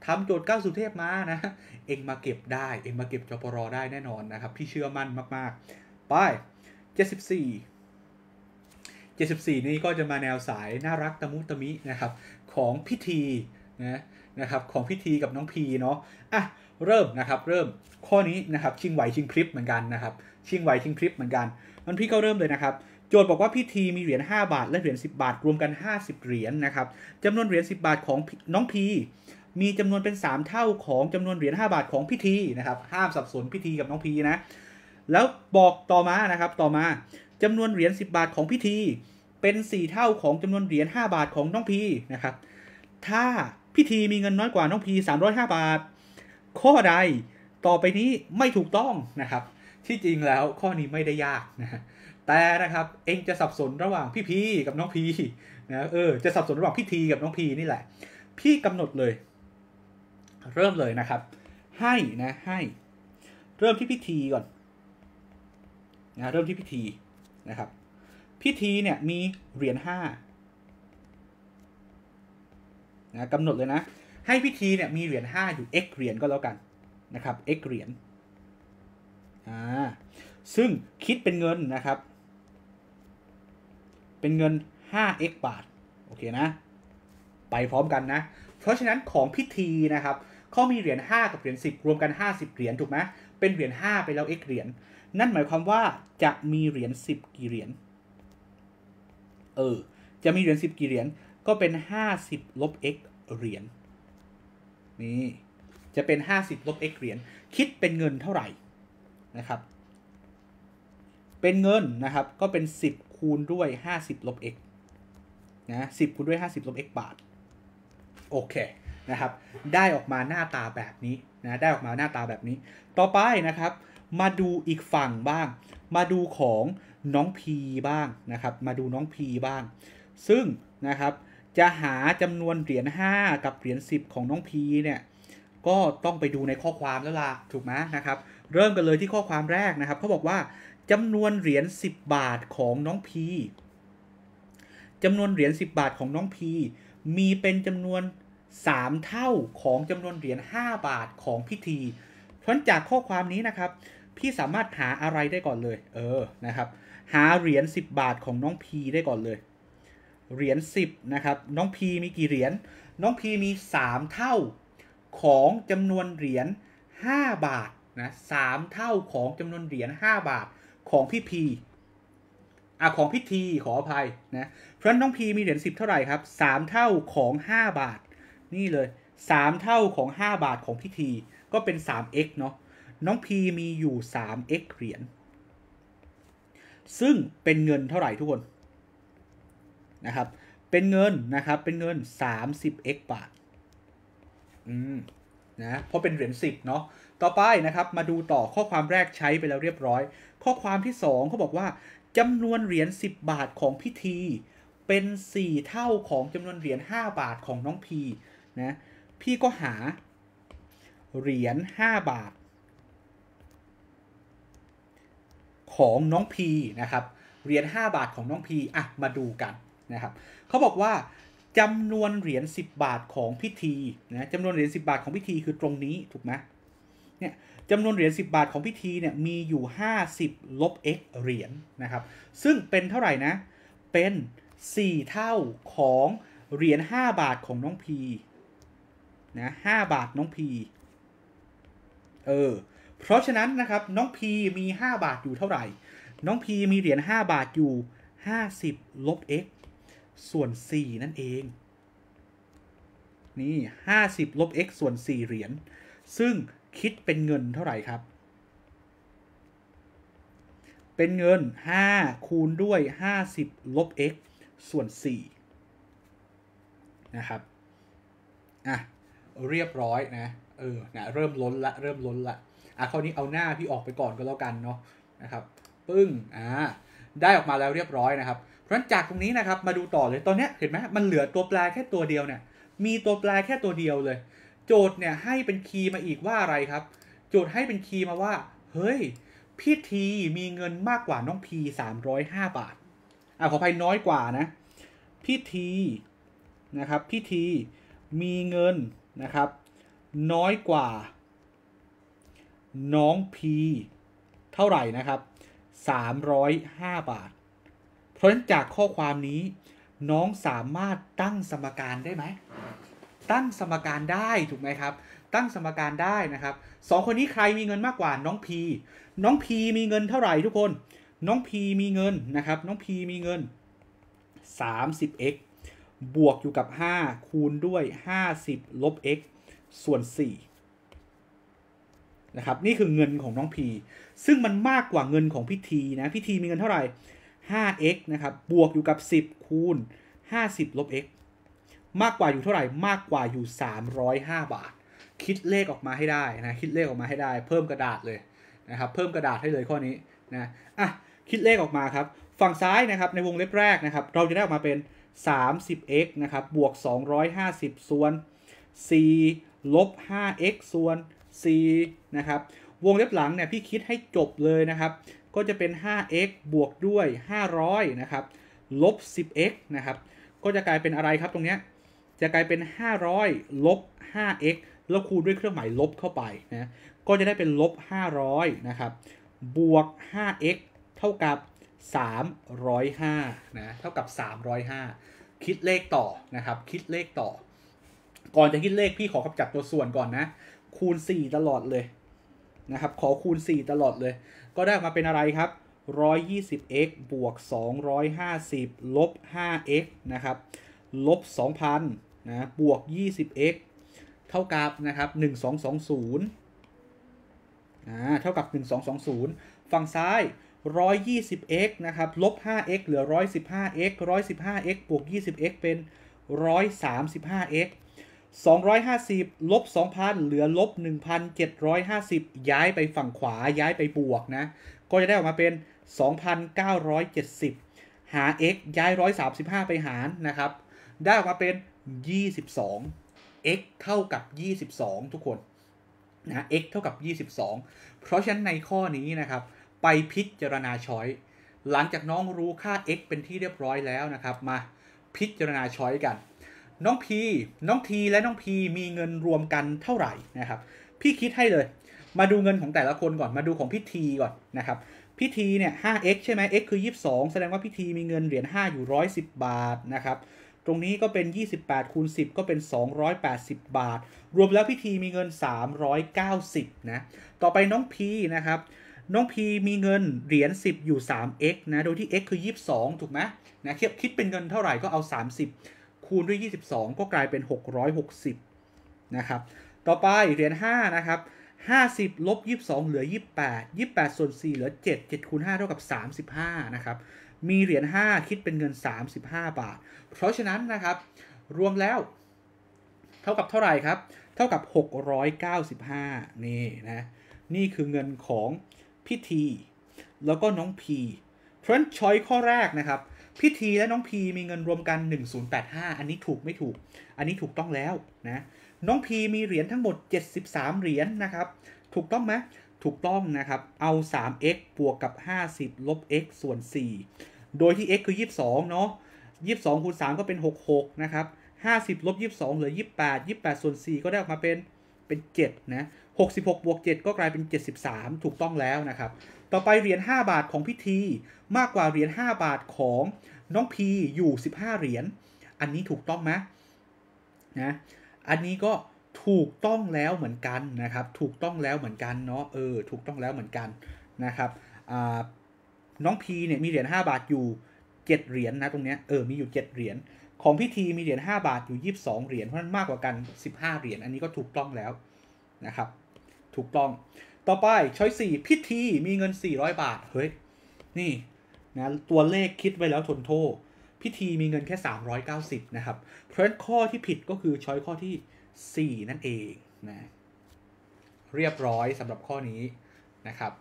ทำโจทย์เก้าสุเทพมานะ เองมาเก็บได้ เองมาเก็บจปรได้แน่นอนนะครับ พี่เชื่อมั่นมากๆ ไป 74 74 นี่ก็จะมาแนวสาย น่ารักตะมุตะมินะครับ ของพิธีนะ นะครับ ของพิธีกับน้องพีเนาะ อ่ะ เริ่มนะครับ เริ่ม ข้อนี้นะครับ ชิงไหวชิงพริบเหมือนกันนะครับชิงไหวชิงพลิปเหมือนกัน มันพี่ก็เริ่มเลยนะครับ โจทย์บอกว่าพี่ทีมีเหรียญ 5 บาท และเหรียญ10 บาทรวมกัน 50 เหรียญนนะครับจำนวนเหรียญ10 บาทของน้องพี มีจำนวนเป็น 3 เท่าของจำนวนเหรียญ5บาทของพี่ทีนะครับ ห้ามสับสนพี่ทีกับน้องพีนะ แล้วบอกต่อมานะครับ ต่อมาจำนวนเหรียญ10 บาทของพี่ทีเป็น 4 เท่าของจำนวนเหรียญ5บาทของน้องพีนะครับ ถ้าพี่ทีมีเงินน้อยกว่าน้องพี305บาท ข้อใดต่อไปนี้ไม่ถูกต้องนะครับที่จริงแล้วข้อนี้ไม่ได้ยากนะ แต่นะครับเองจะสับสนระหว่างพี่พีกับน้องพีนะเออจะสับสนระหว่างพี่ทีกับน้องพีนี่แหละ พี่กำหนดเลย เริ่มเลยนะครับ ให้นะให้ เริ่มที่พี่ทีก่อนนะเริ่มที่พี่ทีนะครับพี่ทีเนี่ยมีเหรียญห้านะกำหนดเลยนะ ให้พี่ทีเนี่ยมีเหรียญห้าอยู่ x เหรียญก็แล้วกันนะครับ x เหรียญอ่า ซึ่งคิดเป็นเงินนะครับ เป็นเงิน 5x บาท โอเคนะ ไปพร้อมกันนะ เพราะฉะนั้นของพิธีนะครับเขามีเหรียญ5กับเหรียญ 10 รวมกัน 50เหรียญถูกไหมเป็นเหรียญ5ไปแล้ว x เหรียญ นั่นหมายความว่าจะมีเหรียญ 10 กี่เหรียญ เออ จะมีเหรียญ 10 กี่เหรียญ ก็เป็น 50ลบ x เหรียญ นี่ จะเป็น 50ลบ x เหรียญ คิดเป็นเงินเท่าไหร่นะครับ เป็นเงินนะครับก็เป็น 10คูณด้วย 50ลบ x นะ10 คูณด้วย 50 ลบ x บาทโอเคนะครับ ได้ออกมาหน้าตาแบบนี้นะได้ออกมาหน้าตาแบบนี้ ต่อไปนะครับ มาดูอีกฝั่งบ้าง มาดูของน้อง P บ้างนะครับมาดูน้อง P บ้าง ซึ่งนะครับจะหาจำนวนเหรียญ 5 กับเหรียญ 10 ของน้องพีเนี่ยก็ต้องไปดูในข้อความแล้วล่ะถูกไหมนะครับเริ่มกันเลยที่ข้อความแรกนะครับเขาบอกว่าจำนวนเหรียญ 10 บาทของน้องพีจำนวนเหรียญ10บาทของน้องพีมีเป็นจำนวน 3 เท่าของจำนวนเหรียญ 5 บาทของพิธีทั้าจากข้อความนี้นะครับ พี่สามารถหาอะไรได้ก่อนเลย เออ นะครับ หาเหรียญ 10 บาทของน้องพีได้ก่อนเลย เหรียญ10นะครับ น้องพีมีกี่เหรียญ น้องพีมี 3 เท่า ของจำนวนเหรียญ 5 บาทนะสามเท่าของจำนวนเหรียญห้าบาทของพี่พีอ่ะของพี่ทีขออภัยนะเพราะน้องพีมีเหรียญสิบเท่าไหร่ครับสามเท่าของห้าบาท นี่เลยสามเท่าของห้าบาทของพี่ทีก็เป็นสาม x เนาะน้องพีมีอยู่สาม x เหรียญซึ่งเป็นเงินเท่าไหร่ทุกคนนะครับเป็นเงินนะครับเป็นเงิน 30x บาทอืมนะเพราะเป็นเหรียญ10เนาะต่อไป นะครับ มาดูต่อข้อความแรกใช้ไปแล้วเรียบร้อย ข้อความที่ 2เขาบอกว่าจำนวนเหรียญ10 บาทของพิธี เป็น 4 เท่าของจำนวน เหรียญ5บาทของน้องพีนะ พี่ก็หาเหรียญ5บาท ของน้องพีนะครับ เหรียญ5บาทของน้องพีอ่ะ มาดูกัน นะครับ เขาบอกว่าจำนวนเหรียญ10 บาทของพิธีนะจำนวนเหรียญ10 บาทของพิธีคือตรงนี้ถูกไหมนี่ยจำนวนเหรียญ 10 บาทของพิธีเนี่ยมีอยู่ 50ลบ x เหรียญนะครับซึ่งเป็นเท่าไหร่นะ เป็น 4 เท่าของ เหรียญ 5 บาทของน้องพีนะ5บาทน้องพีเออเพราะฉะนั้นนะครับ น้องพี มี 5 บาทอยู่เท่าไหร่ น้องพี มีเหรียญ 5 บาทอยู่ 50ลบ x ส่วน 4 นั่นเองนี่50ลบ x ส่วน 4เหรียญซึ่งคิดเป็นเงินเท่าไหร่ครับ เป็นเงิน 5 คูณด้วย 50 ลบ x ส่วน4นะครับ อ่ะเรียบร้อยนะ เออนะเริ่มล้นละเริ่มล้นละ อ่ะคราวนี้เอาหน้าพี่ออกไปก่อนก็แล้ว กันเนาะ นะครับ ปึ้ง อ่าได้ออกมาแล้วเรียบร้อยนะครับ เพราะฉะนั้นจากตรงนี้นะครับมาดูต่อเลย ตอนนี้เห็นไหมมันเหลือตัวแปรแค่ตัวเดียวเนี่ย มีตัวแปรแค่ตัวเดียวเลยโจทย์เนี่ยให้เป็นคีย์มาอีกว่าอะไรครับ โจทย์ให้เป็นคีย์มาว่า เฮ้ยพี่ทีมีเงินมากกว่าน้องพีสามร้อยห้าบาทอ่าขออภัยน้อยกว่านะพี่ทีนะครับพี่ทีมีเงินนะครับ น้อยกว่า น้องพีเท่าไหร่นะครับสามร้อยห้าบาท เพราะฉะนั้นจากข้อความนี้ น้องสามารถตั้งสมการได้ไหมตั้งสมการได้ถูกไหมครับ ตั้งสมการได้นะครับสองคนนี้ใครมีเงินมากกว่าน้อง พีน้องพี มีเงินเท่าไหร่ทุกคน น้องพีมีเงินนะครับน้องพีมีเงิน 30x บวกอยู่กับ 5 คูณด้วย 50ลบ x ส่วน 4นะครับนี่คือเงินของน้องพีซึ่งมันมากกว่าเงินของพิธีนะพิธีมีเงินเท่าไหร่ 5x นะครับบวกอยู่กับ 10 คูณ 50ลบ x มากกว่าอยู่เท่าไหร่มากกว่าอยู่ 305 บาท คิดเลขออกมาให้ได้นะ คิดเลขออกมาให้ได้ เพิ่มกระดาษเลยนะครับ เพิ่มกระดาษให้เลยข้อนี้นะอ่ะคิดเลขออกมาครับ ฝั่งซ้ายนะครับในวงเล็บแรกนะครับ เราจะได้ออกมาเป็น 30x นะครับบวก250ส่วน c ลบ 5x ส่วน c นะครับ วงเล็บหลังเนี่ยพี่คิดให้จบเลยนะครับก็จะเป็น 5x บวกด้วย 500นะครับลบ 10x นะครับก็จะกลายเป็นอะไรครับตรงเนี้ยจะกลายเป็น 500 ลบ 5x แล้วคูณด้วยเครื่องหมายลบเข้าไปนะ ก็จะได้เป็นลบ 500นะครับบวก 5x เท่ากับ 305 นะ เท่ากับ 305 คิดเลขต่อนะครับ คิดเลขต่อ ก่อนจะคิดเลข พี่ขอกำจัดตัวส่วนก่อนนะ คูณ 4 ตลอดเลยนะครับ ขอคูณ 4 ตลอดเลย ก็ได้มาเป็นอะไรครับ 120x บวก 250 ลบ 5x นะครับลบ2,000นะบวก 20x เท่ากับ นะครับ1220อ่าเท่ากับ 1220 ฝั่งซ้าย 120x นะครับลบ 5x เหลือ 115x 115x บวก 20x เป็น 135x 250ลบ2,000เหลือลบ1,750 ย้ายไปฝั่งขวาย้ายไปบวกนะ ก็จะได้ออกมาเป็น 2,970 หา x ย้าย 135 ไปหารนะครับได้ออกมาเป็น 22 x เท่ากับ 22 ทุกคนนะ x เท่ากับ22 เพราะฉะนั้นในข้อนี้นะครับไปพิจารณาช้อยหลังจากน้องรู้ค่า x เป็นที่เรียบร้อยแล้วนะครับมาพิจารณาช้อยกัน น้อง p น้อง t และน้อง p มีเงินรวมกันเท่าไหร่นะครับพี่คิดให้เลยมาดูเงินของแต่ละคนก่อนมาดูของพี่ t ก่อนนะครับพี่ t เนี่ย 5x ใช่ไหม x คือ 22 แสดงว่าพี่ t มีเงินเหรียญ5อยู่ 110 บาทนะครับตรงนี้ก็เป็น 28 คูณ 10 ก็เป็น 280 บาท รวมแล้วพิธีมีเงิน 390 นะ ต่อไปน้องพีนะครับ น้องพีมีเงินเหรียญ 10 อยู่ 3x นะ โดยที่ x คือ 22 ถูกไหมนะเทียบคิดเป็นเงินเท่าไหร่ก็เอา 30 คูณด้วย 22 ก็กลายเป็น 660 นะครับ ต่อไปเหรียญ 5 นะครับ 50 ลบ22 เหลือ 28 28 ส่วน4เหลือ 7 7 คูณ 5 เท่ากับ 35 นะครับมีเหรียญ5คิดเป็นเงิน 35บาท เพราะฉะนั้นนะครับรวมแล้ว เท่ากับเท่าไหร่ครับเท่ากับ 695นี่นะนี่คือเงินของพิธีแล้วก็น้องพีเพราะฉะนั้นช้อยข้อแรกนะครับพิธีและน้องพีมีเงินรวมกัน1085อันนี้ถูกไม่ถูกอันนี้ถูกต้องแล้วนะน้องพีมีเหรียญทั้งหมด 73 เหรียญนนะครับถูกต้องไหมถูกต้องนะครับเอา 3x บวกกับ 50ลบ x ส่วน4โดยที่ x คือ 22 เนาะ22คูณ3ก็เป็น 66 นะครับ50ลบ22เหลือ 28 28ส่วน 4 ก็ได้ออกมาเป็น เป็น7นะ66 บวก7ก็กลายเป็น 73 ถูกต้องแล้วนะครับ ต่อไป เหรียญ 5 บาทของพิธีมากกว่า เหรียญ 5 บาทของน้องพี อยู่ 15 เหรียญ อันนี้ถูกต้องไหมนะ อันนี้ก็ถูกต้องแล้วเหมือนกัน นะครับ ถูกต้องแล้วเหมือนกัน เนาะเออ ถูกต้อง แล้ว เหมือนกัน นะครับอ่าน้องพีเนี่ยมีเหรียญ5บาทอยู่เจ็ดเหรียญนนะตรงเนี้ยเออมีอยู่เจ็ดเหรียญของพี่ทีมีเหรียญ5บาทอยู่ 22 เหรียญเพราะนั้นมากกว่ากัน 15 เหรียญอันนี้ก็ถูกต้องแล้วนะครับ ถูกต้อง ต่อไปช้อยสี่พิธีมีเงิน 400 บาทเฮ้ยนี่นะตัวเลขคิดไว้แล้วทนโทษพิธีมีเงินแค่ 390 นะครับเพราะฉะนั้นข้อที่ผิดก็คือช้อยข้อที่ 4 นั่นเองนะเรียบร้อยสำหรับข้อนี้นะครับ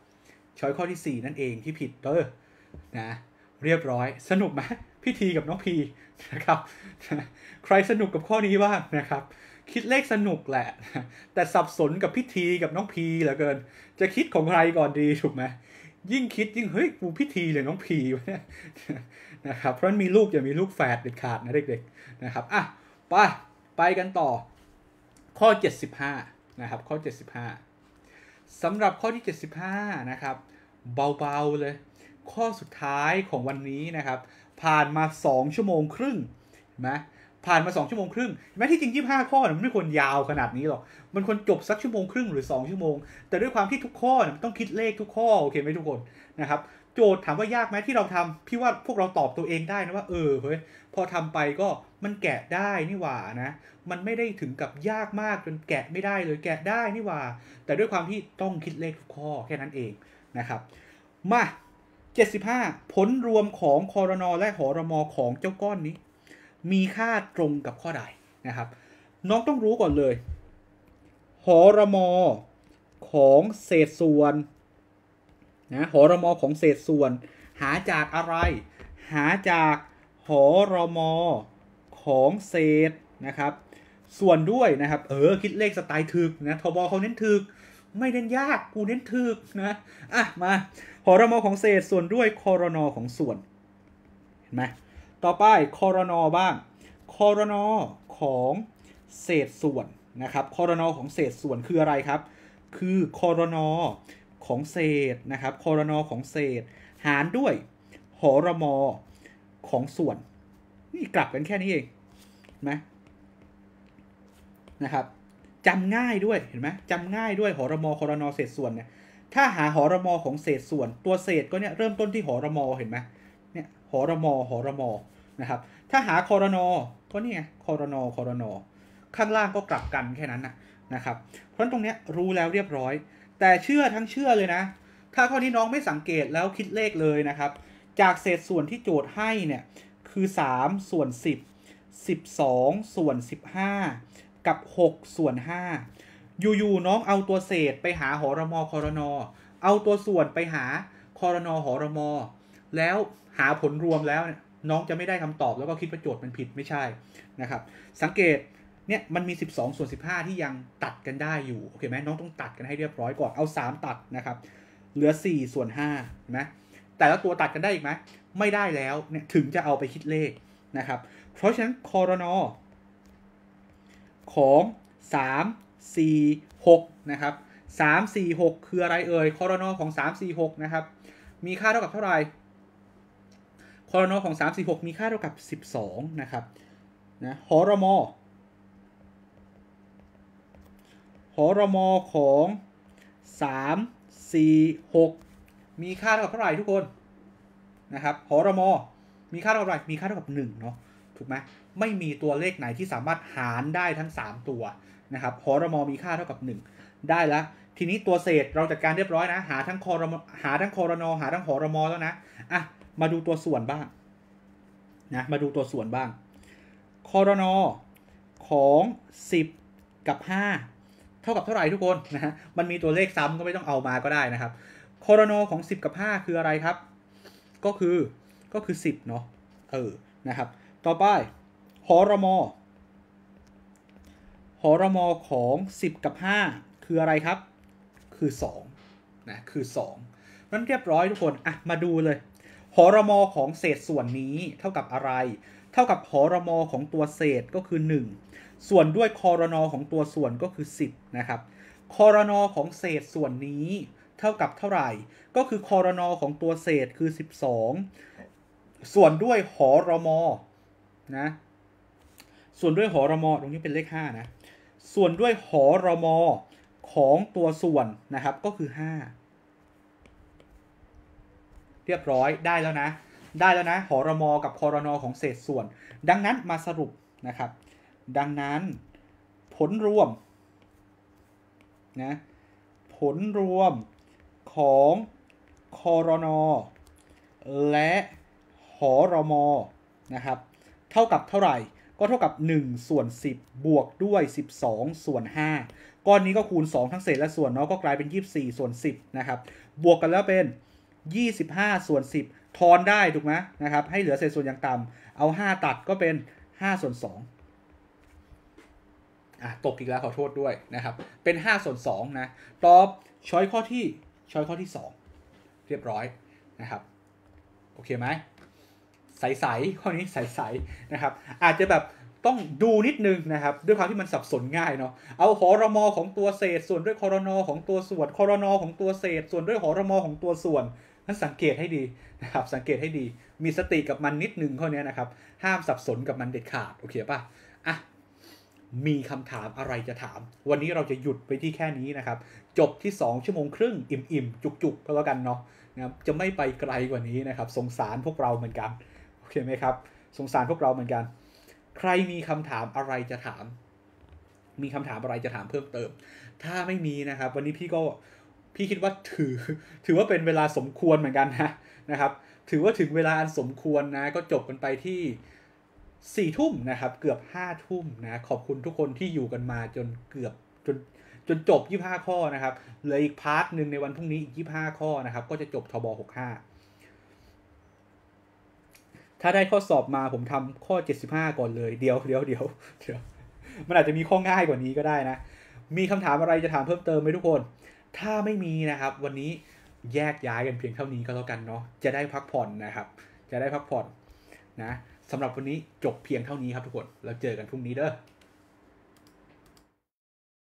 ช้อยข้อที่ 4 นั่นเองที่ผิดเออนะเรียบร้อยสนุกไหมพี่ทีกับน้องพีนะครับ ใครสนุกกับข้อนี้บ้างนะครับ คิดเลขสนุกแหละ แต่สับสนกับพี่ทีกับน้องพีเหลือเกิน จะคิดของใครก่อนดีถูกไหมยิ่งคิดยิ่งเฮ้ยกูพิธีเลยน้องพีวะนนะครับเพราะมีลูกอย่ามีลูกแฝดเด็ดขาดนะเด็ก ๆนะครับอ่ะไปไปกันต่อ ข้อ 75นะครับ ข้อ75สำหรับข้อที่ 75นะครับเบาๆเลย ข้อสุดท้ายของวันนี้นะครับ ผ่านมา2ชั่วโมงครึ่งนะผ่านมา2ชั่วโมงครึ่งแม้ที่จริง 25 ข้อมันไม่ควรยาวขนาดนี้หรอกมันควรจบสักชั่วโมงครึ่งหรือ2ชั่วโมงแต่ด้วยความที่ทุกข้อมัต้องคิดเลขทุกข้อโอเคไหมทุกคนนะครับ โจทย์ถามว่ายากไหมที่เราทำพี่ว่าพวกเราตอบตัวเองได้นะว่าเออเฮ้ยพอทำไปก็มันแกะได้นี่หว่านะ มันไม่ได้ถึงกับยากมากจนแกะไม่ได้เลยแกะได้นี่หว่า แต่ด้วยความที่ต้องคิดเลขทุกข้อแค่นั้นเองนะครับ มา75 ผลรวมของคอรนอและหอรมอของเจ้าก้อนนี้ มีค่าตรงกับข้อใดนะครับ น้องต้องรู้ก่อนเลย หอรมอของเศษส่วนนะหอรมอของเศษส่วน หาจากอะไร หาจากหอรมอของเศษนะครับ ส่วนด้วยนะครับเออคิดเลขสไตล์ถึกนะทบเขาเน้นถึกไม่เน้นยากกูเน้นถึกนะอ่ะมาหอรมอของเศษส่วนด้วยคอรนอของส่วนเห็นไหมต่อไปคอรนอบ้างคอรนอของเศษส่วนนะครับคอรนอของเศษส่วนคืออะไรครับ คือคอรนอของเศษนะครับคอรนอของเศษ หารด้วยหอรมอของส่วนนี่กลับกันแค่นี้เองนะนะครับจำง่ายด้วยเห็นไหมจำง่ายด้วยหอรมอคอรนอเศษส่วนเนี่ยถ้าหาหอรมอของเศษส่วนตัวเศษก็เนี่ยเริ่มต้นที่หอรมอเห็นไหมเนี่ยหอรมอหอรมอนะครับ ถ้าหาคอรนอก็เนี่ยคอรนอคอรนอข้างล่างก็กลับกันแค่นั้นนะนะครับ เพราะตรงเนี้ยรู้แล้วเรียบร้อย แต่เชื่อทั้งเชื่อเลยนะ ถ้าข้อนี้น้องไม่สังเกตแล้วคิดเลขเลยนะครับ จากเศษส่วนที่โจทย์ให้เนี่ยคือ3ส่วน10 12ส่วน15 กับ6ส่วน5อยู่ ๆ น้องเอาตัวเศษไปหาหอรมอคอรนอเอาตัวส่วนไปหาคอรนอหอรมอแล้วหาผลรวมแล้วน้องจะไม่ได้คำตอบแล้วก็คิดว่าโจทย์มันผิดไม่ใช่นะครับสังเกตเนี่ยมันมี 12ส่วน15 ที่ยังตัดกันได้อยู่ โอเคไหมน้องต้องตัดกัน ให้เรียบร้อยก่อนเอา 3 ตัดนะครับเหลือ4ส่วน5นะแต่ละตัวตัดกันได้อีกไหมไม่ได้แล้วเนี่ยถึงจะเอาไปคิดเลขนะครับ เพราะฉะนั้นคอรนอของ 3 4 6 นะครับ 3 4 6 คืออะไรเอ่ยคอรนอของ3 4 6 นะครับ มีค่าเท่ากับเท่าไหร่คอรนอของ 3 4 6 มีค่าเท่ากับ12นะครับนะฮอรมอหอรมอของ 3 4 6 มีค่าเท่ากับเท่าไหร่ทุกคนนะครับหรมมีค่าเท่ากับอะไรมีค่าเท่ากับ1เนาะ ถูกไหมไม่มีตัวเลขไหนที่สามารถหารได้ทั้ง 3 ตัวนะครับหรมมีค่าเท่ากับ 1 ได้แล้ว ทีนี้ตัวเศษเราจัดการเรียบร้อยนะ หาทั้งคอรมหาทั้งคอรนอหาทั้งหรมแล้วนะอ่ะมาดูตัวส่วนบ้างนะ มาดูตัวส่วนบ้าง คอรนอของ 10 กับ 5 เท่ากับเท่าไหร่ทุกคนนะะมันมีตัวเลขซ้ำก็ไม่ต้องเอามาก็ได้นะครับ คอรนอของ 10 กับ 5 คืออะไรครับก็คือ ก็คือ 10 เนาะเออนะครับ ต่อไปหอรมอหอรมอของ 10 กับ 5 คืออะไรครับ คือ 2 นะคือ2นั้นเรียบร้อยทุกคน อ่ะ มาดูเลยหอรมอของเศษส่วนนี้เท่ากับอะไร เท่ากับหอรมอของตัวเศษก็คือ 1 ส่วนด้วยคอรนอของตัวส่วนก็คือ 10 นะครับคอรนอของเศษส่วนนี้เท่ากับเท่าไหร่ก็คือคอรนอของตัวเศษคือ 12 ส่วนด้วยหอรมอนะส่วนด้วยหอรมอ ตรงนี้เป็นเลข 5 นะ ส่วนด้วยหอรมอของตัวส่วนนะครับ ก็คือ 5 เรียบร้อยได้แล้วนะได้แล้วนะหอรมอกับคอรนอของเศษส่วน ดังนั้นมาสรุปนะครับ ดังนั้นผลรวมนะผลรวมของคอรนอและหอรมนะครับ เท่ากับเท่าไหร่ ก็เท่ากับ1ส่วน10 บวกด้วย 12ส่วน5ก้อนนี้ก็คูณ 2 ทั้งเศษและส่วนเนาะก็กลายเป็น 24ส่วน10 นะครับ บวกกันแล้วเป็น 25ส่วน10 ทอนได้ถูกไหมนะครับ ให้เหลือเศษส่วนอย่างต่ำ เอา 5 ตัดก็เป็น5ส่วน2อ่ะตกอีกแล้วขอโทษด้วย นะครับ เป็น5ส่วน2นะ ตอบ ช้อยข้อที่ช้อยข้อที่ 2 เรียบร้อยนะครับโอเคไหมใสๆข้อนี้ใสๆนะครับ อาจจะแบบต้องดูนิดนึงนะครับด้วยความที่มันสับสนง่ายเนาะเอาหอรมอของตัวเศษ ส่วนด้วยคอรนอของตัวส่วนคอรนอของตัวเศษ ส่วนด้วยหอรมอของตัวส่วนนั้นสังเกตให้ดีนะครับสังเกตให้ดีมีสติกับมันนิดนึงข้อนี้นะครับห้ามสับสนกับมันเด็ดขาดโอเคปะมีคำถามอะไรจะถาม วันนี้เราจะหยุดไปที่แค่นี้นะครับ จบที่2ชั่วโมงครึ่งอิ่มๆจุกๆก็แล้วกันเนาะนะครับ จะไม่ไปไกลกว่านี้นะครับ สงสารพวกเราเหมือนกันโอเคไหมครับ สงสารพวกเราเหมือนกัน ใครมีคำถามอะไรจะถาม มีคำถามอะไรจะถามเพิ่มเติม ถ้าไม่มีนะครับ วันนี้พี่ก็พี่คิดว่าถือ ถือว่าเป็นเวลาสมควรเหมือนกันนะนะครับ ถือว่าถึงเวลาอันสมควรนะ ก็จบกันไปที่สี่ทุ่มนะครับเกือบห้าทุ่มนะขอบคุณทุกคนที่อยู่กันมาจนเกือบจนจนจบยี่ห้าข้อนะครับเหลืออีกพาร์ทหนึ่งในวันพรุ่งนี้อีกยี่ห้าข้อนะครับ ก็จะจบทบหหก้าถ้าได้ข้อสอบมาผมทำข้อเจ็ดสิบห้าก่อนเลยเดียวเดี๋ยวเดี๋ยวเดี๋ยว มันอาจจะมีข้อง่ายกว่านี้ก็ได้นะ มีคำถามอะไรจะถามเพิ่มเติมไหมทุกคน ถ้าไม่มีนะครับ วันนี้แยกย้ายกันเพียงเท่านี้ก็แล้วกันเนาะจะได้พักผ่อนนะครับ จะได้พักผ่อนนะสำหรับวันนี้จบเพียงเท่านี้ครับทุกคนแล้วเจอกันพรุ่งนี้เด้อ